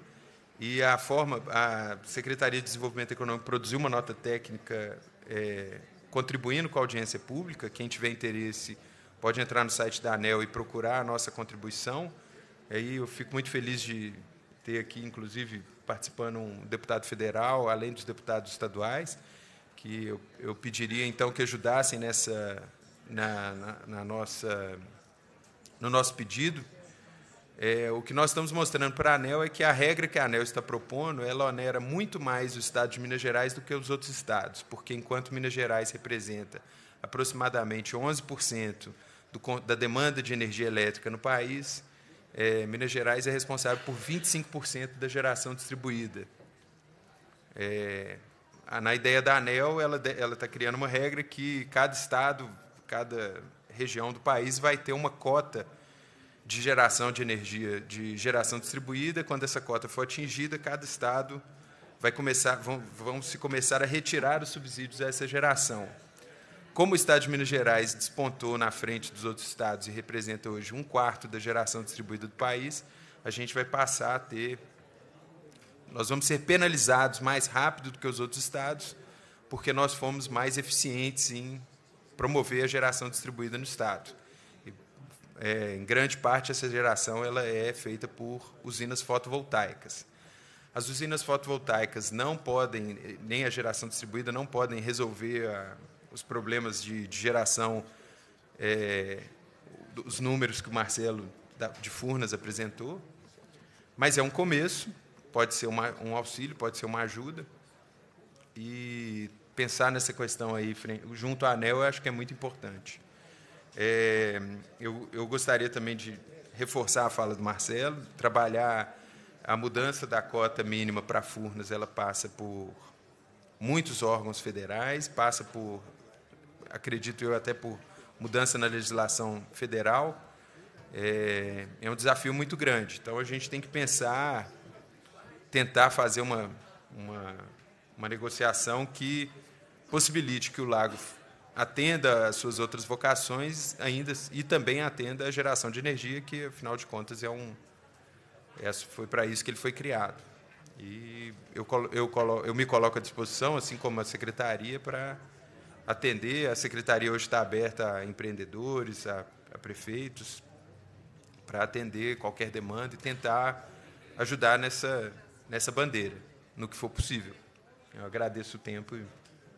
e a forma a Secretaria de Desenvolvimento Econômico produziu uma nota técnica é, contribuindo com a audiência pública. Quem tiver interesse pode entrar no site da ANEL e procurar a nossa contribuição. Aí eu fico muito feliz de ter aqui, inclusive, participando um deputado federal, além dos deputados estaduais, que eu, eu pediria, então, que ajudassem nessa, na, na, na nossa, no nosso pedido. É, o que nós estamos mostrando para a ANEL é que a regra que a ANEL está propondo, ela onera muito mais o Estado de Minas Gerais do que os outros estados, porque enquanto Minas Gerais representa aproximadamente 11% do, da demanda de energia elétrica no país, é, Minas Gerais é responsável por 25% da geração distribuída. É, na ideia da ANEL, ela está criando uma regra que cada estado, cada região do país vai ter uma cota de geração de energia, de geração distribuída. Quando essa cota for atingida, cada estado vai começar, vão, vão se começar a retirar os subsídios a essa geração. Como o Estado de Minas Gerais despontou na frente dos outros estados e representa hoje um quarto da geração distribuída do país, a gente vai passar a ter. Nós vamos ser penalizados mais rápido do que os outros estados, porque nós fomos mais eficientes em promover a geração distribuída no estado. E, é, em grande parte, essa geração ela é feita por usinas fotovoltaicas. As usinas fotovoltaicas não podem, nem a geração distribuída, não podem resolver a os problemas de, de geração, é, os números que o Marcelo de Furnas apresentou. Mas é um começo, pode ser uma, um auxílio, pode ser uma ajuda. E pensar nessa questão aí, junto à ANEL, eu acho que é muito importante. É, eu, eu gostaria também de reforçar a fala do Marcelo, trabalhar a mudança da cota mínima para Furnas, ela passa por muitos órgãos federais, passa por acredito eu, até por mudança na legislação federal, é, é um desafio muito grande. Então, a gente tem que pensar, tentar fazer uma, uma, uma negociação que possibilite que o lago atenda às suas outras vocações ainda e também atenda a geração de energia, que, afinal de contas, é um, essa é, foi para isso que ele foi criado. E eu, eu, eu me coloco à disposição, assim como a secretaria, para atender. A secretaria hoje está aberta a empreendedores, a, a prefeitos, para atender qualquer demanda e tentar ajudar nessa, nessa bandeira, no que for possível. Eu agradeço o tempo e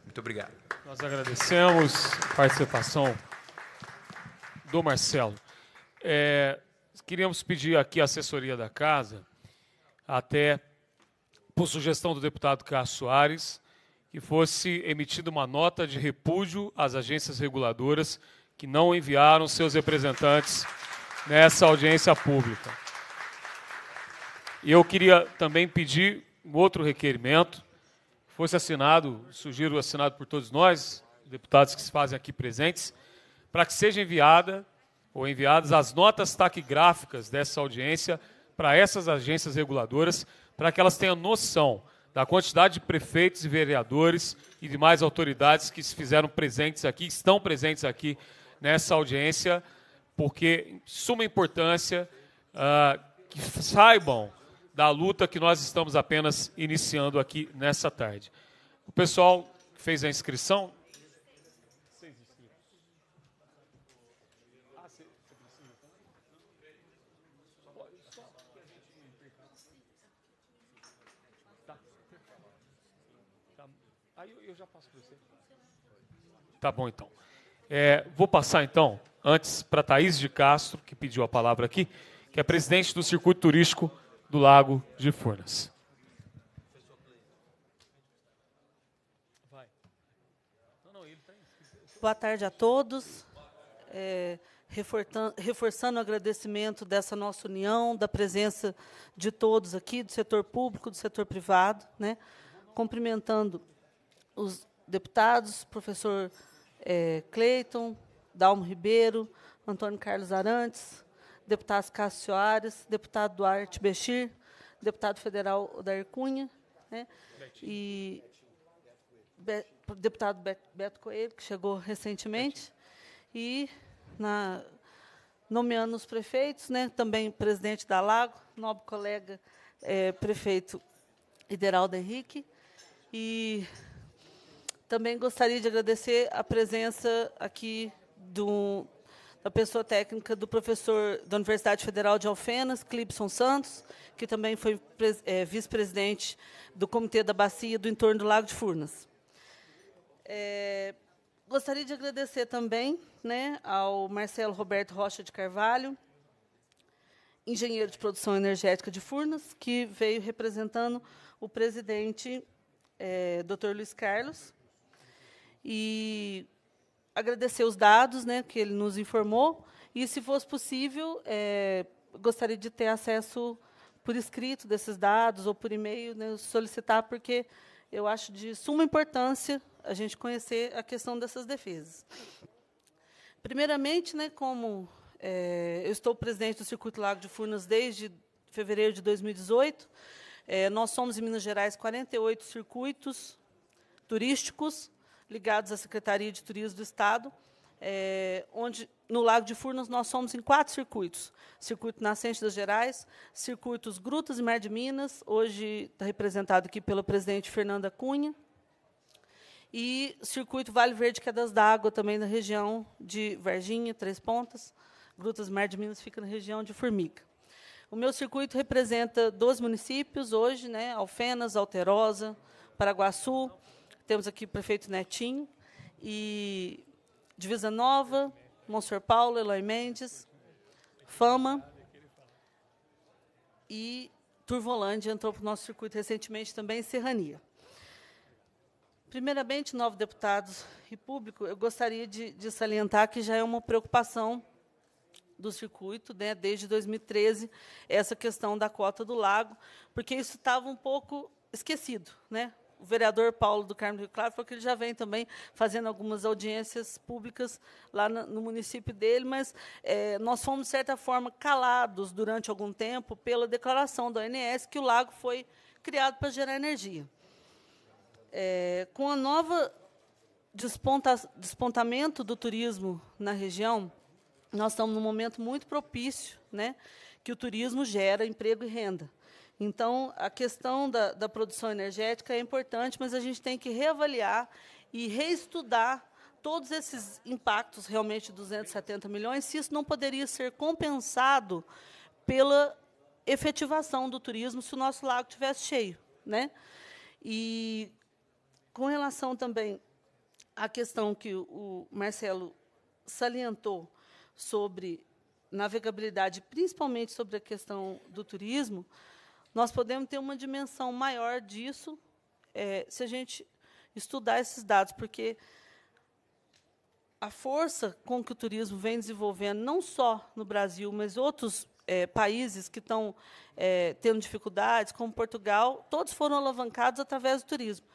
muito obrigado. Nós agradecemos a participação do Marcelo. É, queríamos pedir aqui a assessoria da casa, até por sugestão do deputado Carlos Soares, que fosse emitida uma nota de repúdio às agências reguladoras que não enviaram seus representantes nessa audiência pública. E eu queria também pedir um outro requerimento, que fosse assinado, sugiro assinado por todos nós, deputados que se fazem aqui presentes, para que seja enviada ou enviadas as notas taquigráficas dessa audiência para essas agências reguladoras, para que elas tenham noção da quantidade de prefeitos e vereadores e demais autoridades que se fizeram presentes aqui, estão presentes aqui nessa audiência, porque suma importância uh, que saibam da luta que nós estamos apenas iniciando aqui nessa tarde. O pessoal que fez a inscrição, Tá bom, então. É, vou passar, então, antes para Thaís de Castro, que pediu a palavra aqui, que é presidente do Circuito Turístico do Lago de Furnas. Tá Boa tarde a todos. É, reforçando o agradecimento dessa nossa união, da presença de todos aqui, do setor público, do setor privado, né? cumprimentando os deputados, professor é, Cleiton, Dalmo Ribeiro, Antônio Carlos Arantes, deputados Cássio Soares, deputado Duarte Bechir, deputado federal Odair Cunha, né? e Be deputado Beto Coelho, que chegou recentemente, e na, nomeando os prefeitos, né? também presidente da Lago, nobre colega é, prefeito Ideraldo Henrique, e também gostaria de agradecer a presença aqui do, da pessoa técnica do professor da Universidade Federal de Alfenas, Clibson Santos, que também foi é, vice-presidente do Comitê da Bacia do entorno do Lago de Furnas. É, gostaria de agradecer também né, ao Marcelo Roberto Rocha de Carvalho, engenheiro de produção energética de Furnas, que veio representando o presidente é, Dr. Luiz Carlos, e agradecer os dados né, que ele nos informou e, se fosse possível, é, gostaria de ter acesso por escrito desses dados ou por e-mail, né, solicitar, porque eu acho de suma importância a gente conhecer a questão dessas defesas. Primeiramente, né, como é, eu estou presidente do Circuito Lago de Furnas desde fevereiro de 2018, é, nós somos, em Minas Gerais, 48 circuitos turísticos, ligados à Secretaria de Turismo do Estado, é, onde no Lago de Furnas nós somos em quatro circuitos: circuito Nascente das Gerais, circuitos Grutas e Mar de Minas, hoje está representado aqui pelo presidente Fernanda Cunha, e circuito Vale Verde é das d'Água também na região de Varginha, Três Pontas, Grutas e Mar de Minas fica na região de Formiga. O meu circuito representa 12 municípios hoje, né? Alfenas, Alterosa, Paraguaçu, temos aqui o prefeito Netinho e Divisa Nova, Monsenhor Paulo, Eloy Mendes, Fama e Turvolândia entrou para o nosso circuito recentemente também em Serrania. Primeiramente, novos deputados e público, eu gostaria de, de salientar que já é uma preocupação do circuito, né, desde 2013, essa questão da cota do lago, porque isso estava um pouco esquecido. Né? o vereador Paulo do Carmo Rio Claro falou que ele já vem também fazendo algumas audiências públicas lá no, no município dele, mas é, nós fomos, de certa forma, calados durante algum tempo pela declaração da ONS que o lago foi criado para gerar energia. É, com a nova desponta, despontamento do turismo na região, nós estamos num momento muito propício, né, que o turismo gera emprego e renda. Então, a questão da, da produção energética é importante, mas a gente tem que reavaliar e reestudar todos esses impactos realmente 270 milhões, se isso não poderia ser compensado pela efetivação do turismo se o nosso lago tivesse cheio, né? E com relação também à questão que o Marcelo salientou sobre navegabilidade, principalmente sobre a questão do turismo, nós podemos ter uma dimensão maior disso é, se a gente estudar esses dados, porque a força com que o turismo vem desenvolvendo, não só no Brasil, mas outros é, países que estão é, tendo dificuldades, como Portugal, todos foram alavancados através do turismo.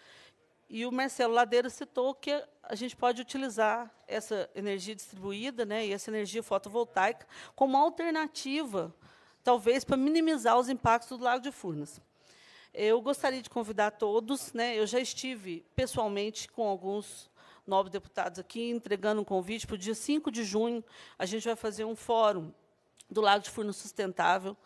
E o Marcelo Ladeira citou que a gente pode utilizar essa energia distribuída né, e essa energia fotovoltaica como alternativa talvez para minimizar os impactos do Lago de Furnas. Eu gostaria de convidar todos, né? Eu já estive pessoalmente com alguns nobres deputados aqui entregando um convite para o dia 5 de junho, a gente vai fazer um fórum do Lago de Furno Sustentável,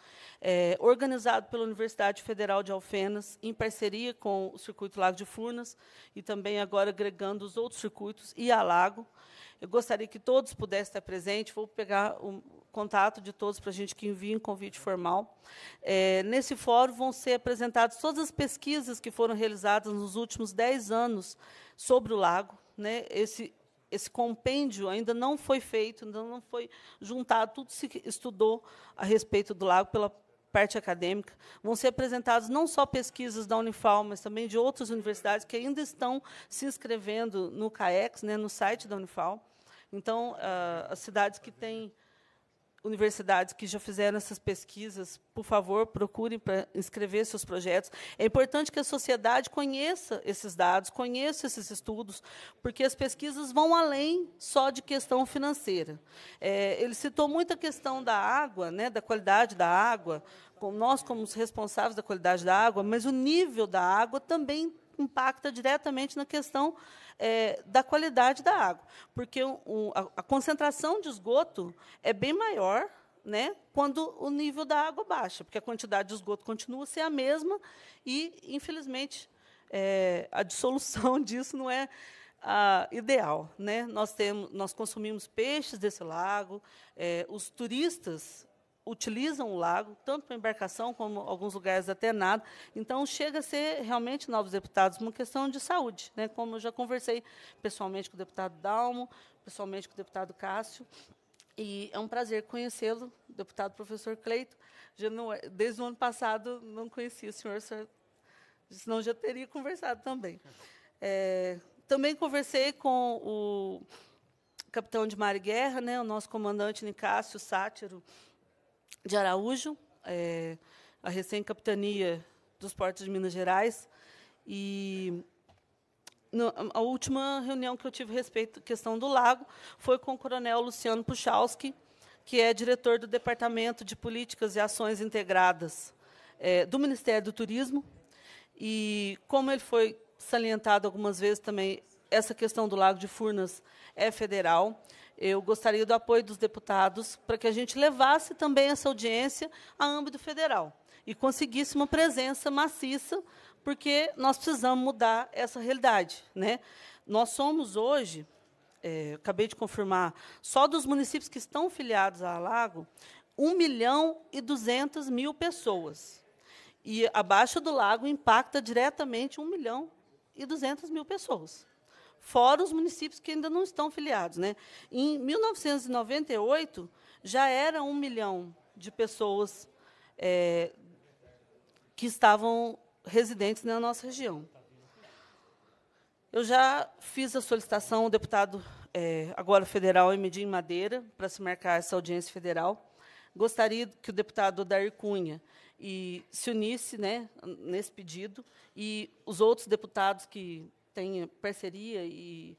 é, organizado pela Universidade Federal de Alfenas, em parceria com o Circuito Lago de Furnas, e também agora agregando os outros circuitos e a Lago. Eu gostaria que todos pudessem estar presentes, vou pegar o contato de todos para a gente que envie um convite formal. É, nesse fórum vão ser apresentadas todas as pesquisas que foram realizadas nos últimos dez anos sobre o lago, né, esse esse compêndio ainda não foi feito, ainda não foi juntado, tudo se estudou a respeito do lago pela parte acadêmica. Vão ser apresentadas não só pesquisas da Unifal, mas também de outras universidades que ainda estão se inscrevendo no CAEX, né, no site da Unifal. Então, ah, as cidades que têm universidades que já fizeram essas pesquisas, por favor, procurem para inscrever seus projetos. É importante que a sociedade conheça esses dados, conheça esses estudos, porque as pesquisas vão além só de questão financeira. É, ele citou muito a questão da água, né, da qualidade da água, nós como os responsáveis da qualidade da água, mas o nível da água também impacta diretamente na questão é, da qualidade da água, porque o, a, a concentração de esgoto é bem maior né, quando o nível da água baixa, porque a quantidade de esgoto continua a ser a mesma e, infelizmente, é, a dissolução disso não é ideal. Né? Nós, temos, nós consumimos peixes desse lago, é, os turistas utilizam o lago, tanto para embarcação como alguns lugares até nada. Então, chega a ser realmente, novos deputados, uma questão de saúde. Né? Como eu já conversei pessoalmente com o deputado Dalmo, pessoalmente com o deputado Cássio, e é um prazer conhecê-lo, deputado professor Cleito. Não, é, desde o ano passado não conhecia o senhor, senão já teria conversado também. É, também conversei com o capitão de mar e guerra, né, o nosso comandante Nicásio Sátiro, de Araújo, é, a recém-capitania dos portos de Minas Gerais. E no, a última reunião que eu tive a respeito da questão do lago foi com o coronel Luciano Puchalski, que é diretor do Departamento de Políticas e Ações Integradas é, do Ministério do Turismo. E, como ele foi salientado algumas vezes também, essa questão do Lago de Furnas é federal eu gostaria do apoio dos deputados para que a gente levasse também essa audiência a âmbito federal e conseguisse uma presença maciça, porque nós precisamos mudar essa realidade. Né? Nós somos hoje, é, acabei de confirmar, só dos municípios que estão filiados à Lago, 1 milhão e 200 mil pessoas. E abaixo do Lago impacta diretamente 1 milhão e 200 mil pessoas fora os municípios que ainda não estão filiados. Né? Em 1998, já era um milhão de pessoas é, que estavam residentes na nossa região. Eu já fiz a solicitação ao deputado, é, agora federal, Emidim Madeira, para se marcar essa audiência federal. Gostaria que o deputado Odair Cunha e se unisse né, nesse pedido e os outros deputados que tem parceria e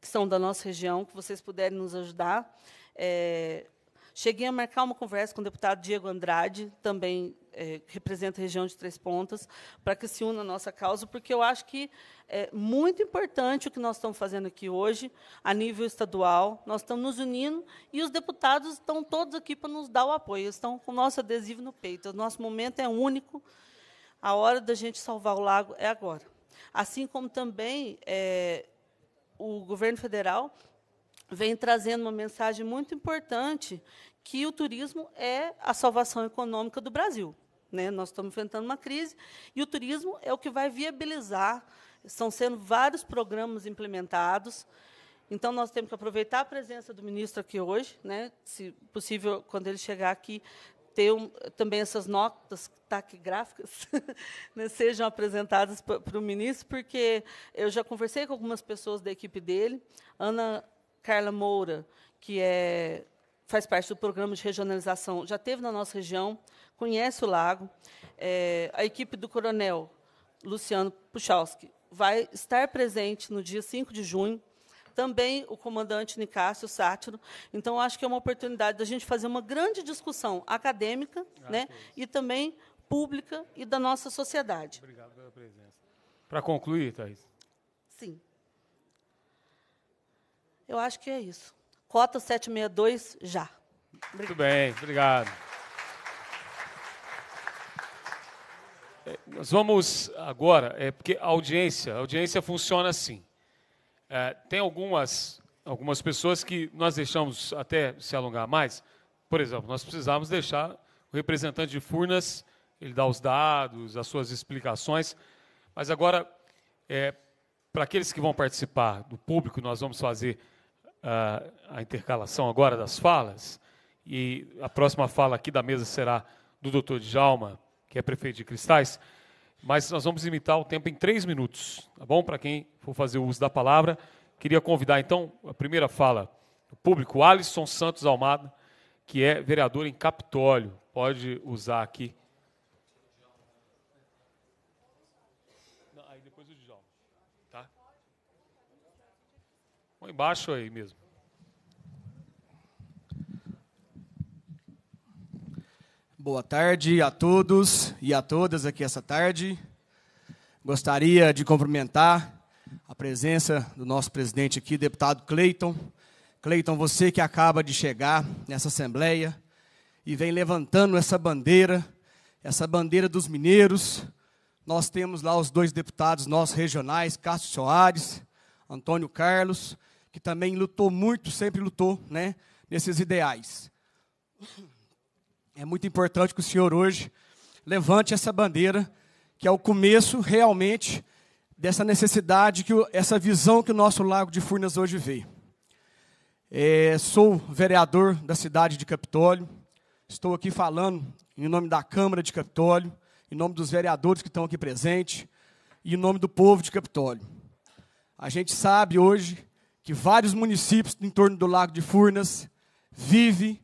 que são da nossa região, que vocês puderem nos ajudar. É, cheguei a marcar uma conversa com o deputado Diego Andrade, também é, representa a região de Três Pontas, para que se una à nossa causa, porque eu acho que é muito importante o que nós estamos fazendo aqui hoje, a nível estadual. Nós estamos nos unindo e os deputados estão todos aqui para nos dar o apoio, eles estão com o nosso adesivo no peito. O nosso momento é único. A hora da gente salvar o lago é agora assim como também é, o governo federal vem trazendo uma mensagem muito importante que o turismo é a salvação econômica do Brasil. Né? Nós estamos enfrentando uma crise e o turismo é o que vai viabilizar. Estão sendo vários programas implementados. Então, nós temos que aproveitar a presença do ministro aqui hoje, né? se possível, quando ele chegar aqui, ter um, também essas notas taquigráficas né, sejam apresentadas para o ministro, porque eu já conversei com algumas pessoas da equipe dele. Ana Carla Moura, que é, faz parte do programa de regionalização, já teve na nossa região, conhece o lago. É, a equipe do coronel Luciano Puchalski vai estar presente no dia 5 de junho, também o comandante Nicásio Sátiro. Então, acho que é uma oportunidade da gente fazer uma grande discussão acadêmica né, é e também pública e da nossa sociedade. Obrigado pela presença. Para concluir, Thais. Sim. Eu acho que é isso. Cota 762 já. Obrigado. Muito bem, obrigado. É, nós vamos agora, é porque a audiência, a audiência funciona assim. É, tem algumas, algumas pessoas que nós deixamos até se alongar mais. Por exemplo, nós precisávamos deixar o representante de Furnas, ele dá os dados, as suas explicações. Mas agora, é, para aqueles que vão participar do público, nós vamos fazer uh, a intercalação agora das falas. E a próxima fala aqui da mesa será do doutor Djalma, que é prefeito de Cristais mas nós vamos limitar o tempo em três minutos, tá bom? Para quem for fazer o uso da palavra. Queria convidar, então, a primeira fala do público, Alisson Santos Almada, que é vereador em Capitólio. Pode usar aqui. Não, aí depois o Djalma. Tá? Ou embaixo aí mesmo. Boa tarde a todos e a todas aqui essa tarde. Gostaria de cumprimentar a presença do nosso presidente aqui, deputado Cleiton. Cleiton, você que acaba de chegar nessa assembleia e vem levantando essa bandeira, essa bandeira dos mineiros. Nós temos lá os dois deputados nossos regionais, Cássio Soares, Antônio Carlos, que também lutou muito, sempre lutou, né, nesses ideais. É muito importante que o Senhor hoje levante essa bandeira, que é o começo realmente dessa necessidade, que essa visão que o nosso Lago de Furnas hoje vê. É, sou vereador da cidade de Capitólio, estou aqui falando em nome da Câmara de Capitólio, em nome dos vereadores que estão aqui presentes e em nome do povo de Capitólio. A gente sabe hoje que vários municípios em torno do Lago de Furnas vivem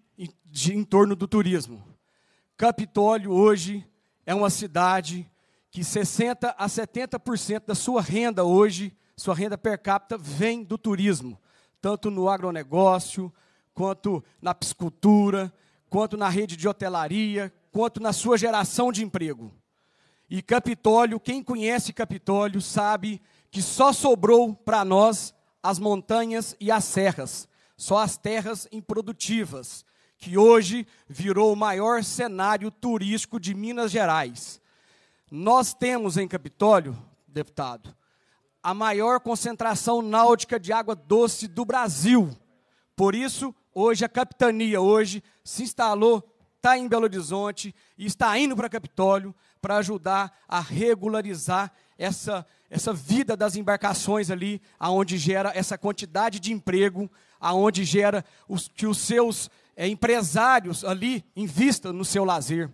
de, em torno do turismo. Capitólio hoje é uma cidade que 60 a 70% da sua renda hoje, sua renda per capita vem do turismo, tanto no agronegócio, quanto na piscicultura, quanto na rede de hotelaria, quanto na sua geração de emprego. E Capitólio, quem conhece Capitólio sabe que só sobrou para nós as montanhas e as serras, só as terras improdutivas, que hoje virou o maior cenário turístico de Minas Gerais. Nós temos em Capitólio, deputado, a maior concentração náutica de água doce do Brasil. Por isso, hoje a capitania hoje se instalou, está em Belo Horizonte e está indo para Capitólio para ajudar a regularizar essa essa vida das embarcações ali, aonde gera essa quantidade de emprego, aonde gera os, que os seus é, empresários ali, invista no seu lazer.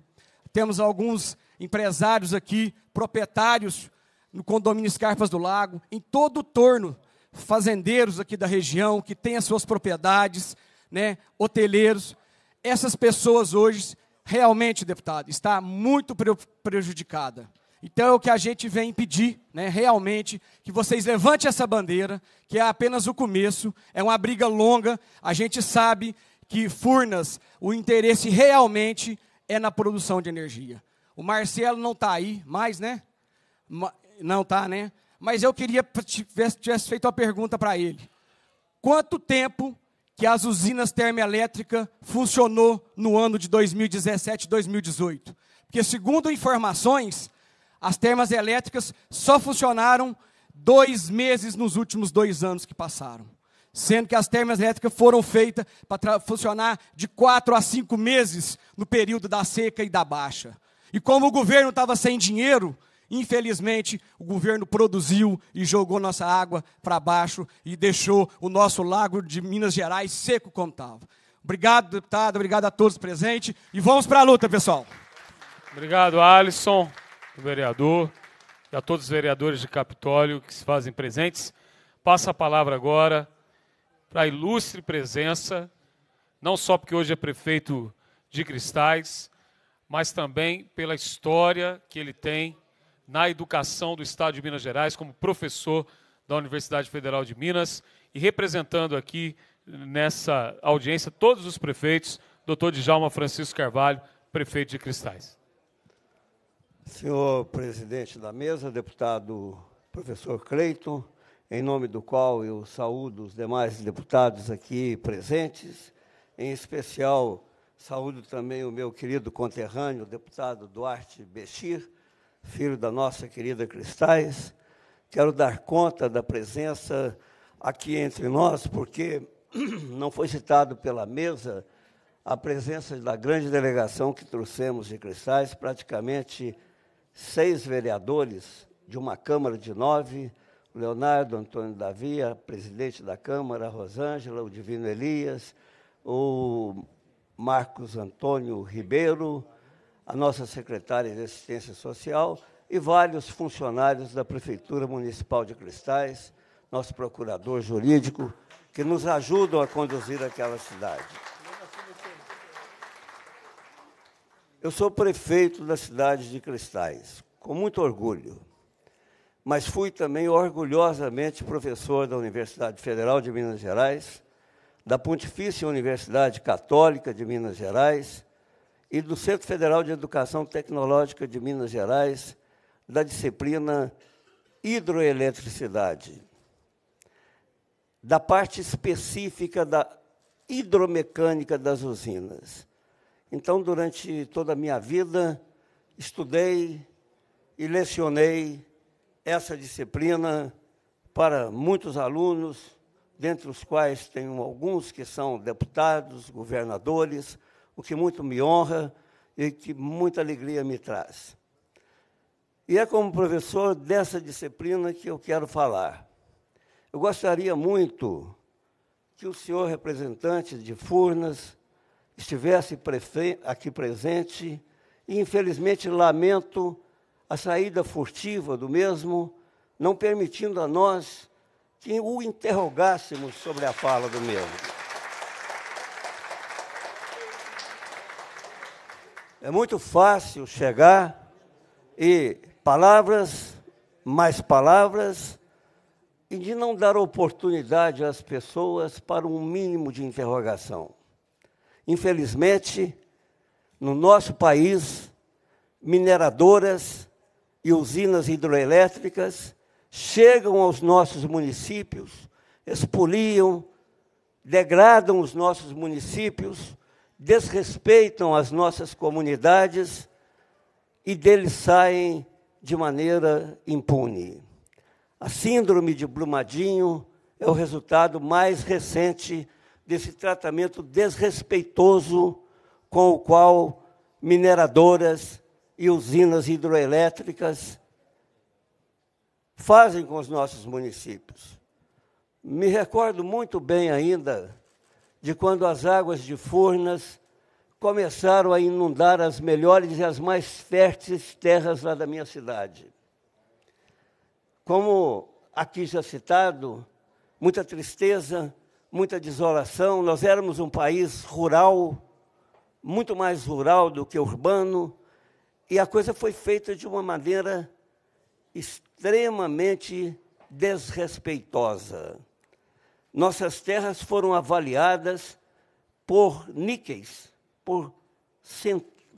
Temos alguns empresários aqui, proprietários no condomínio Escarpas do Lago, em todo o torno, fazendeiros aqui da região que têm as suas propriedades, né, hoteleiros. Essas pessoas hoje realmente, deputado, está muito prejudicada. Então é o que a gente vem pedir, né, realmente, que vocês levantem essa bandeira, que é apenas o começo, é uma briga longa, a gente sabe, que Furnas, o interesse realmente é na produção de energia. O Marcelo não está aí mais, né? Não está, né? Mas eu queria que tivesse, feito uma pergunta para ele. Quanto tempo que as usinas termoelétricas funcionou no ano de 2017 2018? Porque, segundo informações, as termas elétricas só funcionaram dois meses nos últimos dois anos que passaram sendo que as termas elétricas foram feitas para funcionar de quatro a cinco meses no período da seca e da baixa. E como o governo estava sem dinheiro, infelizmente o governo produziu e jogou nossa água para baixo e deixou o nosso lago de Minas Gerais seco como estava. Obrigado, deputado, obrigado a todos presentes e vamos para a luta, pessoal. Obrigado, Alisson, vereador, e a todos os vereadores de Capitólio que se fazem presentes. Passa a palavra agora para a ilustre presença, não só porque hoje é prefeito de Cristais, mas também pela história que ele tem na educação do Estado de Minas Gerais, como professor da Universidade Federal de Minas e representando aqui nessa audiência todos os prefeitos, doutor Djalma Francisco Carvalho, prefeito de Cristais. Senhor presidente da mesa, deputado professor Cleiton, em nome do qual eu saúdo os demais deputados aqui presentes, em especial saúdo também o meu querido conterrâneo, o deputado Duarte Bechir, filho da nossa querida Cristais. Quero dar conta da presença aqui entre nós, porque não foi citado pela mesa a presença da grande delegação que trouxemos de Cristais, praticamente seis vereadores de uma Câmara de nove, Leonardo Antônio Davia, presidente da Câmara, Rosângela, o Divino Elias, o Marcos Antônio Ribeiro, a nossa secretária de Assistência Social e vários funcionários da Prefeitura Municipal de Cristais, nosso procurador jurídico, que nos ajudam a conduzir aquela cidade. Eu sou prefeito da cidade de Cristais, com muito orgulho mas fui também orgulhosamente professor da Universidade Federal de Minas Gerais, da Pontifícia Universidade Católica de Minas Gerais e do Centro Federal de Educação Tecnológica de Minas Gerais, da disciplina Hidroeletricidade. Da parte específica da hidromecânica das usinas. Então, durante toda a minha vida, estudei e lecionei essa disciplina para muitos alunos, dentre os quais tenho alguns que são deputados, governadores, o que muito me honra e que muita alegria me traz. E é como professor dessa disciplina que eu quero falar. Eu gostaria muito que o senhor representante de Furnas estivesse aqui presente e, infelizmente, lamento a saída furtiva do mesmo, não permitindo a nós que o interrogássemos sobre a fala do mesmo. É muito fácil chegar e palavras, mais palavras, e de não dar oportunidade às pessoas para um mínimo de interrogação. Infelizmente, no nosso país, mineradoras e usinas hidroelétricas chegam aos nossos municípios, expoliam, degradam os nossos municípios, desrespeitam as nossas comunidades e deles saem de maneira impune. A síndrome de Brumadinho é o resultado mais recente desse tratamento desrespeitoso com o qual mineradoras, e usinas hidroelétricas fazem com os nossos municípios. Me recordo muito bem ainda de quando as águas de Furnas começaram a inundar as melhores e as mais férteis terras lá da minha cidade. Como aqui já citado, muita tristeza, muita desolação. Nós éramos um país rural, muito mais rural do que urbano, e a coisa foi feita de uma maneira extremamente desrespeitosa. Nossas terras foram avaliadas por níqueis, por,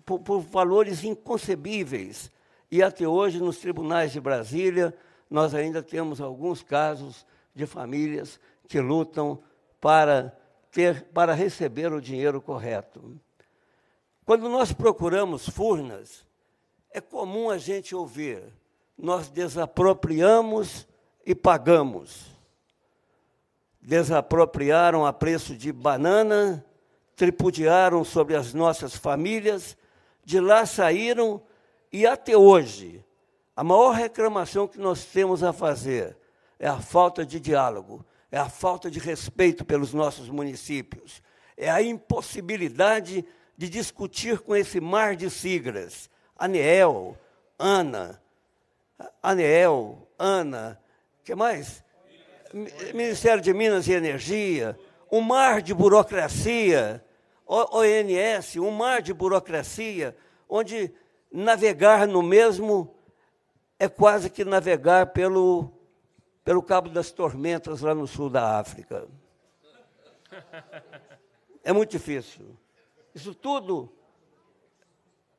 por, por valores inconcebíveis. E até hoje, nos tribunais de Brasília, nós ainda temos alguns casos de famílias que lutam para, ter, para receber o dinheiro correto. Quando nós procuramos Furnas, é comum a gente ouvir, nós desapropriamos e pagamos. Desapropriaram a preço de banana, tripudiaram sobre as nossas famílias, de lá saíram e até hoje a maior reclamação que nós temos a fazer é a falta de diálogo, é a falta de respeito pelos nossos municípios, é a impossibilidade de discutir com esse mar de siglas Aniel, Ana, Aniel, Ana, que mais? Ministério de Minas e Energia, um mar de burocracia, ONS, um mar de burocracia, onde navegar no mesmo é quase que navegar pelo, pelo Cabo das Tormentas, lá no sul da África. É muito difícil. Isso tudo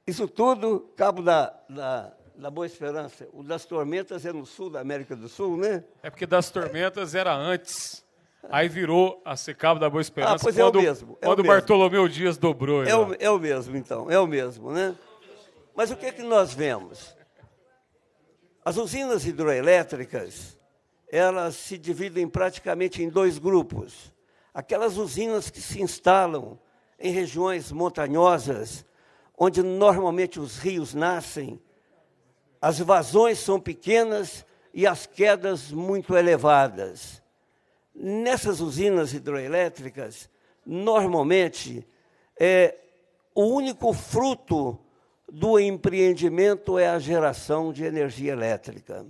isso tudo, Cabo da, da, da Boa Esperança. O das Tormentas é no sul da América do Sul, né? É porque das Tormentas era antes. Aí virou a Cabo da Boa Esperança. Ah, pois quando, é, é o mesmo. É quando o mesmo. Bartolomeu Dias dobrou. É o, é o mesmo, então. É o mesmo, né? Mas o que é que nós vemos? As usinas hidroelétricas, elas se dividem praticamente em dois grupos. Aquelas usinas que se instalam em regiões montanhosas, onde normalmente os rios nascem, as vazões são pequenas e as quedas muito elevadas. Nessas usinas hidroelétricas, normalmente, é, o único fruto do empreendimento é a geração de energia elétrica.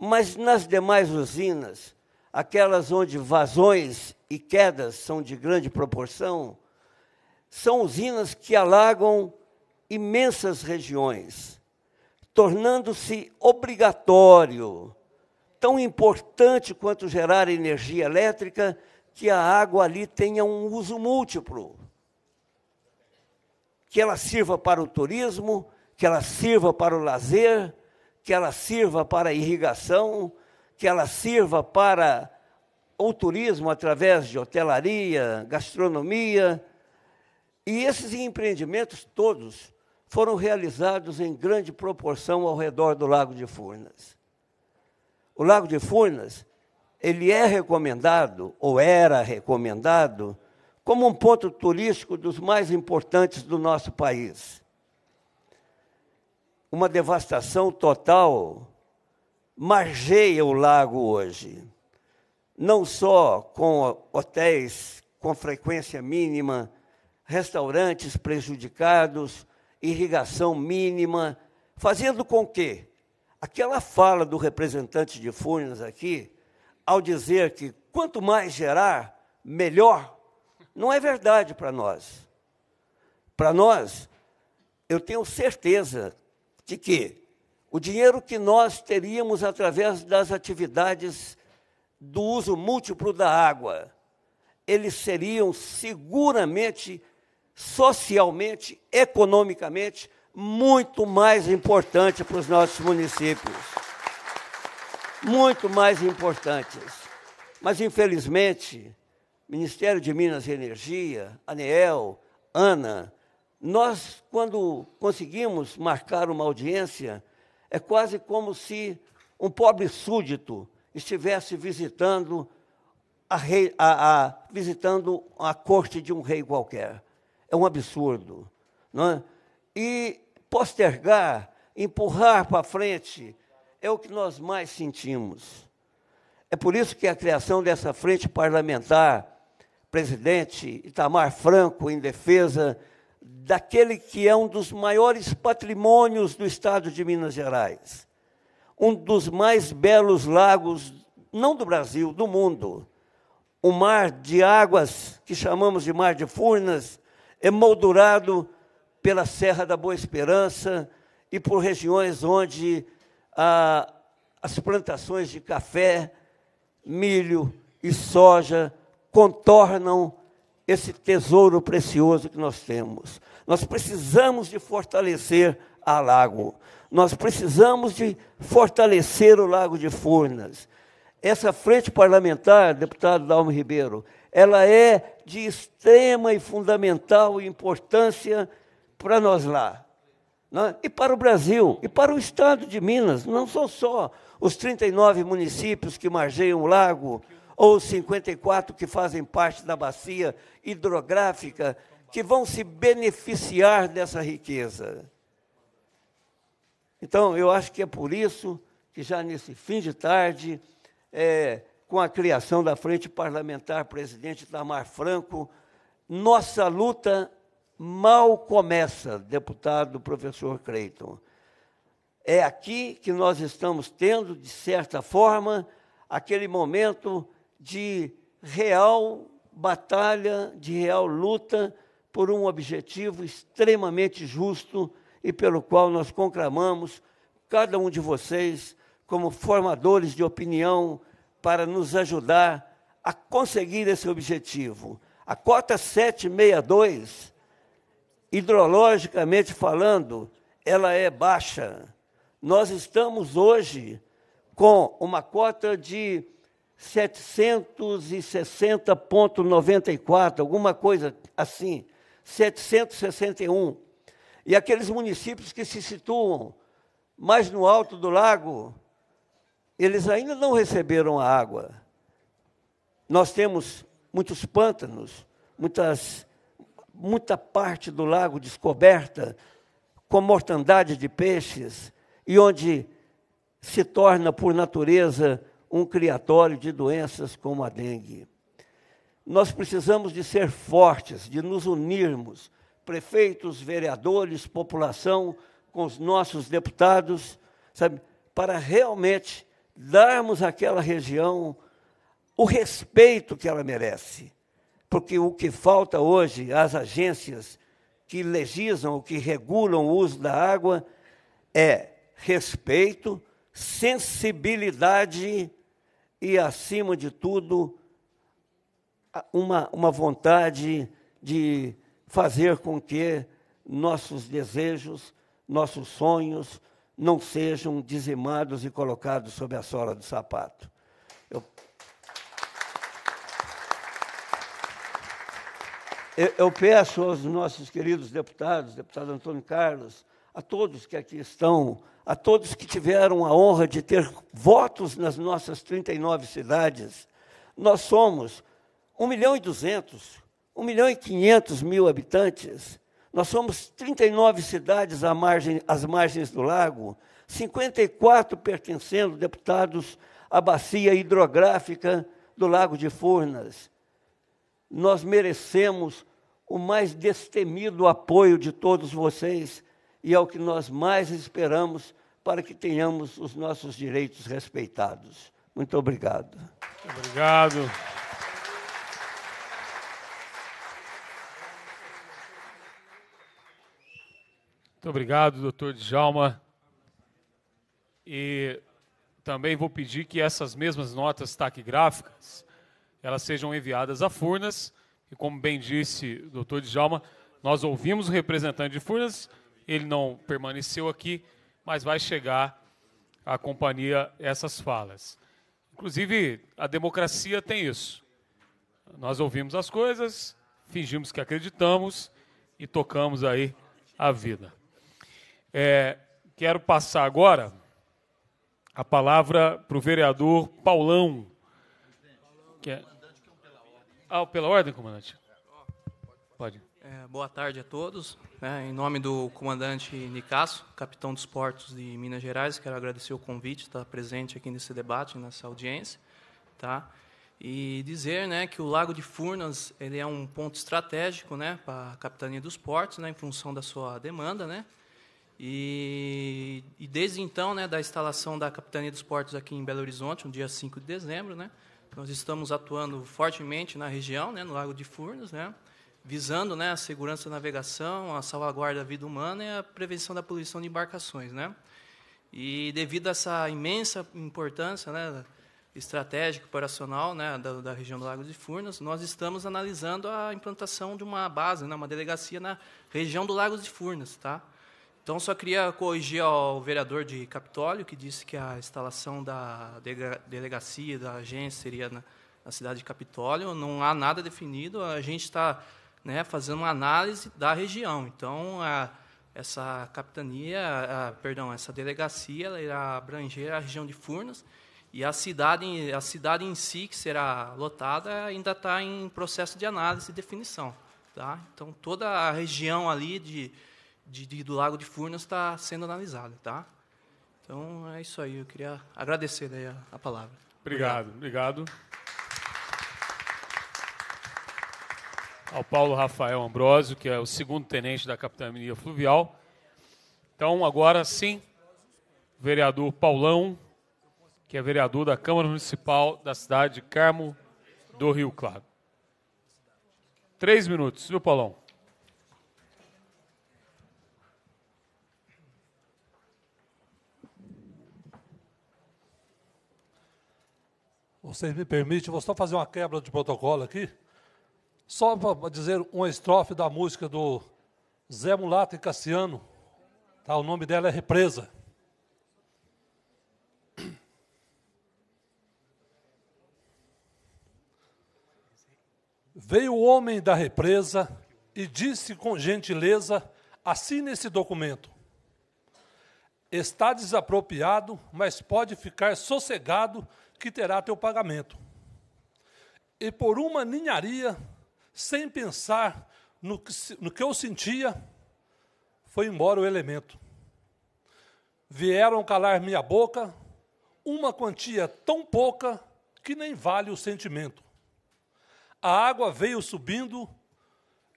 Mas nas demais usinas, aquelas onde vazões e quedas são de grande proporção, são usinas que alagam imensas regiões, tornando-se obrigatório, tão importante quanto gerar energia elétrica, que a água ali tenha um uso múltiplo. Que ela sirva para o turismo, que ela sirva para o lazer, que ela sirva para a irrigação, que ela sirva para o turismo através de hotelaria, gastronomia, e esses empreendimentos todos foram realizados em grande proporção ao redor do Lago de Furnas. O Lago de Furnas, ele é recomendado, ou era recomendado, como um ponto turístico dos mais importantes do nosso país. Uma devastação total margeia o lago hoje, não só com hotéis com frequência mínima, restaurantes prejudicados, irrigação mínima, fazendo com que aquela fala do representante de Furnas aqui, ao dizer que quanto mais gerar, melhor, não é verdade para nós. Para nós, eu tenho certeza de que o dinheiro que nós teríamos através das atividades do uso múltiplo da água, eles seriam seguramente socialmente, economicamente, muito mais importante para os nossos municípios. Muito mais importantes. Mas, infelizmente, Ministério de Minas e Energia, ANEEL, ANA, nós, quando conseguimos marcar uma audiência, é quase como se um pobre súdito estivesse visitando a, rei, a, a visitando a corte de um rei qualquer é um absurdo. Não é? E postergar, empurrar para frente, é o que nós mais sentimos. É por isso que a criação dessa frente parlamentar, presidente Itamar Franco, em defesa daquele que é um dos maiores patrimônios do estado de Minas Gerais, um dos mais belos lagos, não do Brasil, do mundo, o um mar de águas que chamamos de Mar de Furnas, emoldurado pela Serra da Boa Esperança e por regiões onde ah, as plantações de café, milho e soja contornam esse tesouro precioso que nós temos. Nós precisamos de fortalecer a Lago. Nós precisamos de fortalecer o Lago de Furnas. Essa frente parlamentar, deputado Dalmo Ribeiro, ela é de extrema e fundamental importância para nós lá. Né? E para o Brasil, e para o estado de Minas, não são só os 39 municípios que margeiam o lago, ou os 54 que fazem parte da bacia hidrográfica, que vão se beneficiar dessa riqueza. Então, eu acho que é por isso que já nesse fim de tarde, é, com a criação da Frente Parlamentar Presidente Tamar Franco, nossa luta mal começa, deputado professor Creighton. É aqui que nós estamos tendo, de certa forma, aquele momento de real batalha, de real luta por um objetivo extremamente justo e pelo qual nós conclamamos cada um de vocês como formadores de opinião, para nos ajudar a conseguir esse objetivo. A cota 762, hidrologicamente falando, ela é baixa. Nós estamos hoje com uma cota de 760,94, alguma coisa assim, 761. E aqueles municípios que se situam mais no alto do lago, eles ainda não receberam a água. Nós temos muitos pântanos, muitas, muita parte do lago descoberta, com mortandade de peixes, e onde se torna, por natureza, um criatório de doenças como a dengue. Nós precisamos de ser fortes, de nos unirmos, prefeitos, vereadores, população, com os nossos deputados, sabe, para realmente darmos àquela região o respeito que ela merece. Porque o que falta hoje às agências que legislam ou que regulam o uso da água é respeito, sensibilidade e, acima de tudo, uma, uma vontade de fazer com que nossos desejos, nossos sonhos, não sejam dizimados e colocados sob a sola do sapato. Eu, eu, peço aos nossos queridos deputados, deputado Antônio Carlos, a todos que aqui estão, a todos que tiveram a honra de ter votos nas nossas 39 cidades, nós somos 1 milhão e 200, 1 milhão e 500 mil habitantes, nós somos 39 cidades à margem, às margens do lago, 54 pertencendo, deputados, à bacia hidrográfica do Lago de Furnas. Nós merecemos o mais destemido apoio de todos vocês e é o que nós mais esperamos para que tenhamos os nossos direitos respeitados. Muito obrigado. obrigado. Muito obrigado, doutor Djalma. E também vou pedir que essas mesmas notas taquigráficas, elas sejam enviadas a Furnas, e como bem disse o doutor Djalma, nós ouvimos o representante de Furnas, ele não permaneceu aqui, mas vai chegar à companhia essas falas. Inclusive, a democracia tem isso. Nós ouvimos as coisas, fingimos que acreditamos e tocamos aí a vida. É, quero passar agora a palavra para o vereador Paulão. Que é... Ah, pela ordem, comandante? Pode. É, boa tarde a todos. É, em nome do comandante Nicasso, capitão dos portos de Minas Gerais, quero agradecer o convite, estar tá presente aqui nesse debate, nessa audiência. Tá? E dizer né, que o Lago de Furnas ele é um ponto estratégico né, para a capitania dos portos, né, em função da sua demanda. Né? E, e, desde então, né, da instalação da Capitania dos Portos aqui em Belo Horizonte, no dia 5 de dezembro, né, nós estamos atuando fortemente na região, né, no Lago de Furnas, né, visando né, a segurança da navegação, a salvaguarda da vida humana e a prevenção da poluição de embarcações. Né. E devido a essa imensa importância né, estratégica operacional né, da, da região do Lago de Furnas, nós estamos analisando a implantação de uma base, né, uma delegacia na região do Lago de Furnas, tá? Então, só queria corrigir ao vereador de Capitólio, que disse que a instalação da delegacia, da agência, seria na, na cidade de Capitólio. Não há nada definido, a gente está né, fazendo uma análise da região. Então, a, essa capitania, a, perdão, essa delegacia, ela irá abranger a região de Furnas, e a cidade, a cidade em si, que será lotada, ainda está em processo de análise e definição. Tá? Então, toda a região ali de de, de, do Lago de Furnas está sendo analisada. Tá? Então, é isso aí. Eu queria agradecer daí né, a, a palavra. Obrigado, obrigado. Ao Paulo Rafael Ambrosio, que é o segundo tenente da Capitania Fluvial. Então, agora sim, vereador Paulão, que é vereador da Câmara Municipal da cidade de Carmo do Rio Claro. Três minutos, viu, Paulão? Vocês me permitem, vou só fazer uma quebra de protocolo aqui. Só para dizer uma estrofe da música do Zé Mulato e Cassiano. Tá, o nome dela é Represa. Veio o homem da represa e disse com gentileza: assine esse documento. Está desapropriado, mas pode ficar sossegado que terá teu pagamento. E por uma ninharia, sem pensar no que, no que eu sentia, foi embora o elemento. Vieram calar minha boca, uma quantia tão pouca que nem vale o sentimento. A água veio subindo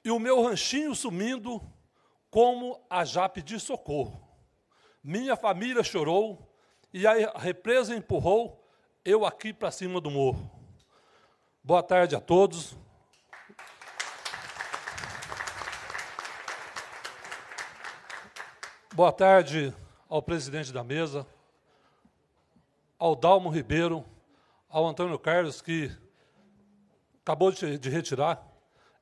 e o meu ranchinho sumindo, como a já pedir socorro. Minha família chorou e a represa empurrou eu aqui para cima do morro. Boa tarde a todos. Boa tarde ao presidente da mesa, ao Dalmo Ribeiro, ao Antônio Carlos, que acabou de retirar.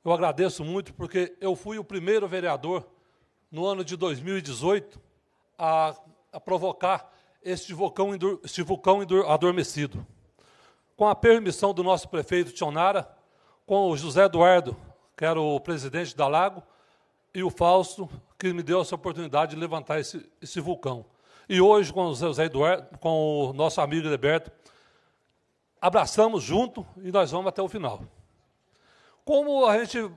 Eu agradeço muito, porque eu fui o primeiro vereador, no ano de 2018, a, a provocar este vulcão, este vulcão adormecido. Com a permissão do nosso prefeito Tionara, com o José Eduardo, que era o presidente da Lago, e o Fausto, que me deu essa oportunidade de levantar esse, esse vulcão. E hoje, com o José Eduardo, com o nosso amigo Roberto, abraçamos junto e nós vamos até o final. Como a gente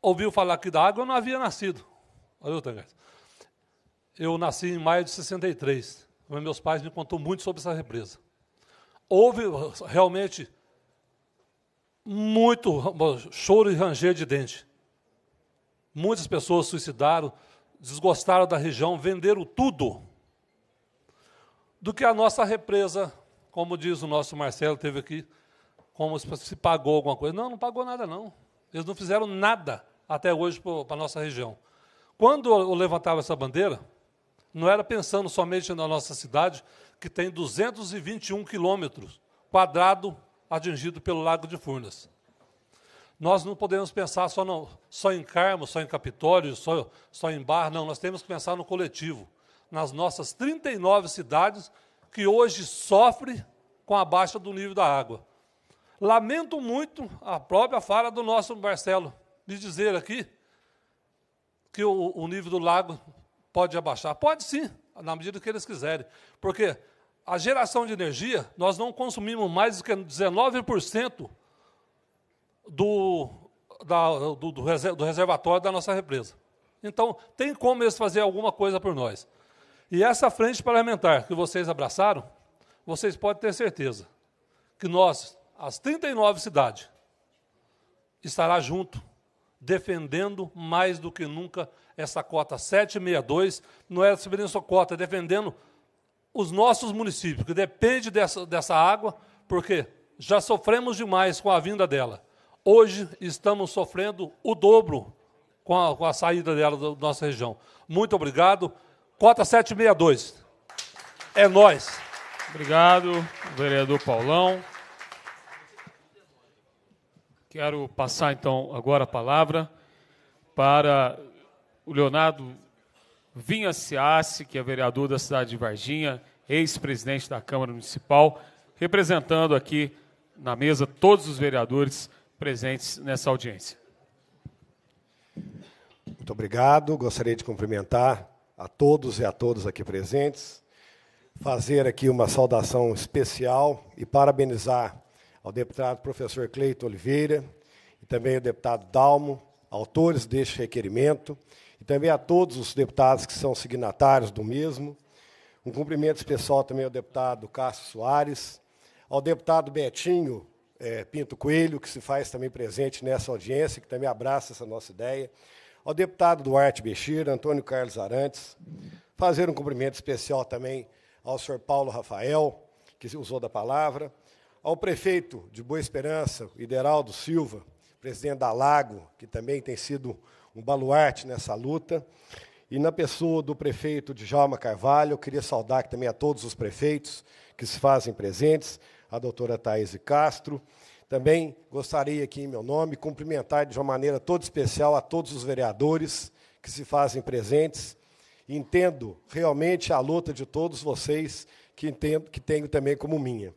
ouviu falar aqui da água, eu não havia nascido. Olha o eu nasci em maio de 63. Meus pais me contou muito sobre essa represa. Houve realmente muito choro e ranger de dente. Muitas pessoas suicidaram, desgostaram da região, venderam tudo. Do que a nossa represa, como diz o nosso Marcelo, teve aqui, como se pagou alguma coisa. Não, não pagou nada, não. Eles não fizeram nada até hoje para a nossa região. Quando eu levantava essa bandeira, não era pensando somente na nossa cidade, que tem 221 quilômetros quadrado atingido pelo Lago de Furnas. Nós não podemos pensar só, não, só em Carmo, só em Capitório, só, só em Bar, não. Nós temos que pensar no coletivo, nas nossas 39 cidades que hoje sofrem com a baixa do nível da água. Lamento muito a própria fala do nosso Marcelo de dizer aqui que o, o nível do lago pode abaixar? Pode sim, na medida que eles quiserem. Porque a geração de energia, nós não consumimos mais do que 19% do, da, do, do reservatório da nossa represa. Então, tem como eles fazer alguma coisa por nós. E essa frente parlamentar que vocês abraçaram, vocês podem ter certeza que nós, as 39 cidades, estará junto, defendendo mais do que nunca essa cota 762, não é subindo sua cota, é defendendo os nossos municípios, que depende dessa, dessa água, porque já sofremos demais com a vinda dela. Hoje estamos sofrendo o dobro com a, com a saída dela da nossa região. Muito obrigado. Cota 762. É nós. Obrigado, vereador Paulão. Quero passar então agora a palavra para o Leonardo Vinha Ciassi, que é vereador da cidade de Varginha, ex-presidente da Câmara Municipal, representando aqui na mesa todos os vereadores presentes nessa audiência. Muito obrigado. Gostaria de cumprimentar a todos e a todas aqui presentes, fazer aqui uma saudação especial e parabenizar ao deputado professor Cleito Oliveira e também ao deputado Dalmo, autores deste requerimento, e também a todos os deputados que são signatários do mesmo. Um cumprimento especial também ao deputado Cássio Soares, ao deputado Betinho é, Pinto Coelho, que se faz também presente nessa audiência, que também abraça essa nossa ideia, ao deputado Duarte Bexira, Antônio Carlos Arantes, fazer um cumprimento especial também ao senhor Paulo Rafael, que usou da palavra, ao prefeito de Boa Esperança, Ideraldo Silva, presidente da Lago, que também tem sido um baluarte nessa luta. E na pessoa do prefeito Djalma Carvalho, eu queria saudar aqui também a todos os prefeitos que se fazem presentes, a doutora Thaís Castro. Também gostaria aqui, em meu nome, cumprimentar de uma maneira toda especial a todos os vereadores que se fazem presentes. Entendo realmente a luta de todos vocês, que, entendo, que tenho também como minha.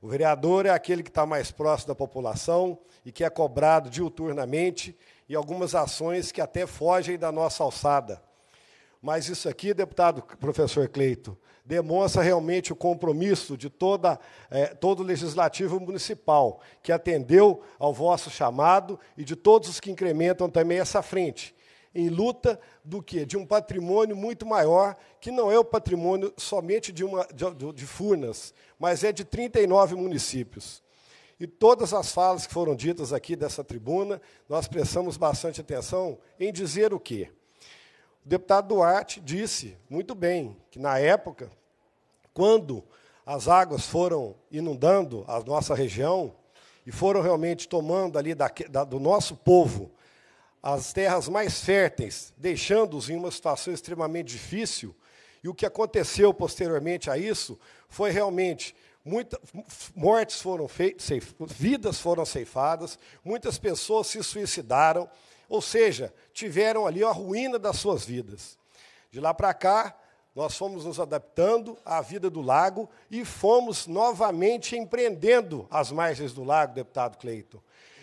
O vereador é aquele que está mais próximo da população e que é cobrado diuturnamente e algumas ações que até fogem da nossa alçada. Mas isso aqui, deputado professor Cleito, demonstra realmente o compromisso de toda, é, todo o legislativo municipal, que atendeu ao vosso chamado e de todos os que incrementam também essa frente, em luta do que De um patrimônio muito maior, que não é o patrimônio somente de, uma, de, de Furnas, mas é de 39 municípios. E todas as falas que foram ditas aqui dessa tribuna, nós prestamos bastante atenção em dizer o quê? O deputado Duarte disse muito bem que, na época, quando as águas foram inundando a nossa região e foram realmente tomando ali da, da, do nosso povo as terras mais férteis, deixando-os em uma situação extremamente difícil, e o que aconteceu posteriormente a isso foi realmente Muitas mortes foram feitas, vidas foram ceifadas, muitas pessoas se suicidaram, ou seja, tiveram ali a ruína das suas vidas. De lá para cá, nós fomos nos adaptando à vida do lago e fomos novamente empreendendo as margens do lago, deputado Cleiton.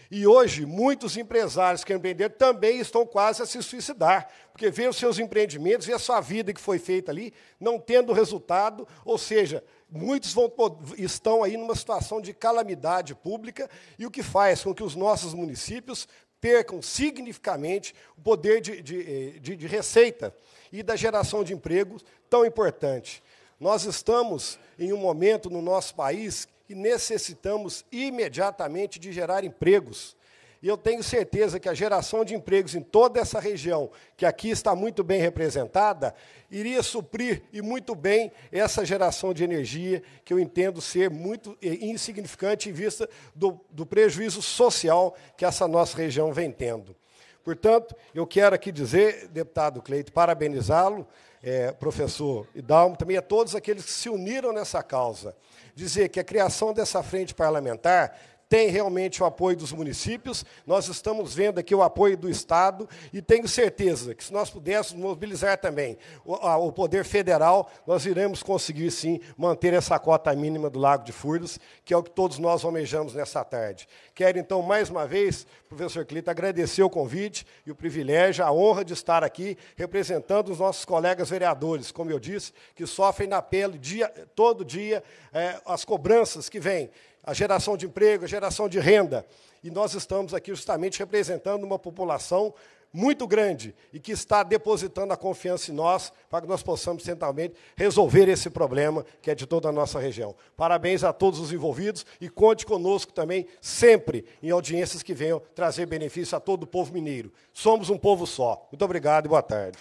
E hoje, muitos empresários que empreenderam também estão quase a se suicidar, porque vê os seus empreendimentos, e a sua vida que foi feita ali, não tendo resultado, ou seja, muitos vão, estão aí numa situação de calamidade pública, e o que faz com que os nossos municípios percam significativamente o poder de, de, eh, de, de receita e da geração de empregos tão importante. Nós estamos em um momento no nosso país que necessitamos imediatamente de gerar empregos. E eu tenho certeza que a geração de empregos em toda essa região, que aqui está muito bem representada, iria suprir e muito bem essa geração de energia, que eu entendo ser muito é, insignificante em vista do, do prejuízo social que essa nossa região vem tendo. Portanto, eu quero aqui dizer, deputado Cleito, parabenizá-lo, é, professor Hidalmo, também a todos aqueles que se uniram nessa causa. Dizer que a criação dessa frente parlamentar tem realmente o apoio dos municípios, nós estamos vendo aqui o apoio do Estado e tenho certeza que se nós pudéssemos mobilizar também o, a, o Poder Federal, nós iremos conseguir sim manter essa cota mínima do Lago de Furnas, que é o que todos nós almejamos nessa tarde. Quero então, mais uma vez, professor Clito, agradecer o convite e o privilégio, a honra de estar aqui representando os nossos colegas vereadores, como eu disse, que sofrem na pele dia, todo dia é, as cobranças que vêm a geração de emprego, a geração de renda. E nós estamos aqui justamente representando uma população muito grande e que está depositando a confiança em nós para que nós possamos centralmente resolver esse problema que é de toda a nossa região. Parabéns a todos os envolvidos e conte conosco também sempre em audiências que venham trazer benefício a todo o povo mineiro. Somos um povo só. Muito obrigado e boa tarde.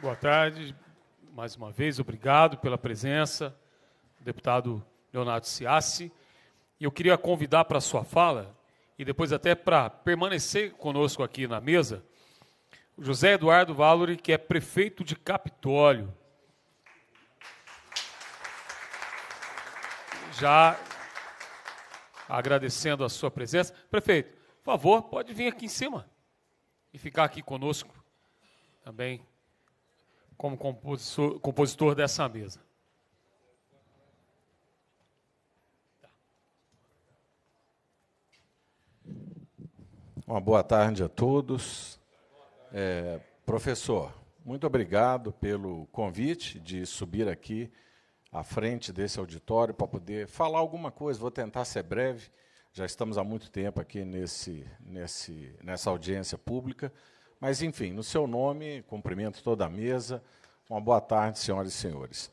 Boa tarde mais uma vez, obrigado pela presença, deputado Leonardo Ciassi. E eu queria convidar para a sua fala, e depois até para permanecer conosco aqui na mesa, o José Eduardo Valori, que é prefeito de Capitólio. Já agradecendo a sua presença. Prefeito, por favor, pode vir aqui em cima e ficar aqui conosco também como compositor, compositor dessa mesa. Uma boa tarde a todos. É, professor, muito obrigado pelo convite de subir aqui à frente desse auditório para poder falar alguma coisa. Vou tentar ser breve. Já estamos há muito tempo aqui nesse, nesse, nessa audiência pública. Mas, enfim, no seu nome, cumprimento toda a mesa. Uma boa tarde, senhoras e senhores.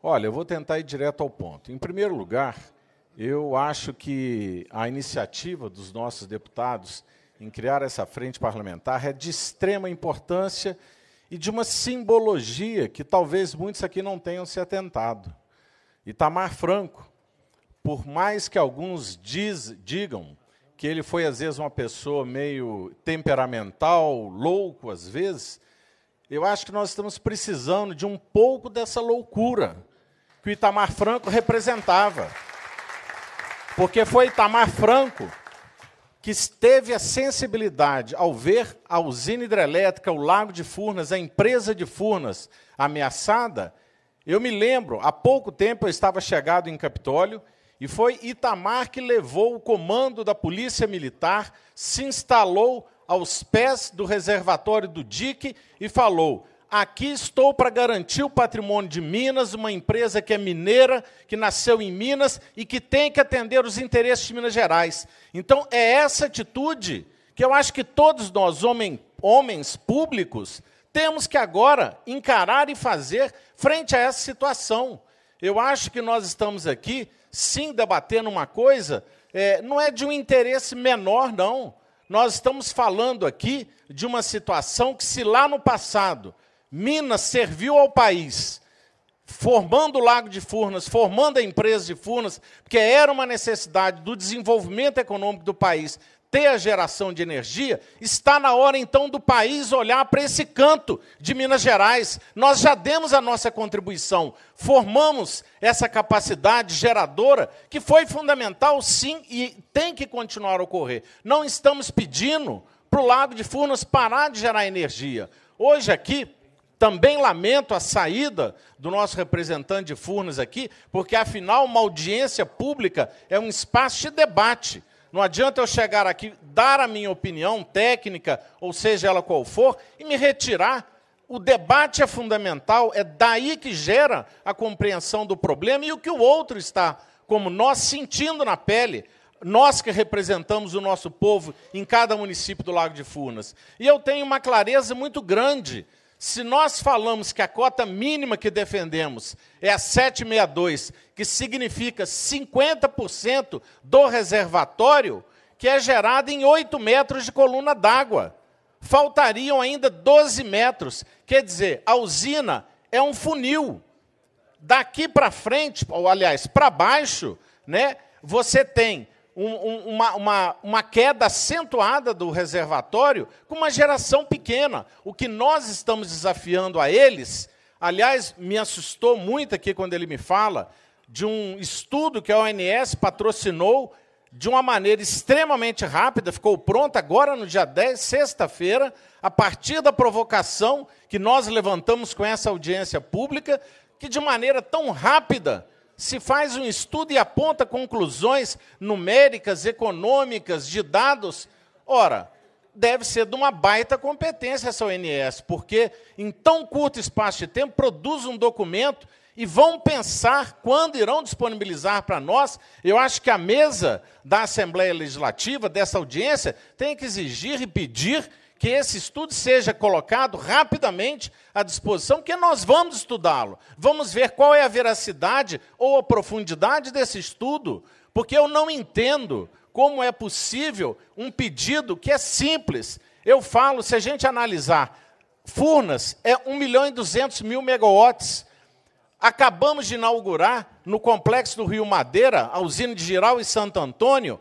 Olha, eu vou tentar ir direto ao ponto. Em primeiro lugar, eu acho que a iniciativa dos nossos deputados em criar essa frente parlamentar é de extrema importância e de uma simbologia que talvez muitos aqui não tenham se atentado. Itamar Franco, por mais que alguns diz, digam que ele foi às vezes uma pessoa meio temperamental, louco às vezes, eu acho que nós estamos precisando de um pouco dessa loucura que o Itamar Franco representava. Porque foi Itamar Franco que teve a sensibilidade ao ver a usina hidrelétrica, o Lago de Furnas, a empresa de Furnas ameaçada. Eu me lembro, há pouco tempo eu estava chegado em Capitólio e foi Itamar que levou o comando da Polícia Militar, se instalou aos pés do reservatório do Dique e falou: Aqui estou para garantir o patrimônio de Minas, uma empresa que é mineira, que nasceu em Minas e que tem que atender os interesses de Minas Gerais. Então, é essa atitude que eu acho que todos nós, homens públicos, temos que agora encarar e fazer frente a essa situação. Eu acho que nós estamos aqui sim debatendo uma coisa, é, não é de um interesse menor, não. Nós estamos falando aqui de uma situação que, se lá no passado Minas serviu ao país, formando o Lago de Furnas, formando a empresa de Furnas, porque era uma necessidade do desenvolvimento econômico do país ter a geração de energia, está na hora então do país olhar para esse canto de Minas Gerais. Nós já demos a nossa contribuição, formamos essa capacidade geradora que foi fundamental, sim, e tem que continuar a ocorrer. Não estamos pedindo para o Lago de Furnas parar de gerar energia. Hoje aqui, também lamento a saída do nosso representante de Furnas aqui, porque afinal uma audiência pública é um espaço de debate. Não adianta eu chegar aqui, dar a minha opinião técnica, ou seja ela qual for, e me retirar. O debate é fundamental, é daí que gera a compreensão do problema e o que o outro está, como nós, sentindo na pele, nós que representamos o nosso povo em cada município do Lago de Furnas. E eu tenho uma clareza muito grande se nós falamos que a cota mínima que defendemos é a 762, que significa 50% do reservatório, que é gerado em 8 metros de coluna d'água. Faltariam ainda 12 metros. Quer dizer, a usina é um funil. Daqui para frente, ou aliás, para baixo, né, você tem um, uma, uma, uma queda acentuada do reservatório com uma geração pequena. O que nós estamos desafiando a eles, aliás, me assustou muito aqui quando ele me fala, de um estudo que a ONS patrocinou de uma maneira extremamente rápida, ficou pronta agora no dia 10, sexta-feira, a partir da provocação que nós levantamos com essa audiência pública, que de maneira tão rápida se faz um estudo e aponta conclusões numéricas, econômicas, de dados. Ora, deve ser de uma baita competência essa ONS, porque em tão curto espaço de tempo produz um documento e vão pensar quando irão disponibilizar para nós. Eu acho que a mesa da Assembleia Legislativa, dessa audiência, tem que exigir e pedir que esse estudo seja colocado rapidamente à disposição, porque nós vamos estudá-lo. Vamos ver qual é a veracidade ou a profundidade desse estudo, porque eu não entendo como é possível um pedido que é simples. Eu falo, se a gente analisar, Furnas é 1 milhão e 200 mil megawatts. Acabamos de inaugurar no complexo do Rio Madeira, a usina de Giral e Santo Antônio,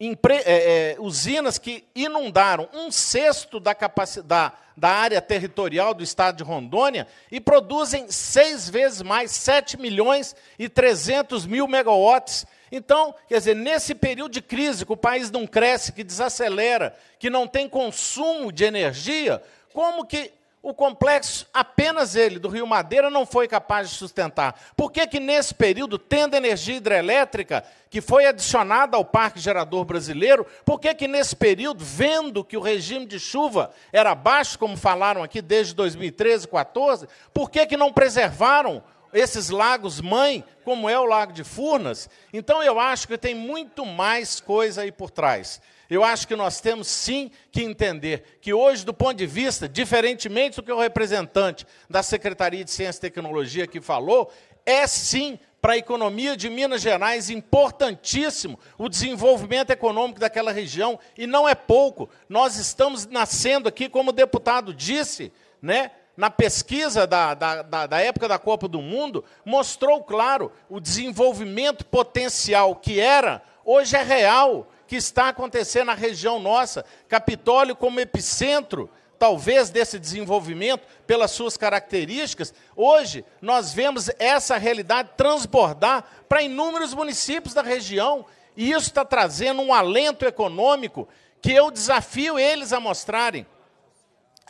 empre, é, é, usinas que inundaram um sexto da, capacidade da área territorial do estado de Rondônia e produzem seis vezes mais, 7 milhões e 300 mil megawatts então, quer dizer, nesse período de crise, que o país não cresce, que desacelera, que não tem consumo de energia, como que o complexo, apenas ele, do Rio Madeira, não foi capaz de sustentar? Por que, que nesse período, tendo energia hidrelétrica, que foi adicionada ao Parque Gerador Brasileiro, por que, que nesse período, vendo que o regime de chuva era baixo, como falaram aqui desde 2013, 2014, por que, que não preservaram esses lagos mãe, como é o Lago de Furnas? Então, eu acho que tem muito mais coisa aí por trás. Eu acho que nós temos sim que entender que hoje, do ponto de vista, diferentemente do que o representante da Secretaria de Ciência e Tecnologia que falou, é sim para a economia de Minas Gerais importantíssimo o desenvolvimento econômico daquela região, e não é pouco. Nós estamos nascendo aqui, como o deputado disse, né? na pesquisa da, da, da, da, época da Copa do Mundo, mostrou, claro, o desenvolvimento potencial que era, hoje é real que está acontecendo na região nossa, Capitólio como epicentro, talvez, desse desenvolvimento, pelas suas características, hoje nós vemos essa realidade transbordar para inúmeros municípios da região, e isso está trazendo um alento econômico que eu desafio eles a mostrarem.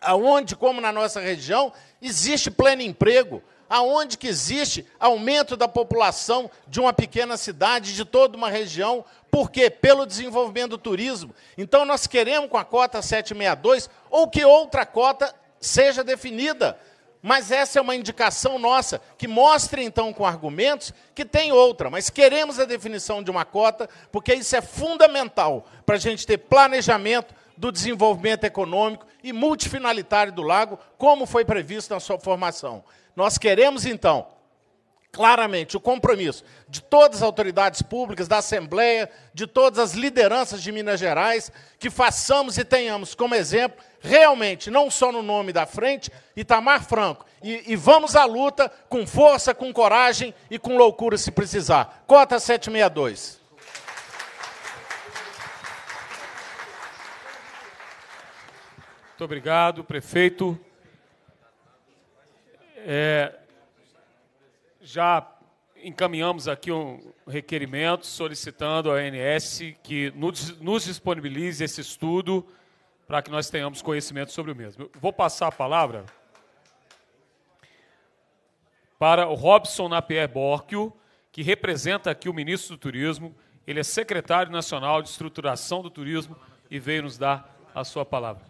Aonde, como na nossa região, existe pleno emprego, aonde que existe aumento da população de uma pequena cidade, de toda uma região, por quê? Pelo desenvolvimento do turismo. Então, nós queremos com a cota 762 ou que outra cota seja definida. Mas essa é uma indicação nossa, que mostre então com argumentos que tem outra, mas queremos a definição de uma cota, porque isso é fundamental para a gente ter planejamento do desenvolvimento econômico e multifinalitário do lago, como foi previsto na sua formação. Nós queremos então claramente o compromisso de todas as autoridades públicas, da Assembleia, de todas as lideranças de Minas Gerais, que façamos e tenhamos como exemplo, realmente, não só no nome da frente, Itamar Franco. E, e vamos à luta com força, com coragem e com loucura se precisar. Cota 762. Muito obrigado, prefeito. É, já encaminhamos aqui um requerimento solicitando à ANS que nos disponibilize esse estudo para que nós tenhamos conhecimento sobre o mesmo. Eu vou passar a palavra para o Robson Napier Borchio, que representa aqui o ministro do Turismo. Ele é secretário nacional de estruturação do turismo e veio nos dar a sua palavra.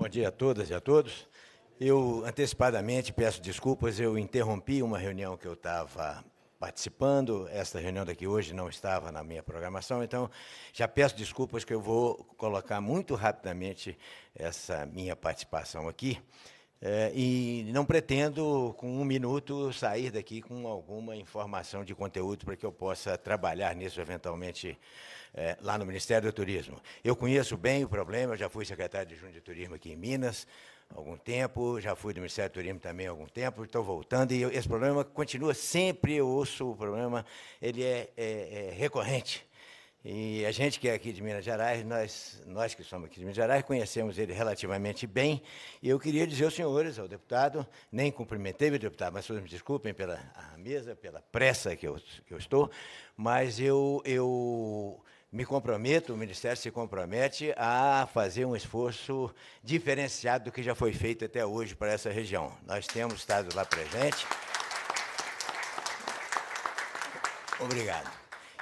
Bom dia a todas e a todos. Eu antecipadamente peço desculpas, eu interrompi uma reunião que eu estava participando. Esta reunião daqui hoje não estava na minha programação, então já peço desculpas que eu vou colocar muito rapidamente essa minha participação aqui. É, e não pretendo, com um minuto, sair daqui com alguma informação de conteúdo para que eu possa trabalhar nisso eventualmente é, lá no Ministério do Turismo. Eu conheço bem o problema, já fui secretário de Junho de Turismo aqui em Minas há algum tempo, já fui do Ministério do Turismo também há algum tempo, estou voltando e eu, esse problema continua sempre, eu ouço o problema, ele é, é, é recorrente. E a gente que é aqui de Minas Gerais, nós, nós que somos aqui de Minas Gerais, conhecemos ele relativamente bem. E eu queria dizer aos senhores, ao deputado, nem cumprimentei meu deputado, mas me desculpem pela mesa, pela pressa que eu, que eu estou, mas eu, eu me comprometo, o Ministério se compromete a fazer um esforço diferenciado do que já foi feito até hoje para essa região. Nós temos estado lá presente. Obrigado.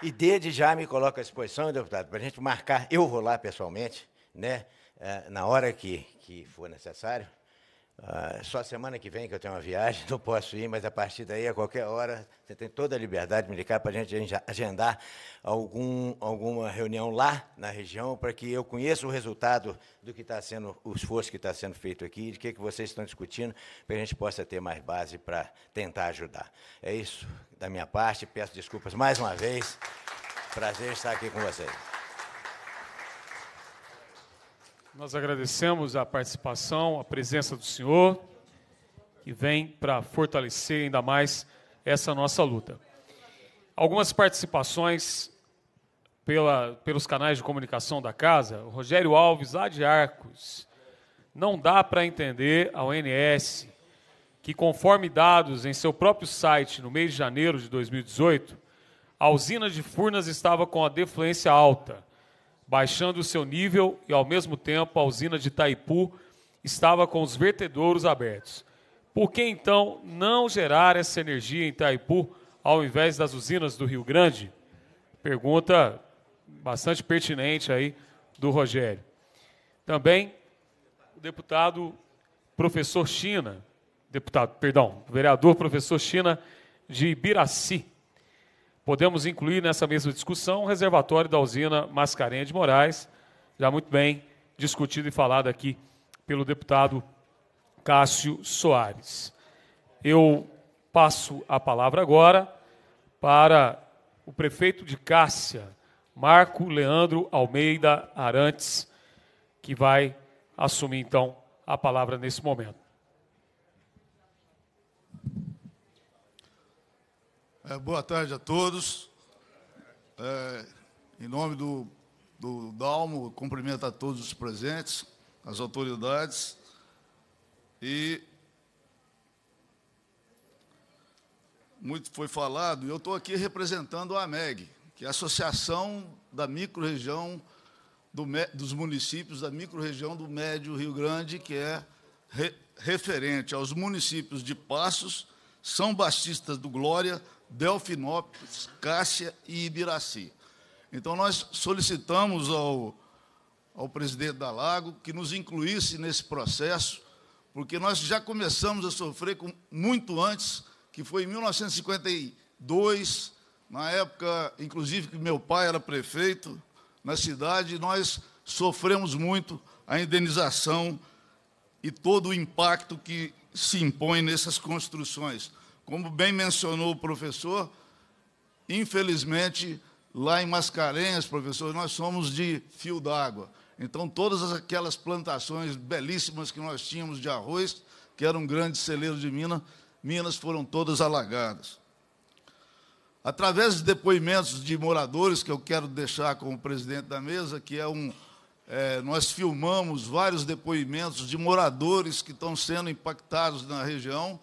E desde já me coloco à disposição, deputado, para a gente marcar. Eu vou lá pessoalmente, né, eh, na hora que, que for necessário, ah, só semana que vem que eu tenho uma viagem, não posso ir, mas a partir daí, a qualquer hora, você tem toda a liberdade de me ligar para a gente agendar algum, alguma reunião lá na região, para que eu conheça o resultado do que está sendo, o esforço que está sendo feito aqui, de que, que vocês estão discutindo, para que a gente possa ter mais base para tentar ajudar. É isso da minha parte, peço desculpas mais uma vez. Prazer estar aqui com vocês. Nós agradecemos a participação, a presença do Senhor, que vem para fortalecer ainda mais essa nossa luta. Algumas participações pela, pelos canais de comunicação da casa. O Rogério Alves, lá de Arcos. Não dá para entender a ONS que, conforme dados em seu próprio site no mês de janeiro de 2018, a usina de Furnas estava com a defluência alta baixando o seu nível e, ao mesmo tempo, a usina de Itaipu estava com os vertedouros abertos. Por que então não gerar essa energia em Itaipu ao invés das usinas do Rio Grande? Pergunta bastante pertinente aí do Rogério. Também o deputado professor China, deputado, perdão, vereador professor China de Ibiraci, Podemos incluir nessa mesma discussão o reservatório da usina Mascarenha de Moraes, já muito bem discutido e falado aqui pelo deputado Cássio Soares. Eu passo a palavra agora para o prefeito de Cássia, Marco Leandro Almeida Arantes, que vai assumir então a palavra nesse momento. É, boa tarde a todos. É, em nome do, do Dalmo, cumprimento a todos os presentes, as autoridades e muito foi falado, eu estou aqui representando a AMEG, que é a Associação da Microrregião do, dos Municípios da Microrregião do Médio Rio Grande, que é re, referente aos municípios de Passos, São Batista do Glória, Delfinópolis, Cássia e Ibiraci. Então, nós solicitamos ao, ao presidente da Lago que nos incluísse nesse processo, porque nós já começamos a sofrer com, muito antes, que foi em 1952, na época, inclusive, que meu pai era prefeito na cidade, nós sofremos muito a indenização e todo o impacto que se impõe nessas construções. Como bem mencionou o professor, infelizmente, lá em Mascarenhas, professor, nós somos de fio d'água. Então, todas aquelas plantações belíssimas que nós tínhamos de arroz, que era um grande celeiro de Minas, Minas foram todas alagadas. Através de depoimentos de moradores, que eu quero deixar com o presidente da mesa, que é um. É, nós filmamos vários depoimentos de moradores que estão sendo impactados na região,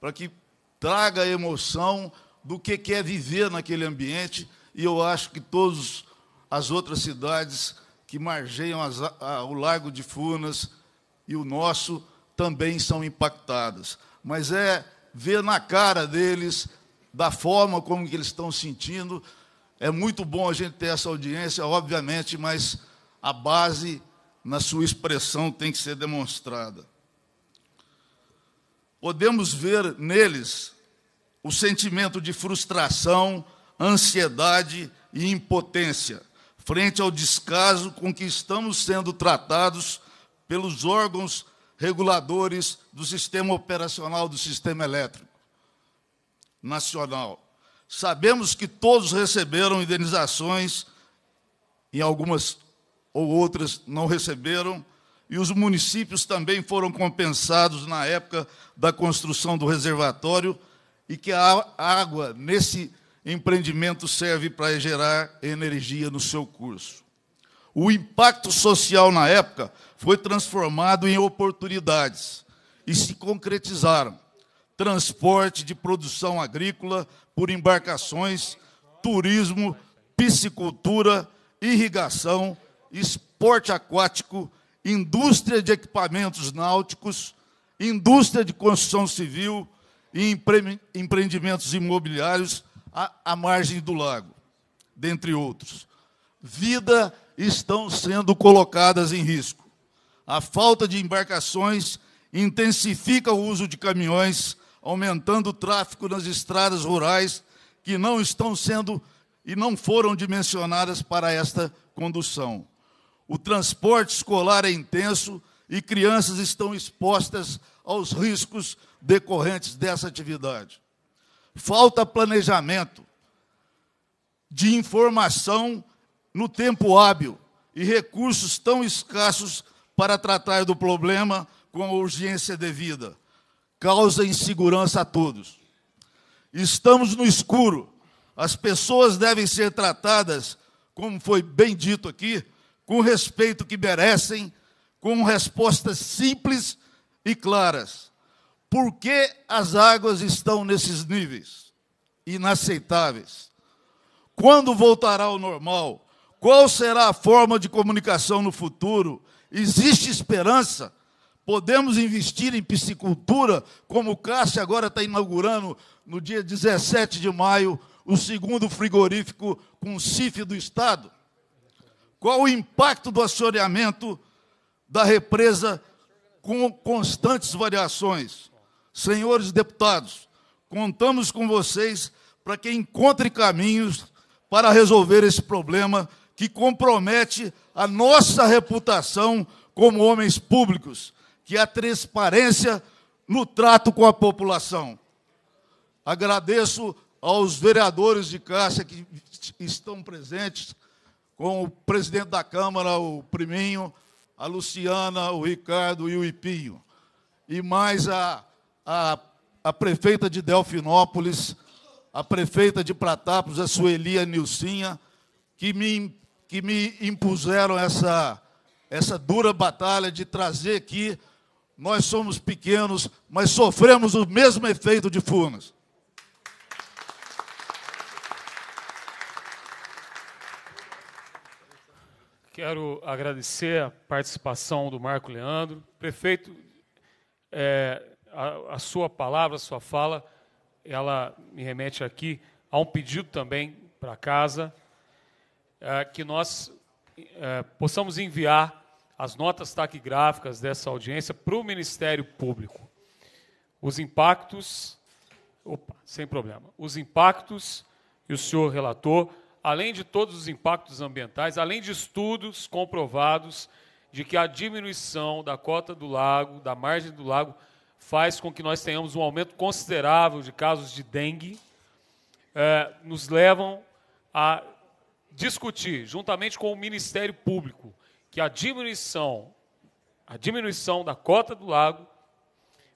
para que traga a emoção do que quer viver naquele ambiente, e eu acho que todas as outras cidades que margeiam as, a, o Lago de Furnas e o nosso também são impactadas. Mas é ver na cara deles, da forma como que eles estão sentindo. É muito bom a gente ter essa audiência, obviamente, mas a base na sua expressão tem que ser demonstrada podemos ver neles o sentimento de frustração, ansiedade e impotência frente ao descaso com que estamos sendo tratados pelos órgãos reguladores do sistema operacional do sistema elétrico nacional. Sabemos que todos receberam indenizações e algumas ou outras não receberam e os municípios também foram compensados na época da construção do reservatório e que a água nesse empreendimento serve para gerar energia no seu curso. O impacto social na época foi transformado em oportunidades e se concretizaram. Transporte de produção agrícola por embarcações, turismo, piscicultura, irrigação, esporte aquático indústria de equipamentos náuticos, indústria de construção civil e empreendimentos imobiliários à, à margem do lago, dentre outros. Vida estão sendo colocadas em risco. A falta de embarcações intensifica o uso de caminhões, aumentando o tráfego nas estradas rurais que não estão sendo e não foram dimensionadas para esta condução. O transporte escolar é intenso e crianças estão expostas aos riscos decorrentes dessa atividade. Falta planejamento de informação no tempo hábil e recursos tão escassos para tratar do problema com a urgência devida. Causa insegurança a todos. Estamos no escuro. As pessoas devem ser tratadas, como foi bem dito aqui, com o respeito que merecem, com respostas simples e claras. Por que as águas estão nesses níveis inaceitáveis? Quando voltará ao normal? Qual será a forma de comunicação no futuro? Existe esperança? Podemos investir em piscicultura, como o Cássio agora está inaugurando no dia 17 de maio o segundo frigorífico com CIF do Estado? Qual o impacto do assoreamento da represa com constantes variações? Senhores deputados, contamos com vocês para que encontrem caminhos para resolver esse problema que compromete a nossa reputação como homens públicos, que é a transparência no trato com a população. Agradeço aos vereadores de Cássia que estão presentes, com o presidente da Câmara, o Priminho, a Luciana, o Ricardo e o Ipinho. E mais a, a, a prefeita de Delfinópolis, a prefeita de Pratápolis, a Sueli a Nilcinha, que me, que me impuseram essa, essa dura batalha de trazer aqui. Nós somos pequenos, mas sofremos o mesmo efeito de Furnas. Quero agradecer a participação do Marco Leandro. Prefeito, é, a, a, sua palavra, a sua fala, ela me remete aqui a um pedido também para casa, é, que nós é, possamos enviar as notas taquigráficas dessa audiência para o Ministério Público. Os impactos, opa, sem problema, os impactos, e o senhor relator, além de todos os impactos ambientais, além de estudos comprovados de que a diminuição da cota do lago, da margem do lago, faz com que nós tenhamos um aumento considerável de casos de dengue, é, nos levam a discutir, juntamente com o Ministério Público, que a diminuição, a diminuição da cota do lago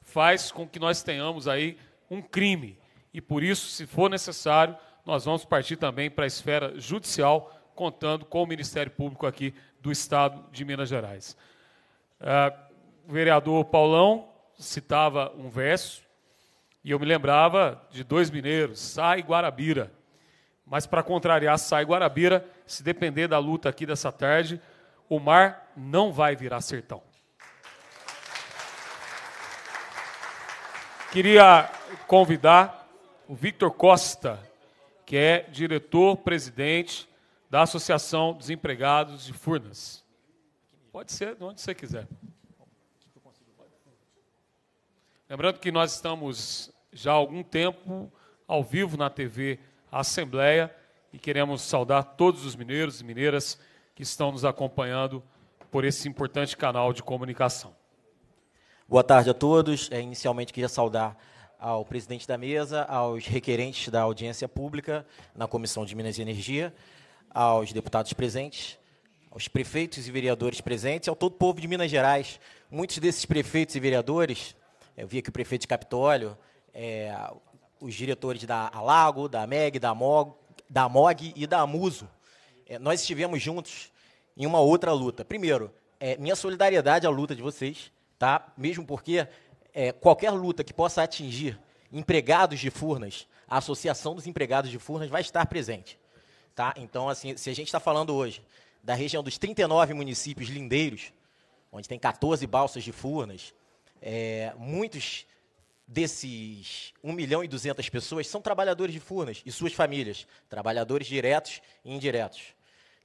faz com que nós tenhamos aí um crime. E por isso, se for necessário, nós vamos partir também para a esfera judicial, contando com o Ministério Público aqui do Estado de Minas Gerais. Ah, o vereador Paulão citava um verso, e eu me lembrava de dois mineiros, Sai e Guarabira. Mas para contrariar Sai e Guarabira, se depender da luta aqui dessa tarde, o mar não vai virar sertão. Queria convidar o Victor Costa, que é diretor-presidente da Associação dos Empregados de Furnas. Pode ser de onde você quiser. Lembrando que nós estamos já há algum tempo ao vivo na TV Assembleia e queremos saudar todos os mineiros e mineiras que estão nos acompanhando por esse importante canal de comunicação. Boa tarde a todos. É, inicialmente, queria saudar ao presidente da mesa, aos requerentes da audiência pública na Comissão de Minas e Energia, aos deputados presentes, aos prefeitos e vereadores presentes, ao todo o povo de Minas Gerais. Muitos desses prefeitos e vereadores, eu vi aqui o prefeito de Capitólio, é, os diretores da Alago, da MEG, da MOG, da MOG e da AMUSO. É, nós estivemos juntos em uma outra luta. Primeiro, é, minha solidariedade à luta de vocês, tá? mesmo porque é, qualquer luta que possa atingir empregados de Furnas, a Associação dos Empregados de Furnas vai estar presente. Tá? Então, assim, se a gente está falando hoje da região dos 39 municípios lindeiros, onde tem 14 balsas de Furnas, é, muitos desses 1 milhão e 200 pessoas são trabalhadores de Furnas e suas famílias, trabalhadores diretos e indiretos,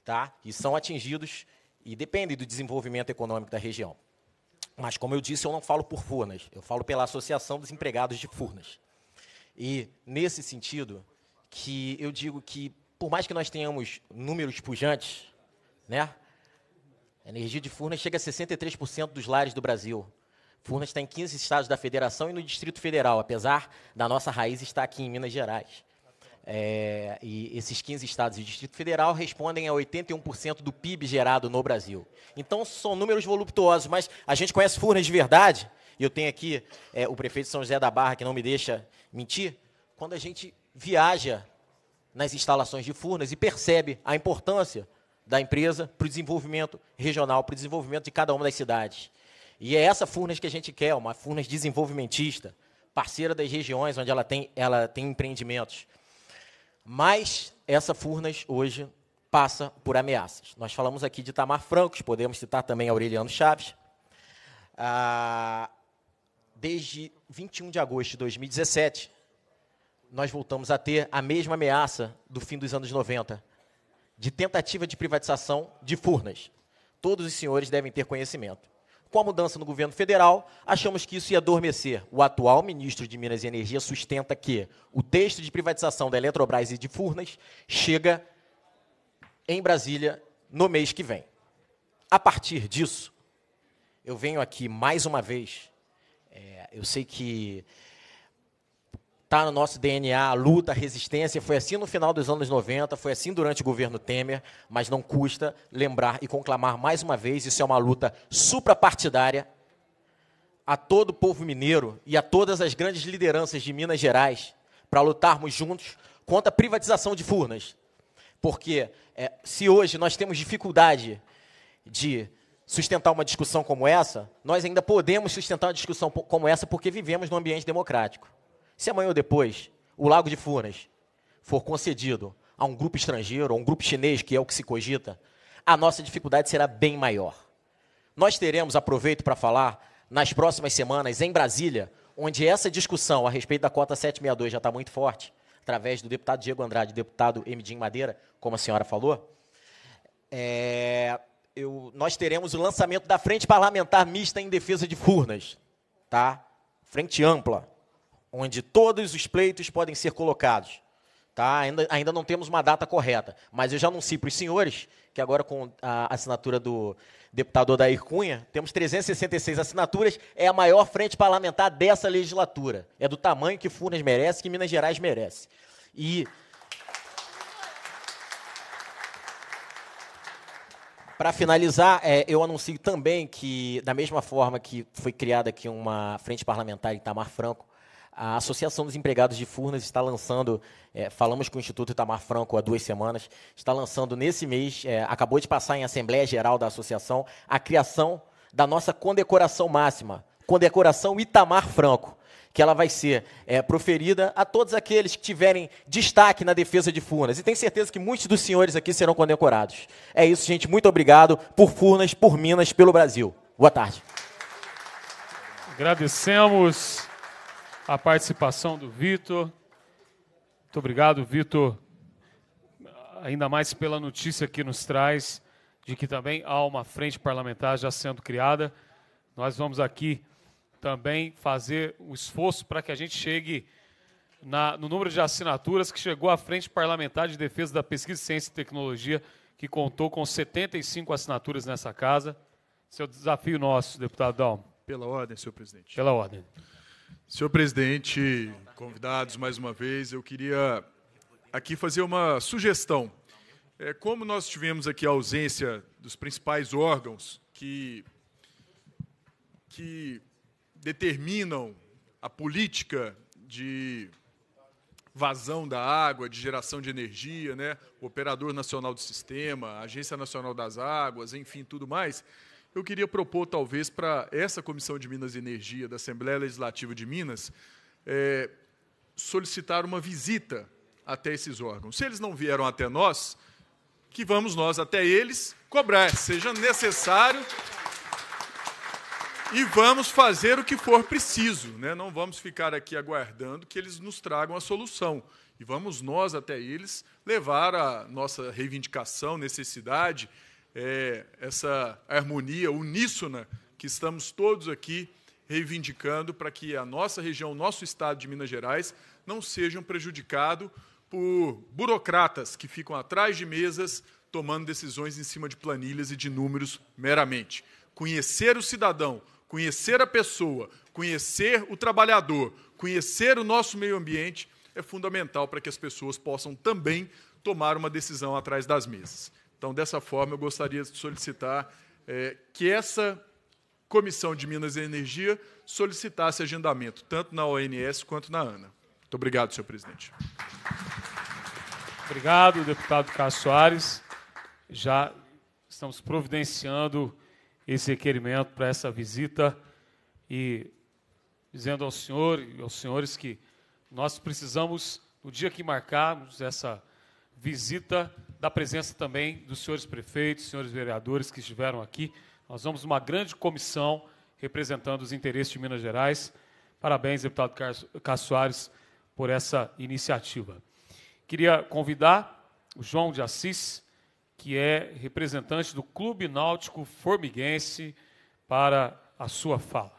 tá? e são atingidos e dependem do desenvolvimento econômico da região. Mas, como eu disse, eu não falo por Furnas, eu falo pela Associação dos Empregados de Furnas. E, nesse sentido, que eu digo que, por mais que nós tenhamos números pujantes, né? A energia de Furnas chega a 63% dos lares do Brasil. Furnas está em 15 estados da federação e no Distrito Federal, apesar da nossa raiz estar aqui em Minas Gerais é, e esses 15 estados e Distrito Federal respondem a 81% do PIB gerado no Brasil. Então, são números voluptuosos, mas a gente conhece Furnas de verdade, e eu tenho aqui é, o prefeito de São José da Barra, que não me deixa mentir, quando a gente viaja nas instalações de Furnas e percebe a importância da empresa para o desenvolvimento regional, para o desenvolvimento de cada uma das cidades. E é essa Furnas que a gente quer, uma Furnas desenvolvimentista, parceira das regiões onde ela tem, ela tem empreendimentos. Mas essa Furnas hoje passa por ameaças. Nós falamos aqui de Tamar Francos, podemos citar também Aureliano Chaves. Ah, desde 21 de agosto de 2017, nós voltamos a ter a mesma ameaça do fim dos anos 90, de tentativa de privatização de Furnas. Todos os senhores devem ter conhecimento. Com a mudança no governo federal, achamos que isso ia adormecer. O atual ministro de Minas e Energia sustenta que o texto de privatização da Eletrobras e de Furnas chega em Brasília no mês que vem. A partir disso, eu venho aqui mais uma vez. É, eu sei que Está no nosso DNA a luta, a resistência. Foi assim no final dos anos 90, foi assim durante o governo Temer, mas não custa lembrar e conclamar mais uma vez: isso é uma luta suprapartidária. A todo o povo mineiro e a todas as grandes lideranças de Minas Gerais para lutarmos juntos contra a privatização de Furnas. Porque é, se hoje nós temos dificuldade de sustentar uma discussão como essa, nós ainda podemos sustentar uma discussão como essa porque vivemos num ambiente democrático. Se amanhã ou depois o Lago de Furnas for concedido a um grupo estrangeiro, a um grupo chinês, que é o que se cogita, a nossa dificuldade será bem maior. Nós teremos, aproveito para falar, nas próximas semanas em Brasília, onde essa discussão a respeito da cota 762 já está muito forte, através do deputado Diego Andrade, deputado Emidim Madeira, como a senhora falou, é, eu, nós teremos o lançamento da Frente Parlamentar Mista em Defesa de Furnas, tá? Frente ampla, onde todos os pleitos podem ser colocados. Tá? Ainda, ainda não temos uma data correta, mas eu já anuncio para os senhores que agora com a assinatura do deputado Odair Cunha, temos 366 assinaturas, é a maior frente parlamentar dessa legislatura. É do tamanho que Furnas merece, que Minas Gerais merece. E Para finalizar, é, eu anuncio também que, da mesma forma que foi criada aqui uma frente parlamentar em Itamar Franco a Associação dos Empregados de Furnas está lançando, é, falamos com o Instituto Itamar Franco há duas semanas, está lançando nesse mês, é, acabou de passar em Assembleia Geral da Associação, a criação da nossa condecoração máxima, condecoração Itamar Franco, que ela vai ser é, proferida a todos aqueles que tiverem destaque na defesa de Furnas. E tenho certeza que muitos dos senhores aqui serão condecorados. É isso, gente. Muito obrigado por Furnas, por Minas, pelo Brasil. Boa tarde. Agradecemos a participação do Vitor. Muito obrigado, Vitor, ainda mais pela notícia que nos traz de que também há uma frente parlamentar já sendo criada. Nós vamos aqui também fazer um esforço para que a gente chegue na, no número de assinaturas que chegou à Frente Parlamentar de Defesa da Pesquisa, Ciência e Tecnologia, que contou com 75 assinaturas nessa casa. Seu é desafio nosso, deputado Dalmo. Pela ordem, senhor presidente. Pela ordem. Senhor presidente, convidados mais uma vez, eu queria aqui fazer uma sugestão. É, como nós tivemos aqui a ausência dos principais órgãos que, que determinam a política de vazão da água, de geração de energia, né? o Operador Nacional do Sistema, a Agência Nacional das Águas, enfim, tudo mais, eu queria propor, talvez, para essa Comissão de Minas e Energia da Assembleia Legislativa de Minas, é, solicitar uma visita até esses órgãos. Se eles não vieram até nós, que vamos nós até eles cobrar, seja necessário, e vamos fazer o que for preciso, né? não vamos ficar aqui aguardando que eles nos tragam a solução. E vamos nós até eles levar a nossa reivindicação, necessidade, é, essa harmonia uníssona que estamos todos aqui reivindicando para que a nossa região, o nosso estado de Minas Gerais, não sejam prejudicados por burocratas que ficam atrás de mesas tomando decisões em cima de planilhas e de números meramente. Conhecer o cidadão, conhecer a pessoa, conhecer o trabalhador, conhecer o nosso meio ambiente é fundamental para que as pessoas possam também tomar uma decisão atrás das mesas. Então, dessa forma, eu gostaria de solicitar é, que essa Comissão de Minas e Energia solicitasse agendamento, tanto na ONS quanto na ANA. Muito obrigado, senhor presidente. Obrigado, deputado Cássio Soares. Já estamos providenciando esse requerimento para essa visita e dizendo ao senhor e aos senhores que nós precisamos, no dia que marcarmos essa visita, da presença também dos senhores prefeitos, senhores vereadores que estiveram aqui. Nós vamos uma grande comissão representando os interesses de Minas Gerais. Parabéns, deputado Cássio Soares, por essa iniciativa. Queria convidar o João de Assis, que é representante do Clube Náutico Formiguense, para a sua fala.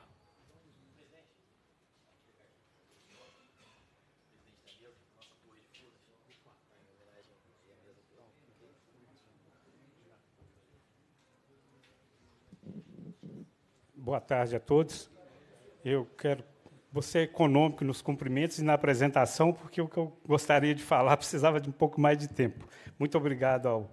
Boa tarde a todos. Eu quero você econômico nos cumprimentos e na apresentação, porque o que eu gostaria de falar precisava de um pouco mais de tempo. Muito obrigado ao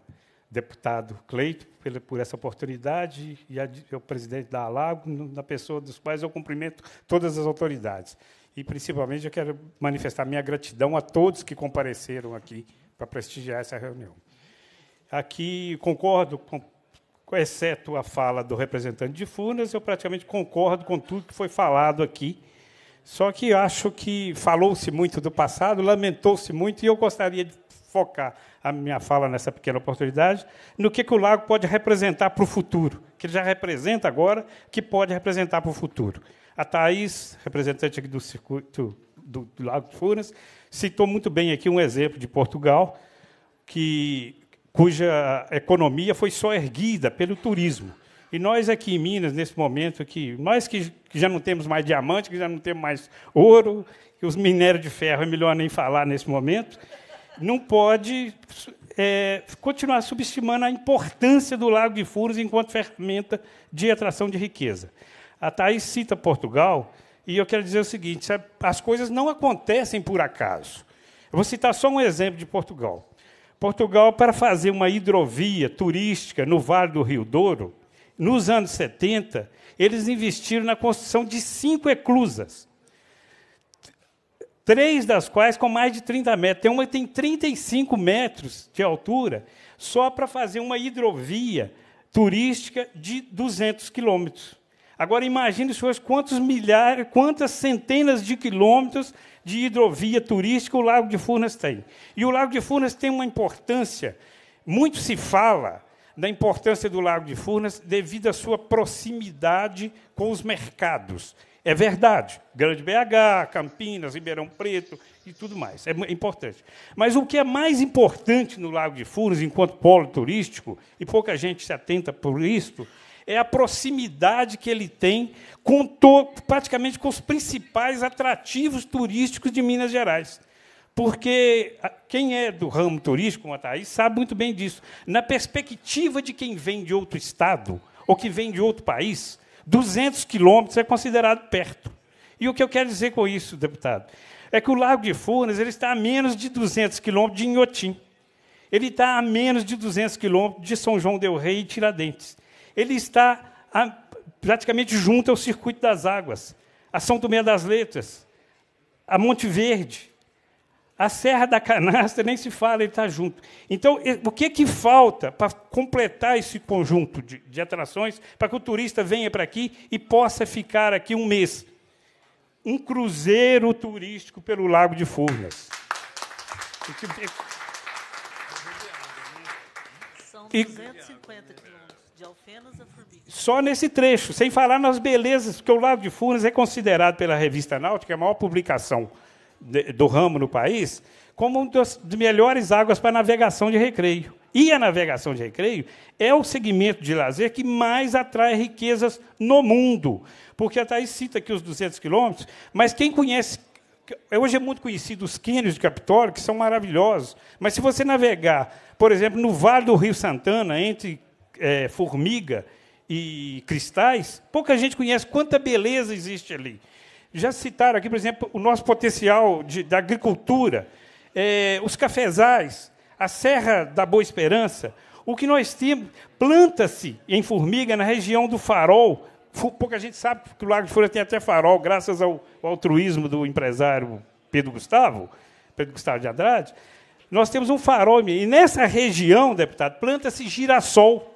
deputado Cleito por essa oportunidade e ao presidente da Alago, na pessoa dos quais eu cumprimento todas as autoridades. E, principalmente, eu quero manifestar minha gratidão a todos que compareceram aqui para prestigiar essa reunião. Aqui concordo com exceto a fala do representante de Furnas, eu praticamente concordo com tudo que foi falado aqui. Só que acho que falou-se muito do passado, lamentou-se muito, e eu gostaria de focar a minha fala nessa pequena oportunidade no que, que o lago pode representar para o futuro, que ele já representa agora, que pode representar para o futuro. A Thais, representante aqui do circuito do, do Lago de Furnas, citou muito bem aqui um exemplo de Portugal, que cuja economia foi só erguida pelo turismo. E nós aqui em Minas, nesse momento, que nós que já não temos mais diamante, que já não temos mais ouro, que os minérios de ferro é melhor nem falar nesse momento, não pode é, continuar subestimando a importância do Lago de Furos enquanto ferramenta de atração de riqueza. A Thais cita Portugal, e eu quero dizer o seguinte: as coisas não acontecem por acaso. Eu vou citar só um exemplo de Portugal. Portugal, para fazer uma hidrovia turística no Vale do Rio Douro, nos anos 70, eles investiram na construção de cinco eclusas, três das quais com mais de 30 metros. Tem uma que tem 35 metros de altura, só para fazer uma hidrovia turística de 200 quilômetros. Agora, imagine hoje quantos milhares, quantas centenas de quilômetros de hidrovia turística o Lago de Furnas tem. E o Lago de Furnas tem uma importância, muito se fala da importância do Lago de Furnas devido à sua proximidade com os mercados. É verdade. Grande BH, Campinas, Ribeirão Preto e tudo mais. É, é importante. Mas o que é mais importante no Lago de Furnas, enquanto polo turístico, e pouca gente se atenta por isto é a proximidade que ele tem com praticamente com os principais atrativos turísticos de Minas Gerais. Porque ah, quem é do ramo turístico, como a Thaís, sabe muito bem disso. Na perspectiva de quem vem de outro estado ou que vem de outro país, 200 quilômetros é considerado perto. E o que eu quero dizer com isso, deputado, é que o Lago de Furnas ele está a menos de 200 quilômetros de Inhotim. Ele está a menos de 200 quilômetros de São João del Rei e Tiradentes ele está a, praticamente junto ao Circuito das Águas, a São Tomé das Letras, a Monte Verde, a Serra da Canastra, nem se fala, ele está junto. Então, o que, que falta para completar esse conjunto de, de atrações para que o turista venha para aqui e possa ficar aqui um mês? Um cruzeiro turístico pelo Lago de Furnas. São 250 quilômetros. Só nesse trecho, sem falar nas belezas, porque o Lago de Furnas é considerado pela revista Náutica, a maior publicação do ramo no país, como uma das melhores águas para navegação de recreio. E a navegação de recreio é o segmento de lazer que mais atrai riquezas no mundo. Porque a Thais cita aqui os 200 quilômetros, mas quem conhece. Hoje é muito conhecido os cânions de Capitólio, que são maravilhosos. Mas se você navegar, por exemplo, no Vale do Rio Santana, entre é, formiga e cristais, pouca gente conhece quanta beleza existe ali. Já citaram aqui, por exemplo, o nosso potencial de, da agricultura, é, os cafezais, a Serra da Boa Esperança. O que nós temos, planta-se em formiga na região do farol. Pouca gente sabe que o Lago de Fura tem até farol, graças ao, ao altruísmo do empresário Pedro Gustavo, Pedro Gustavo de Andrade. Nós temos um farol, e nessa região, deputado, planta-se girassol.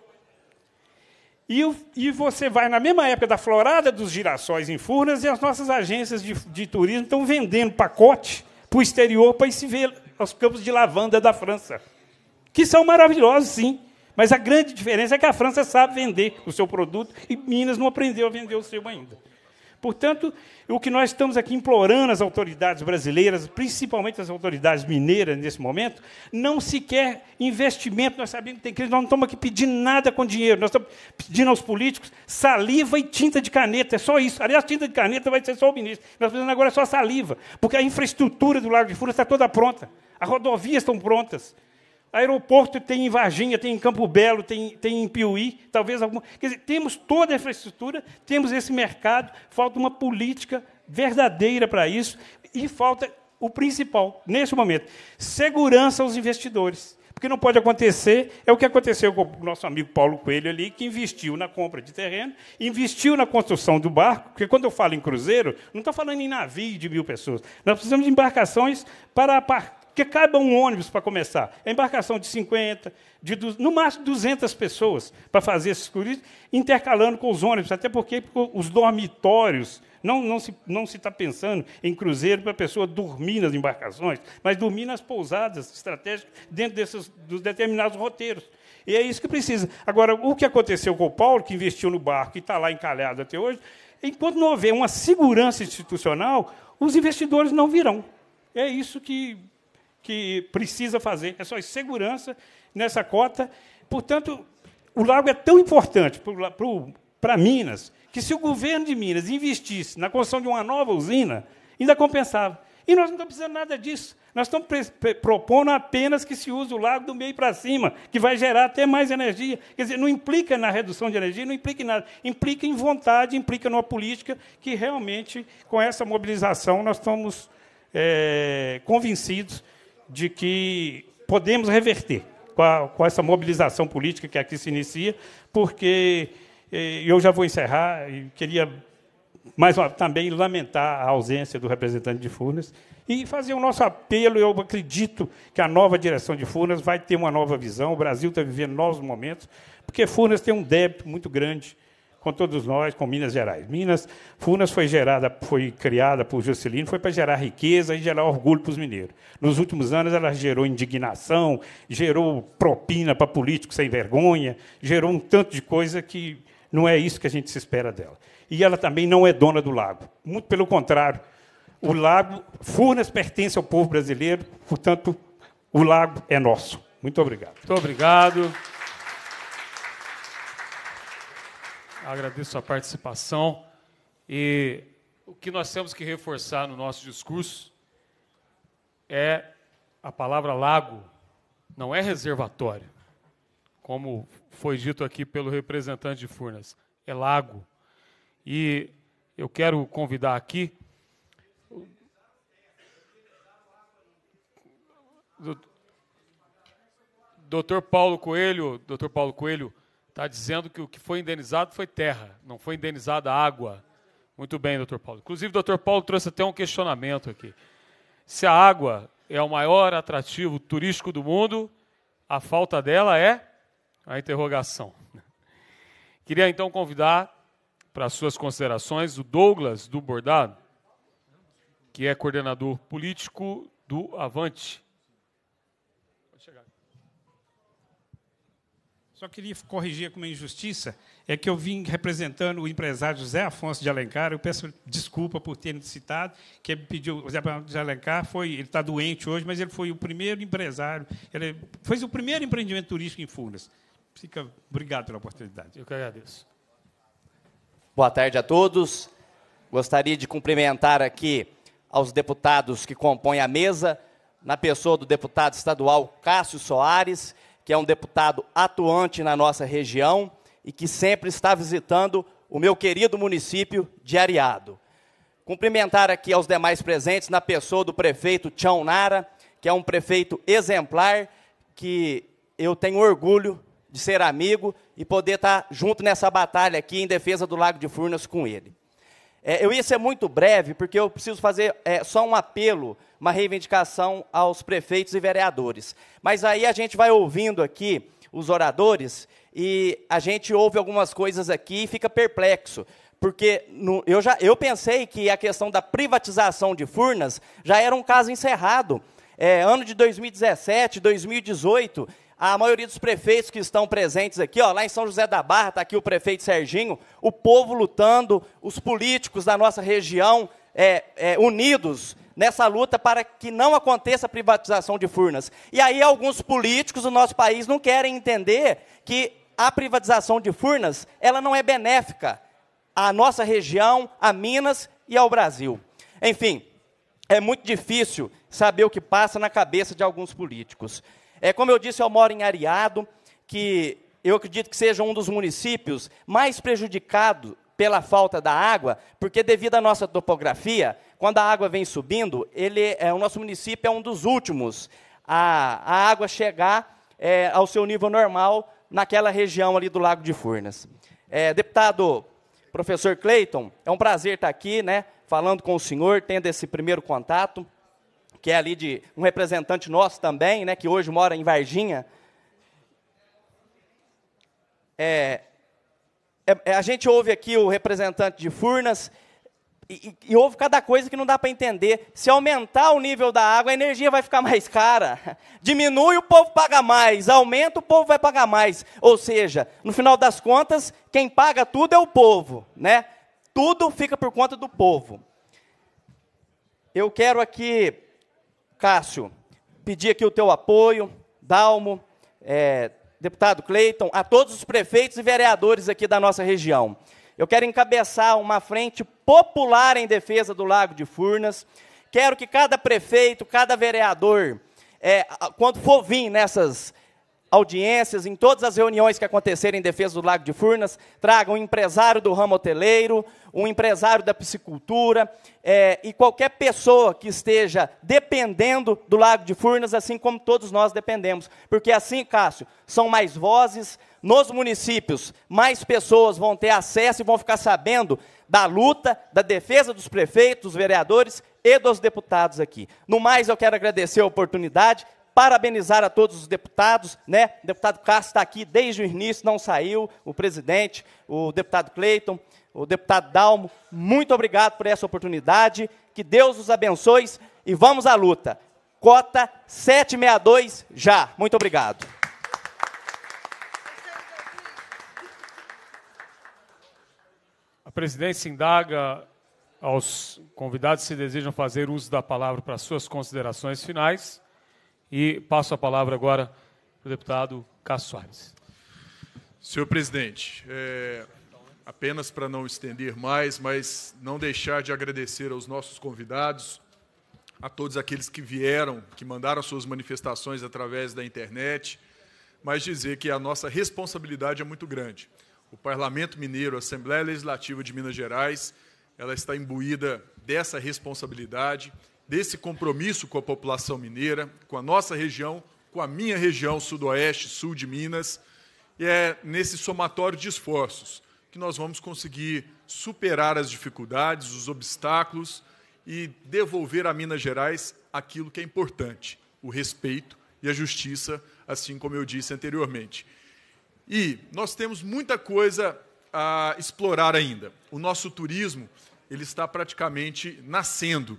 E, e, você vai na mesma época da florada dos girassóis em Furnas e as nossas agências de, de turismo estão vendendo pacote para o exterior para ir se ver aos campos de lavanda da França, que são maravilhosos, sim. Mas a grande diferença é que a França sabe vender o seu produto e Minas não aprendeu a vender o seu ainda. Portanto, o que nós estamos aqui implorando às autoridades brasileiras, principalmente às autoridades mineiras nesse momento, não se quer investimento. Nós sabemos que tem crise, nós não estamos aqui pedindo nada com dinheiro, nós estamos pedindo aos políticos saliva e tinta de caneta, é só isso. Aliás, tinta de caneta vai ser só o ministro. Nós precisamos agora só saliva, porque a infraestrutura do Lago de Fura está toda pronta, as rodovias estão prontas. Aeroporto tem em Varginha, tem em Campo Belo, tem, tem em Piuí, talvez alguma. Quer dizer, temos toda a infraestrutura, temos esse mercado, falta uma política verdadeira para isso e falta o principal, nesse momento, segurança aos investidores. Porque não pode acontecer, é o que aconteceu com o nosso amigo Paulo Coelho ali, que investiu na compra de terreno, investiu na construção do barco, porque quando eu falo em cruzeiro, não estou falando em navio de mil pessoas. Nós precisamos de embarcações para porque caiba um ônibus para começar. É embarcação de 50, de, no máximo 200 pessoas para fazer esses turistas, intercalando com os ônibus, até porque os dormitórios. Não, não se não está pensando em cruzeiro para a pessoa dormir nas embarcações, mas dormir nas pousadas estratégicas dentro desses, dos determinados roteiros. E é isso que precisa. Agora, o que aconteceu com o Paulo, que investiu no barco e está lá encalhado até hoje, enquanto não houver uma segurança institucional, os investidores não virão. É isso que que precisa fazer. É só segurança nessa cota. Portanto, o lago é tão importante para Minas que, se o governo de Minas investisse na construção de uma nova usina, ainda compensava. E nós não estamos precisando nada disso. Nós estamos propondo apenas que se use o lago do meio para cima, que vai gerar até mais energia. Quer dizer, não implica na redução de energia, não implica em nada. Implica em vontade, implica numa política que realmente, com essa mobilização, nós estamos é, convencidos de que podemos reverter com, a, com essa mobilização política que aqui se inicia, porque eh, eu já vou encerrar e queria mas também lamentar a ausência do representante de Furnas e fazer o nosso apelo. Eu acredito que a nova direção de Furnas vai ter uma nova visão. O Brasil está vivendo novos momentos, porque Furnas tem um débito muito grande com todos nós, com Minas Gerais. Minas, Funas foi gerada, foi criada por Juscelino, foi para gerar riqueza e gerar orgulho para os mineiros. Nos últimos anos, ela gerou indignação, gerou propina para políticos sem vergonha, gerou um tanto de coisa que não é isso que a gente se espera dela. E ela também não é dona do lago. Muito pelo contrário, o lago, Furnas pertence ao povo brasileiro, portanto, o lago é nosso. Muito obrigado. Muito obrigado. agradeço a participação. E o que nós temos que reforçar no nosso discurso é a palavra lago, não é reservatório, como foi dito aqui pelo representante de Furnas, é lago. E eu quero convidar aqui. Doutor Paulo Coelho, doutor Paulo Coelho, Está dizendo que o que foi indenizado foi terra, não foi indenizada água. Muito bem, doutor Paulo. Inclusive, doutor Paulo trouxe até um questionamento aqui. Se a água é o maior atrativo turístico do mundo, a falta dela é a interrogação. Queria então convidar para suas considerações o Douglas do Bordado, que é coordenador político do Avante. Só queria corrigir com uma injustiça, é que eu vim representando o empresário José Afonso de Alencar, eu peço desculpa por ter citado, que ele pediu, José Afonso de Alencar foi, ele está doente hoje, mas ele foi o primeiro empresário, ele é, fez o primeiro empreendimento turístico em Furnas. Fica, obrigado pela oportunidade. Eu que agradeço. Boa tarde a todos. Gostaria de cumprimentar aqui aos deputados que compõem a mesa, na pessoa do deputado estadual Cássio Soares, que é um deputado atuante na nossa região e que sempre está visitando o meu querido município de Areado. Cumprimentar aqui aos demais presentes, na pessoa do prefeito Tião Nara, que é um prefeito exemplar, que eu tenho orgulho de ser amigo e poder estar junto nessa batalha aqui em defesa do Lago de Furnas com ele. É, eu ia ser muito breve, porque eu preciso fazer é, só um apelo, uma reivindicação aos prefeitos e vereadores. Mas aí a gente vai ouvindo aqui os oradores e a gente ouve algumas coisas aqui e fica perplexo. Porque no, eu, já, eu pensei que a questão da privatização de Furnas já era um caso encerrado. É, ano de 2017, 2018, a maioria dos prefeitos que estão presentes aqui, ó, lá em São José da Barra, está aqui o prefeito Serginho, o povo lutando, os políticos da nossa região é, é, unidos nessa luta para que não aconteça a privatização de furnas. E aí alguns políticos do nosso país não querem entender que a privatização de furnas ela não é benéfica à nossa região, a Minas e ao Brasil. Enfim, é muito difícil saber o que passa na cabeça de alguns políticos. É, como eu disse, eu moro em Areado, que eu acredito que seja um dos municípios mais prejudicado pela falta da água, porque devido à nossa topografia, quando a água vem subindo, ele, é, o nosso município é um dos últimos a, a água chegar é, ao seu nível normal naquela região ali do Lago de Furnas. É, deputado professor Clayton, é um prazer estar aqui, né, falando com o senhor, tendo esse primeiro contato que é ali de um representante nosso também, né, que hoje mora em Varginha. É, é, é, a gente ouve aqui o representante de Furnas e, e, e ouve cada coisa que não dá para entender. Se aumentar o nível da água, a energia vai ficar mais cara. Diminui, o povo paga mais. Aumenta, o povo vai pagar mais. Ou seja, no final das contas, quem paga tudo é o povo, né? Tudo fica por conta do povo. Eu quero aqui Cássio, pedir aqui o teu apoio, Dalmo, é, deputado Cleiton, a todos os prefeitos e vereadores aqui da nossa região. Eu quero encabeçar uma frente popular em defesa do Lago de Furnas. Quero que cada prefeito, cada vereador, é, quando for vir nessas audiências, em todas as reuniões que acontecerem em defesa do Lago de Furnas, traga um empresário do ramo hoteleiro, um empresário da piscicultura é, e qualquer pessoa que esteja dependendo do Lago de Furnas, assim como todos nós dependemos. Porque assim, Cássio, são mais vozes nos municípios, mais pessoas vão ter acesso e vão ficar sabendo da luta, da defesa dos prefeitos, dos vereadores e dos deputados aqui. No mais, eu quero agradecer a oportunidade, parabenizar a todos os deputados, né? O deputado Castro está aqui desde o início, não saiu, o presidente, o deputado Cleiton, o deputado Dalmo, muito obrigado por essa oportunidade, que Deus os abençoe e vamos à luta. Cota 762 já. Muito obrigado. A presidência indaga aos convidados se desejam fazer uso da palavra para suas considerações finais. E passo a palavra agora para o deputado Cássio Soares. Senhor presidente, é, apenas para não estender mais, mas não deixar de agradecer aos nossos convidados, a todos aqueles que vieram, que mandaram suas manifestações através da internet, mas dizer que a nossa responsabilidade é muito grande. O Parlamento Mineiro, a Assembleia Legislativa de Minas Gerais, ela está imbuída dessa responsabilidade desse compromisso com a população mineira, com a nossa região, com a minha região sudoeste, sul de Minas. E é nesse somatório de esforços que nós vamos conseguir superar as dificuldades, os obstáculos e devolver a Minas Gerais aquilo que é importante, o respeito e a justiça, assim como eu disse anteriormente. E nós temos muita coisa a explorar ainda. O nosso turismo ele está praticamente nascendo.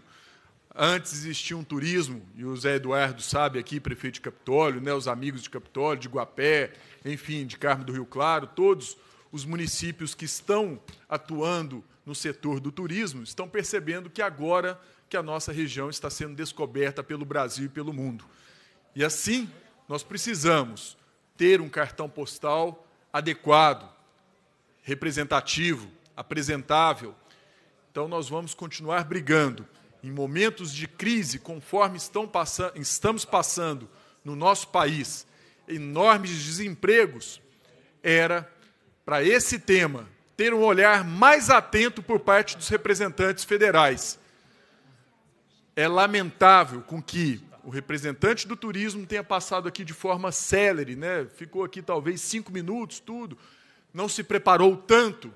Antes existia um turismo, e o Zé Eduardo sabe aqui, prefeito de Capitólio, né, os amigos de Capitólio, de Guapé, enfim, de Carmo do Rio Claro, todos os municípios que estão atuando no setor do turismo estão percebendo que agora que a nossa região está sendo descoberta pelo Brasil e pelo mundo. E assim, nós precisamos ter um cartão postal adequado, representativo, apresentável. Então nós vamos continuar brigando em momentos de crise, conforme passando, estamos passando no nosso país, enormes desempregos, era para esse tema ter um olhar mais atento por parte dos representantes federais. É lamentável com que o representante do turismo tenha passado aqui de forma célere, né? ficou aqui talvez cinco minutos, tudo, não se preparou tanto,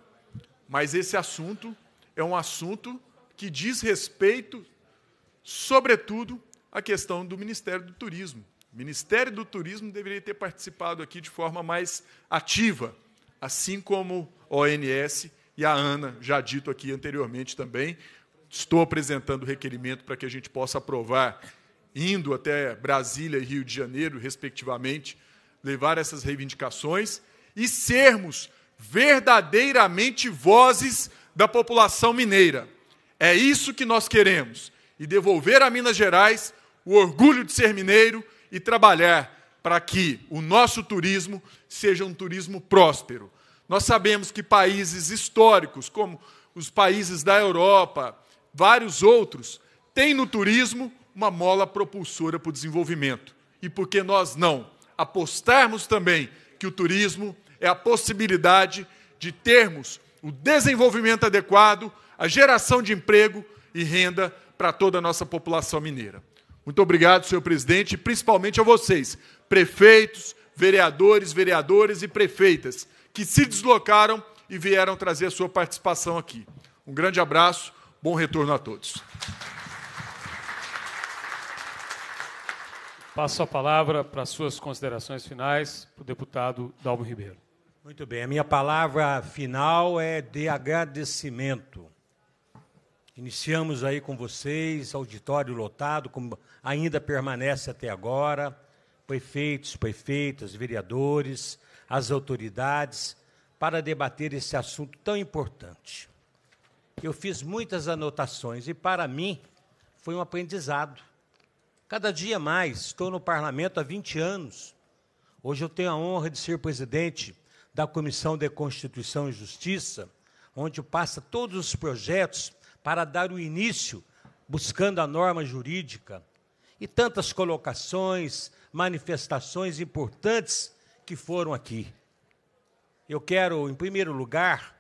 mas esse assunto é um assunto que diz respeito, sobretudo, à questão do Ministério do Turismo. O Ministério do Turismo deveria ter participado aqui de forma mais ativa, assim como a ONS e a ANA, já dito aqui anteriormente também. Estou apresentando requerimento para que a gente possa aprovar, indo até Brasília e Rio de Janeiro, respectivamente, levar essas reivindicações e sermos verdadeiramente vozes da população mineira. É isso que nós queremos. E devolver a Minas Gerais o orgulho de ser mineiro e trabalhar para que o nosso turismo seja um turismo próspero. Nós sabemos que países históricos, como os países da Europa, vários outros, têm no turismo uma mola propulsora para o desenvolvimento. E por que nós não apostarmos também que o turismo é a possibilidade de termos o desenvolvimento adequado a geração de emprego e renda para toda a nossa população mineira. Muito obrigado, senhor presidente, e principalmente a vocês, prefeitos, vereadores, vereadoras e prefeitas, que se deslocaram e vieram trazer a sua participação aqui. Um grande abraço, bom retorno a todos. Passo a palavra para suas considerações finais para o deputado Dalmo Ribeiro. Muito bem, a minha palavra final é de agradecimento Iniciamos aí com vocês, auditório lotado, como ainda permanece até agora, prefeitos, prefeitas, vereadores, as autoridades, para debater esse assunto tão importante. Eu fiz muitas anotações e, para mim, foi um aprendizado. Cada dia mais, estou no parlamento há 20 anos. Hoje eu tenho a honra de ser presidente da Comissão de Constituição e Justiça, onde passa todos os projetos para dar o início, buscando a norma jurídica, e tantas colocações, manifestações importantes que foram aqui. Eu quero, em primeiro lugar,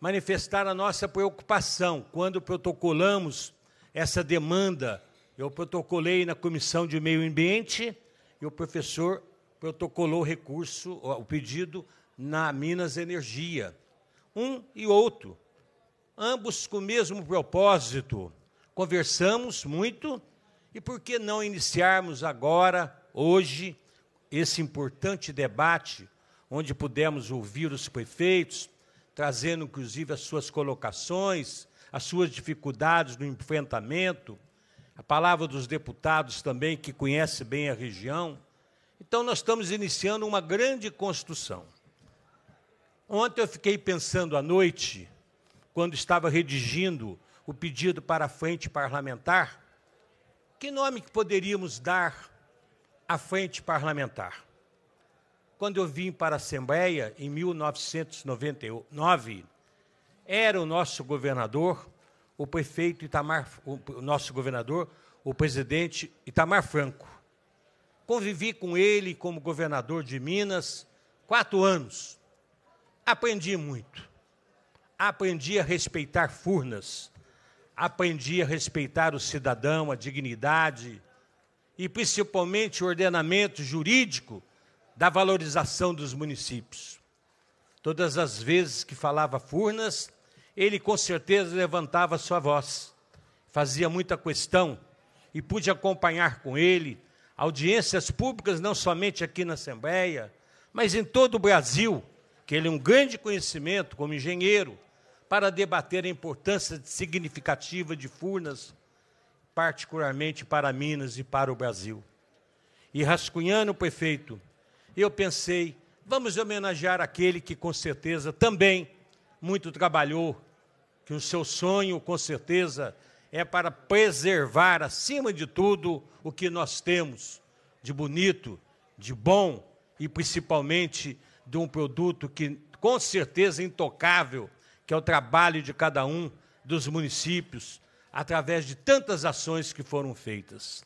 manifestar a nossa preocupação quando protocolamos essa demanda. Eu protocolei na Comissão de Meio Ambiente e o professor protocolou o recurso, o pedido na Minas Energia. Um e outro ambos com o mesmo propósito. Conversamos muito e por que não iniciarmos agora, hoje, esse importante debate, onde pudemos ouvir os prefeitos, trazendo inclusive as suas colocações, as suas dificuldades no enfrentamento, a palavra dos deputados também, que conhece bem a região. Então, nós estamos iniciando uma grande construção. Ontem eu fiquei pensando à noite quando estava redigindo o pedido para a frente parlamentar, que nome que poderíamos dar à frente parlamentar? Quando eu vim para a Assembleia, em 1999, era o nosso governador, o prefeito Itamar, o nosso governador, o presidente Itamar Franco. Convivi com ele como governador de Minas quatro anos. Aprendi muito aprendi a respeitar Furnas, aprendi a respeitar o cidadão, a dignidade e principalmente o ordenamento jurídico da valorização dos municípios. Todas as vezes que falava Furnas, ele com certeza levantava sua voz, fazia muita questão e pude acompanhar com ele audiências públicas, não somente aqui na Assembleia, mas em todo o Brasil que ele é um grande conhecimento como engenheiro para debater a importância significativa de Furnas, particularmente para Minas e para o Brasil. E rascunhando o prefeito, eu pensei, vamos homenagear aquele que com certeza também muito trabalhou, que o seu sonho com certeza é para preservar acima de tudo o que nós temos de bonito, de bom e principalmente de um produto que, com certeza, é intocável, que é o trabalho de cada um dos municípios, através de tantas ações que foram feitas.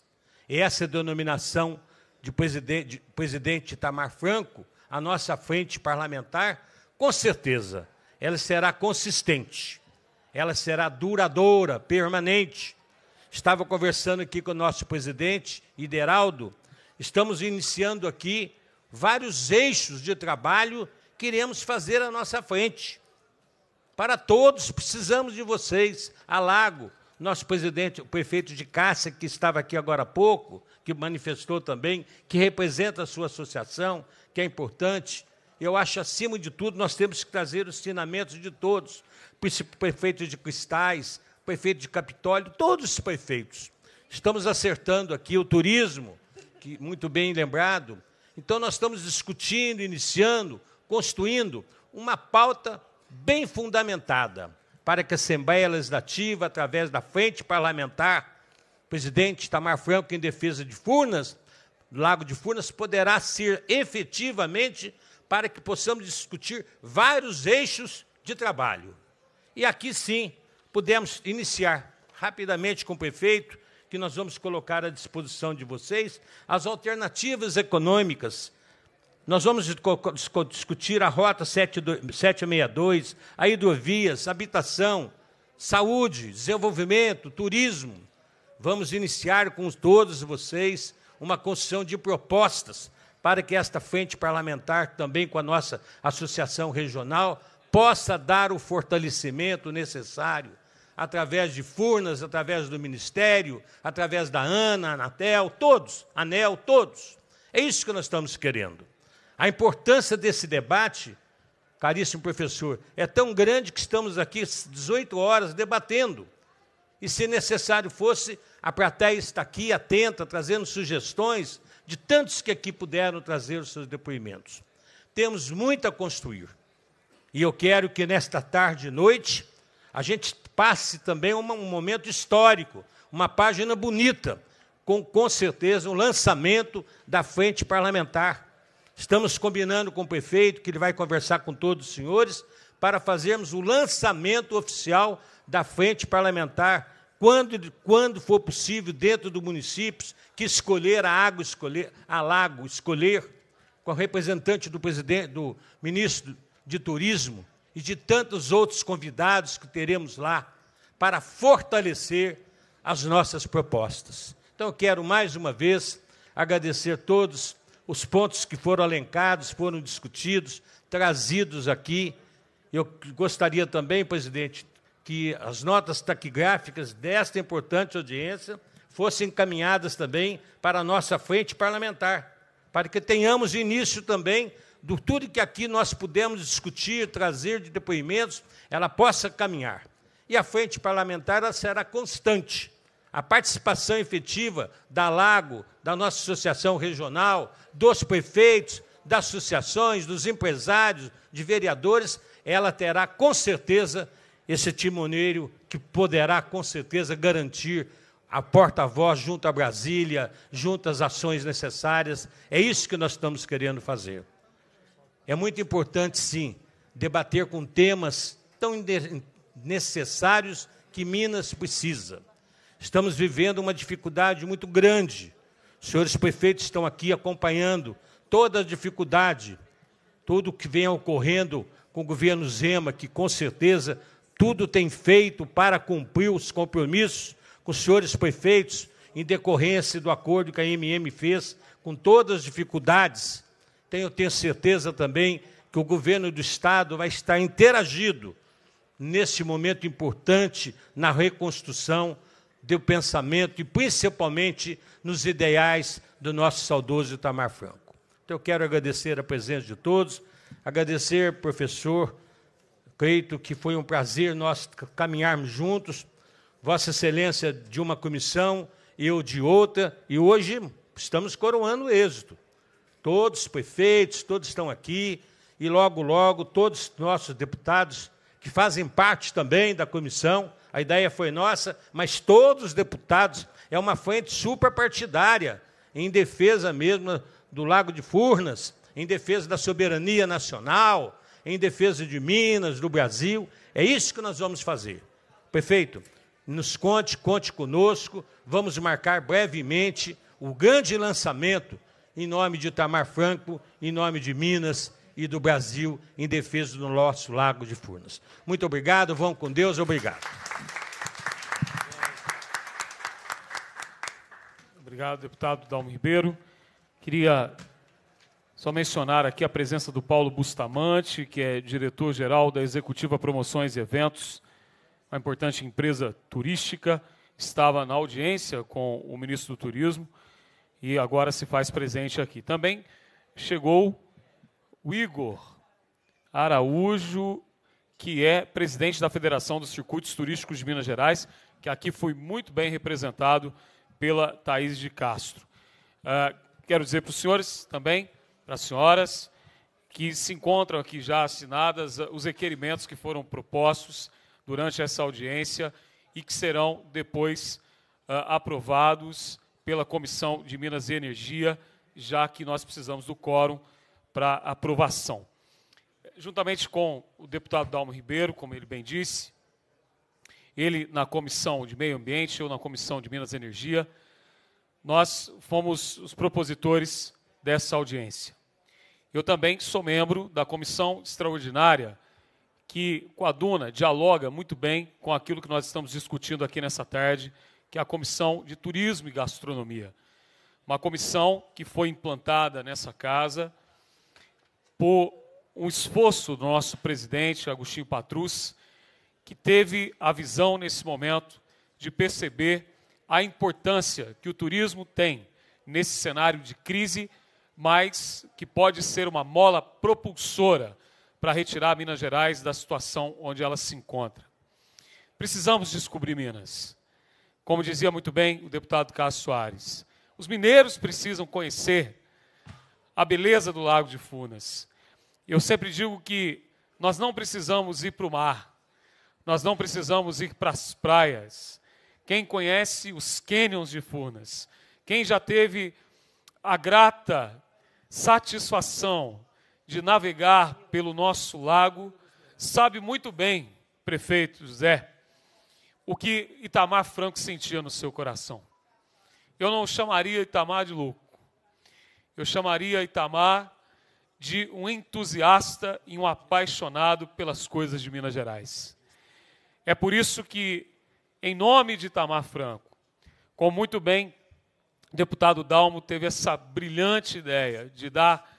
E essa denominação de presidente, de presidente Itamar Franco, a nossa frente parlamentar, com certeza, ela será consistente, ela será duradoura, permanente. Estava conversando aqui com o nosso presidente, Ideraldo, estamos iniciando aqui vários eixos de trabalho que iremos fazer à nossa frente. Para todos, precisamos de vocês. Alago, nosso presidente, o prefeito de Cássia, que estava aqui agora há pouco, que manifestou também, que representa a sua associação, que é importante. Eu acho, acima de tudo, nós temos que trazer os ensinamentos de todos. Prefeito de Cristais, prefeito de Capitólio, todos os prefeitos. Estamos acertando aqui o turismo, que muito bem lembrado, então, nós estamos discutindo, iniciando, construindo uma pauta bem fundamentada para que a Assembleia Legislativa, através da Frente Parlamentar, presidente Tamar Franco em defesa de Furnas, Lago de Furnas, poderá ser efetivamente para que possamos discutir vários eixos de trabalho. E aqui sim, pudemos iniciar rapidamente com o prefeito que nós vamos colocar à disposição de vocês as alternativas econômicas. Nós vamos discutir a Rota 762, a hidrovias, habitação, saúde, desenvolvimento, turismo. Vamos iniciar com todos vocês uma construção de propostas para que esta frente parlamentar, também com a nossa associação regional, possa dar o fortalecimento necessário através de Furnas, através do Ministério, através da ANA, Anatel, todos, ANEL, todos. É isso que nós estamos querendo. A importância desse debate, caríssimo professor, é tão grande que estamos aqui 18 horas debatendo. E se necessário fosse, a plateia está aqui atenta, trazendo sugestões de tantos que aqui puderam trazer os seus depoimentos. Temos muito a construir. E eu quero que nesta tarde e noite a gente passe também um, um momento histórico, uma página bonita, com, com certeza um lançamento da frente parlamentar. Estamos combinando com o prefeito, que ele vai conversar com todos os senhores, para fazermos o lançamento oficial da frente parlamentar, quando, quando for possível, dentro do município, que escolher a água, escolher a lago, escolher com o representante do, presidente, do ministro de Turismo, e de tantos outros convidados que teremos lá para fortalecer as nossas propostas. Então, quero mais uma vez agradecer a todos os pontos que foram alencados, foram discutidos, trazidos aqui. Eu gostaria também, presidente, que as notas taquigráficas desta importante audiência fossem encaminhadas também para a nossa frente parlamentar, para que tenhamos início também do tudo que aqui nós pudemos discutir, trazer de depoimentos, ela possa caminhar. E a frente parlamentar será constante. A participação efetiva da Lago, da nossa associação regional, dos prefeitos, das associações, dos empresários, de vereadores, ela terá com certeza esse timoneiro que poderá com certeza garantir a porta-voz junto à Brasília, junto às ações necessárias. É isso que nós estamos querendo fazer. É muito importante, sim, debater com temas tão necessários que Minas precisa. Estamos vivendo uma dificuldade muito grande. Os senhores prefeitos estão aqui acompanhando toda a dificuldade, tudo que vem ocorrendo com o governo Zema, que com certeza tudo tem feito para cumprir os compromissos com os senhores prefeitos, em decorrência do acordo que a MM fez, com todas as dificuldades tenho, tenho certeza também que o governo do Estado vai estar interagido nesse momento importante na reconstrução do pensamento e principalmente nos ideais do nosso saudoso Itamar Franco. Então, eu quero agradecer a presença de todos, agradecer, professor Creito, que foi um prazer nós caminharmos juntos, Vossa Excelência de uma comissão, eu de outra, e hoje estamos coroando o êxito todos os prefeitos, todos estão aqui, e logo, logo, todos os nossos deputados que fazem parte também da comissão, a ideia foi nossa, mas todos os deputados, é uma frente superpartidária, em defesa mesmo do Lago de Furnas, em defesa da soberania nacional, em defesa de Minas, do Brasil. É isso que nós vamos fazer. Prefeito, nos conte, conte conosco. Vamos marcar brevemente o grande lançamento em nome de Itamar Franco, em nome de Minas e do Brasil, em defesa do nosso Lago de Furnas. Muito obrigado, vão com Deus, obrigado. Obrigado, deputado Dalmo Ribeiro. Queria só mencionar aqui a presença do Paulo Bustamante, que é diretor-geral da Executiva Promoções e Eventos, uma importante empresa turística. Estava na audiência com o ministro do Turismo e agora se faz presente aqui. Também chegou o Igor Araújo, que é presidente da Federação dos Circuitos Turísticos de Minas Gerais, que aqui foi muito bem representado pela Thaís de Castro. Uh, quero dizer para os senhores também, para as senhoras, que se encontram aqui já assinadas ah, os requerimentos que foram propostos durante essa audiência e que serão depois uh, aprovados pela Comissão de Minas e Energia, já que nós precisamos do quórum para aprovação. Juntamente com o deputado Dalmo Ribeiro, como ele bem disse, ele na Comissão de Meio Ambiente, eu na Comissão de Minas e Energia, nós fomos os propositores dessa audiência. Eu também sou membro da comissão extraordinária que, com a Duna, dialoga muito bem com aquilo que nós estamos discutindo aqui nessa tarde, que é a Comissão de Turismo e Gastronomia. Uma comissão que foi implantada nessa casa por um esforço do nosso presidente, Agostinho Patrus, que teve a visão nesse momento de perceber a importância que o turismo tem nesse cenário de crise, mas que pode ser uma mola propulsora para retirar Minas Gerais da situação onde ela se encontra. Precisamos descobrir Minas. Como dizia muito bem o deputado Cássio Soares, os mineiros precisam conhecer a beleza do Lago de Funas. Eu sempre digo que nós não precisamos ir para o mar, nós não precisamos ir para as praias. Quem conhece os cânions de Furnas, quem já teve a grata satisfação de navegar pelo nosso lago, sabe muito bem, prefeito José, o que Itamar Franco sentia no seu coração. Eu não chamaria Itamar de louco. Eu chamaria Itamar de um entusiasta e um apaixonado pelas coisas de Minas Gerais. É por isso que, em nome de Itamar Franco, como muito bem o deputado Dalmo teve essa brilhante ideia de dar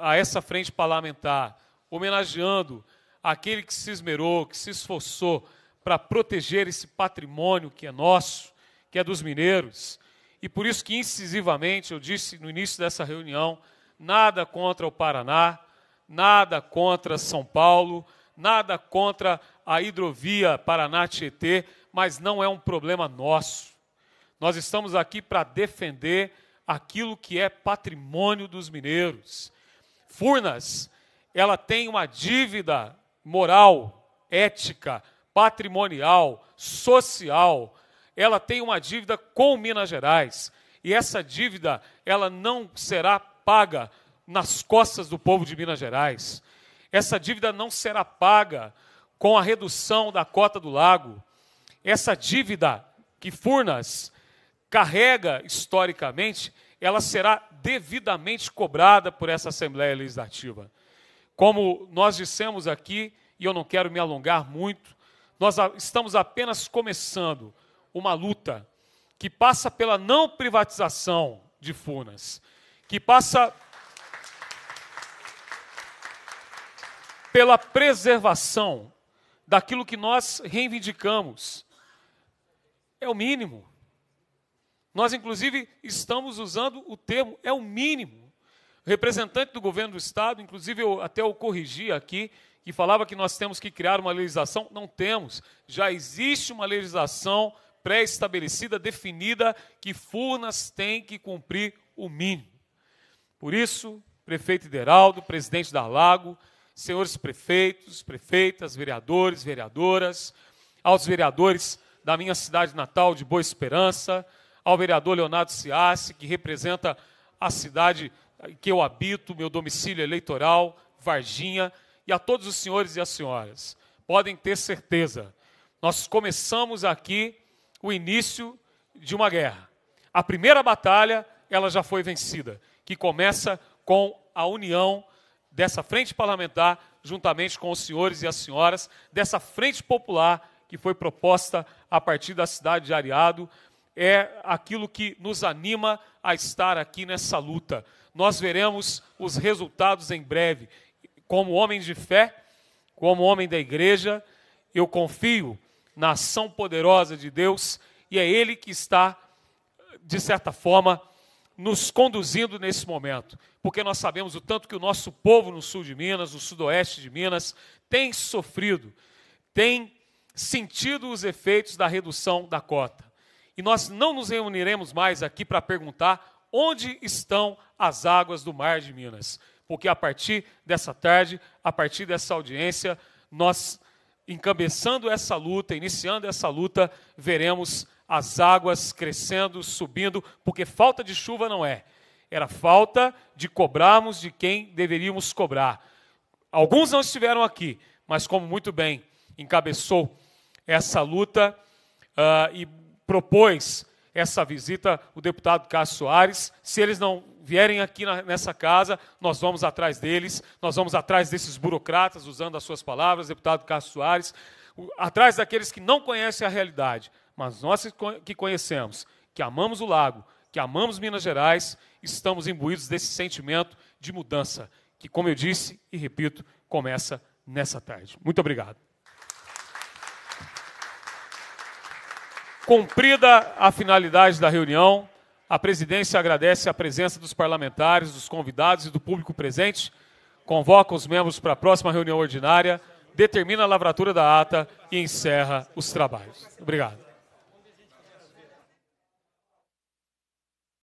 a essa frente parlamentar, homenageando aquele que se esmerou, que se esforçou para proteger esse patrimônio que é nosso, que é dos mineiros. E por isso que incisivamente eu disse no início dessa reunião, nada contra o Paraná, nada contra São Paulo, nada contra a hidrovia Paraná-Tietê, mas não é um problema nosso. Nós estamos aqui para defender aquilo que é patrimônio dos mineiros. Furnas, ela tem uma dívida moral, ética, patrimonial, social. Ela tem uma dívida com Minas Gerais e essa dívida ela não será paga nas costas do povo de Minas Gerais. Essa dívida não será paga com a redução da cota do lago. Essa dívida que Furnas carrega historicamente, ela será devidamente cobrada por essa Assembleia Legislativa. Como nós dissemos aqui, e eu não quero me alongar muito, nós estamos apenas começando uma luta que passa pela não privatização de Funas, que passa pela preservação daquilo que nós reivindicamos. É o mínimo. Nós, inclusive, estamos usando o termo é o mínimo. O representante do governo do Estado, inclusive eu até o corrigi aqui, que falava que nós temos que criar uma legislação. Não temos. Já existe uma legislação pré-estabelecida, definida, que Furnas tem que cumprir o mínimo. Por isso, prefeito Ideraldo, presidente da Lago, senhores prefeitos, prefeitas, vereadores, vereadoras, aos vereadores da minha cidade natal de Boa Esperança, ao vereador Leonardo Ciassi, que representa a cidade que eu habito, meu domicílio eleitoral, Varginha, e a todos os senhores e as senhoras. Podem ter certeza, nós começamos aqui o início de uma guerra. A primeira batalha, ela já foi vencida, que começa com a união dessa frente parlamentar, juntamente com os senhores e as senhoras, dessa frente popular que foi proposta a partir da cidade de Areado, é aquilo que nos anima a estar aqui nessa luta. Nós veremos os resultados em breve como homem de fé, como homem da igreja, eu confio na ação poderosa de Deus e é Ele que está, de certa forma, nos conduzindo nesse momento, porque nós sabemos o tanto que o nosso povo no sul de Minas, no sudoeste de Minas, tem sofrido, tem sentido os efeitos da redução da cota. E nós não nos reuniremos mais aqui para perguntar onde estão as águas do mar de Minas porque a partir dessa tarde, a partir dessa audiência, nós, encabeçando essa luta, iniciando essa luta, veremos as águas crescendo, subindo, porque falta de chuva não é. Era falta de cobrarmos de quem deveríamos cobrar. Alguns não estiveram aqui, mas como muito bem encabeçou essa luta uh, e propôs essa visita o deputado Cássio Soares, se eles não vierem aqui na, nessa casa, nós vamos atrás deles, nós vamos atrás desses burocratas, usando as suas palavras, deputado Carlos Soares, atrás daqueles que não conhecem a realidade, mas nós que conhecemos, que amamos o lago, que amamos Minas Gerais, estamos imbuídos desse sentimento de mudança, que, como eu disse e repito, começa nessa tarde. Muito obrigado. Cumprida a finalidade da reunião, a presidência agradece a presença dos parlamentares, dos convidados e do público presente. Convoca os membros para a próxima reunião ordinária, determina a lavratura da ata e encerra os trabalhos. Obrigado.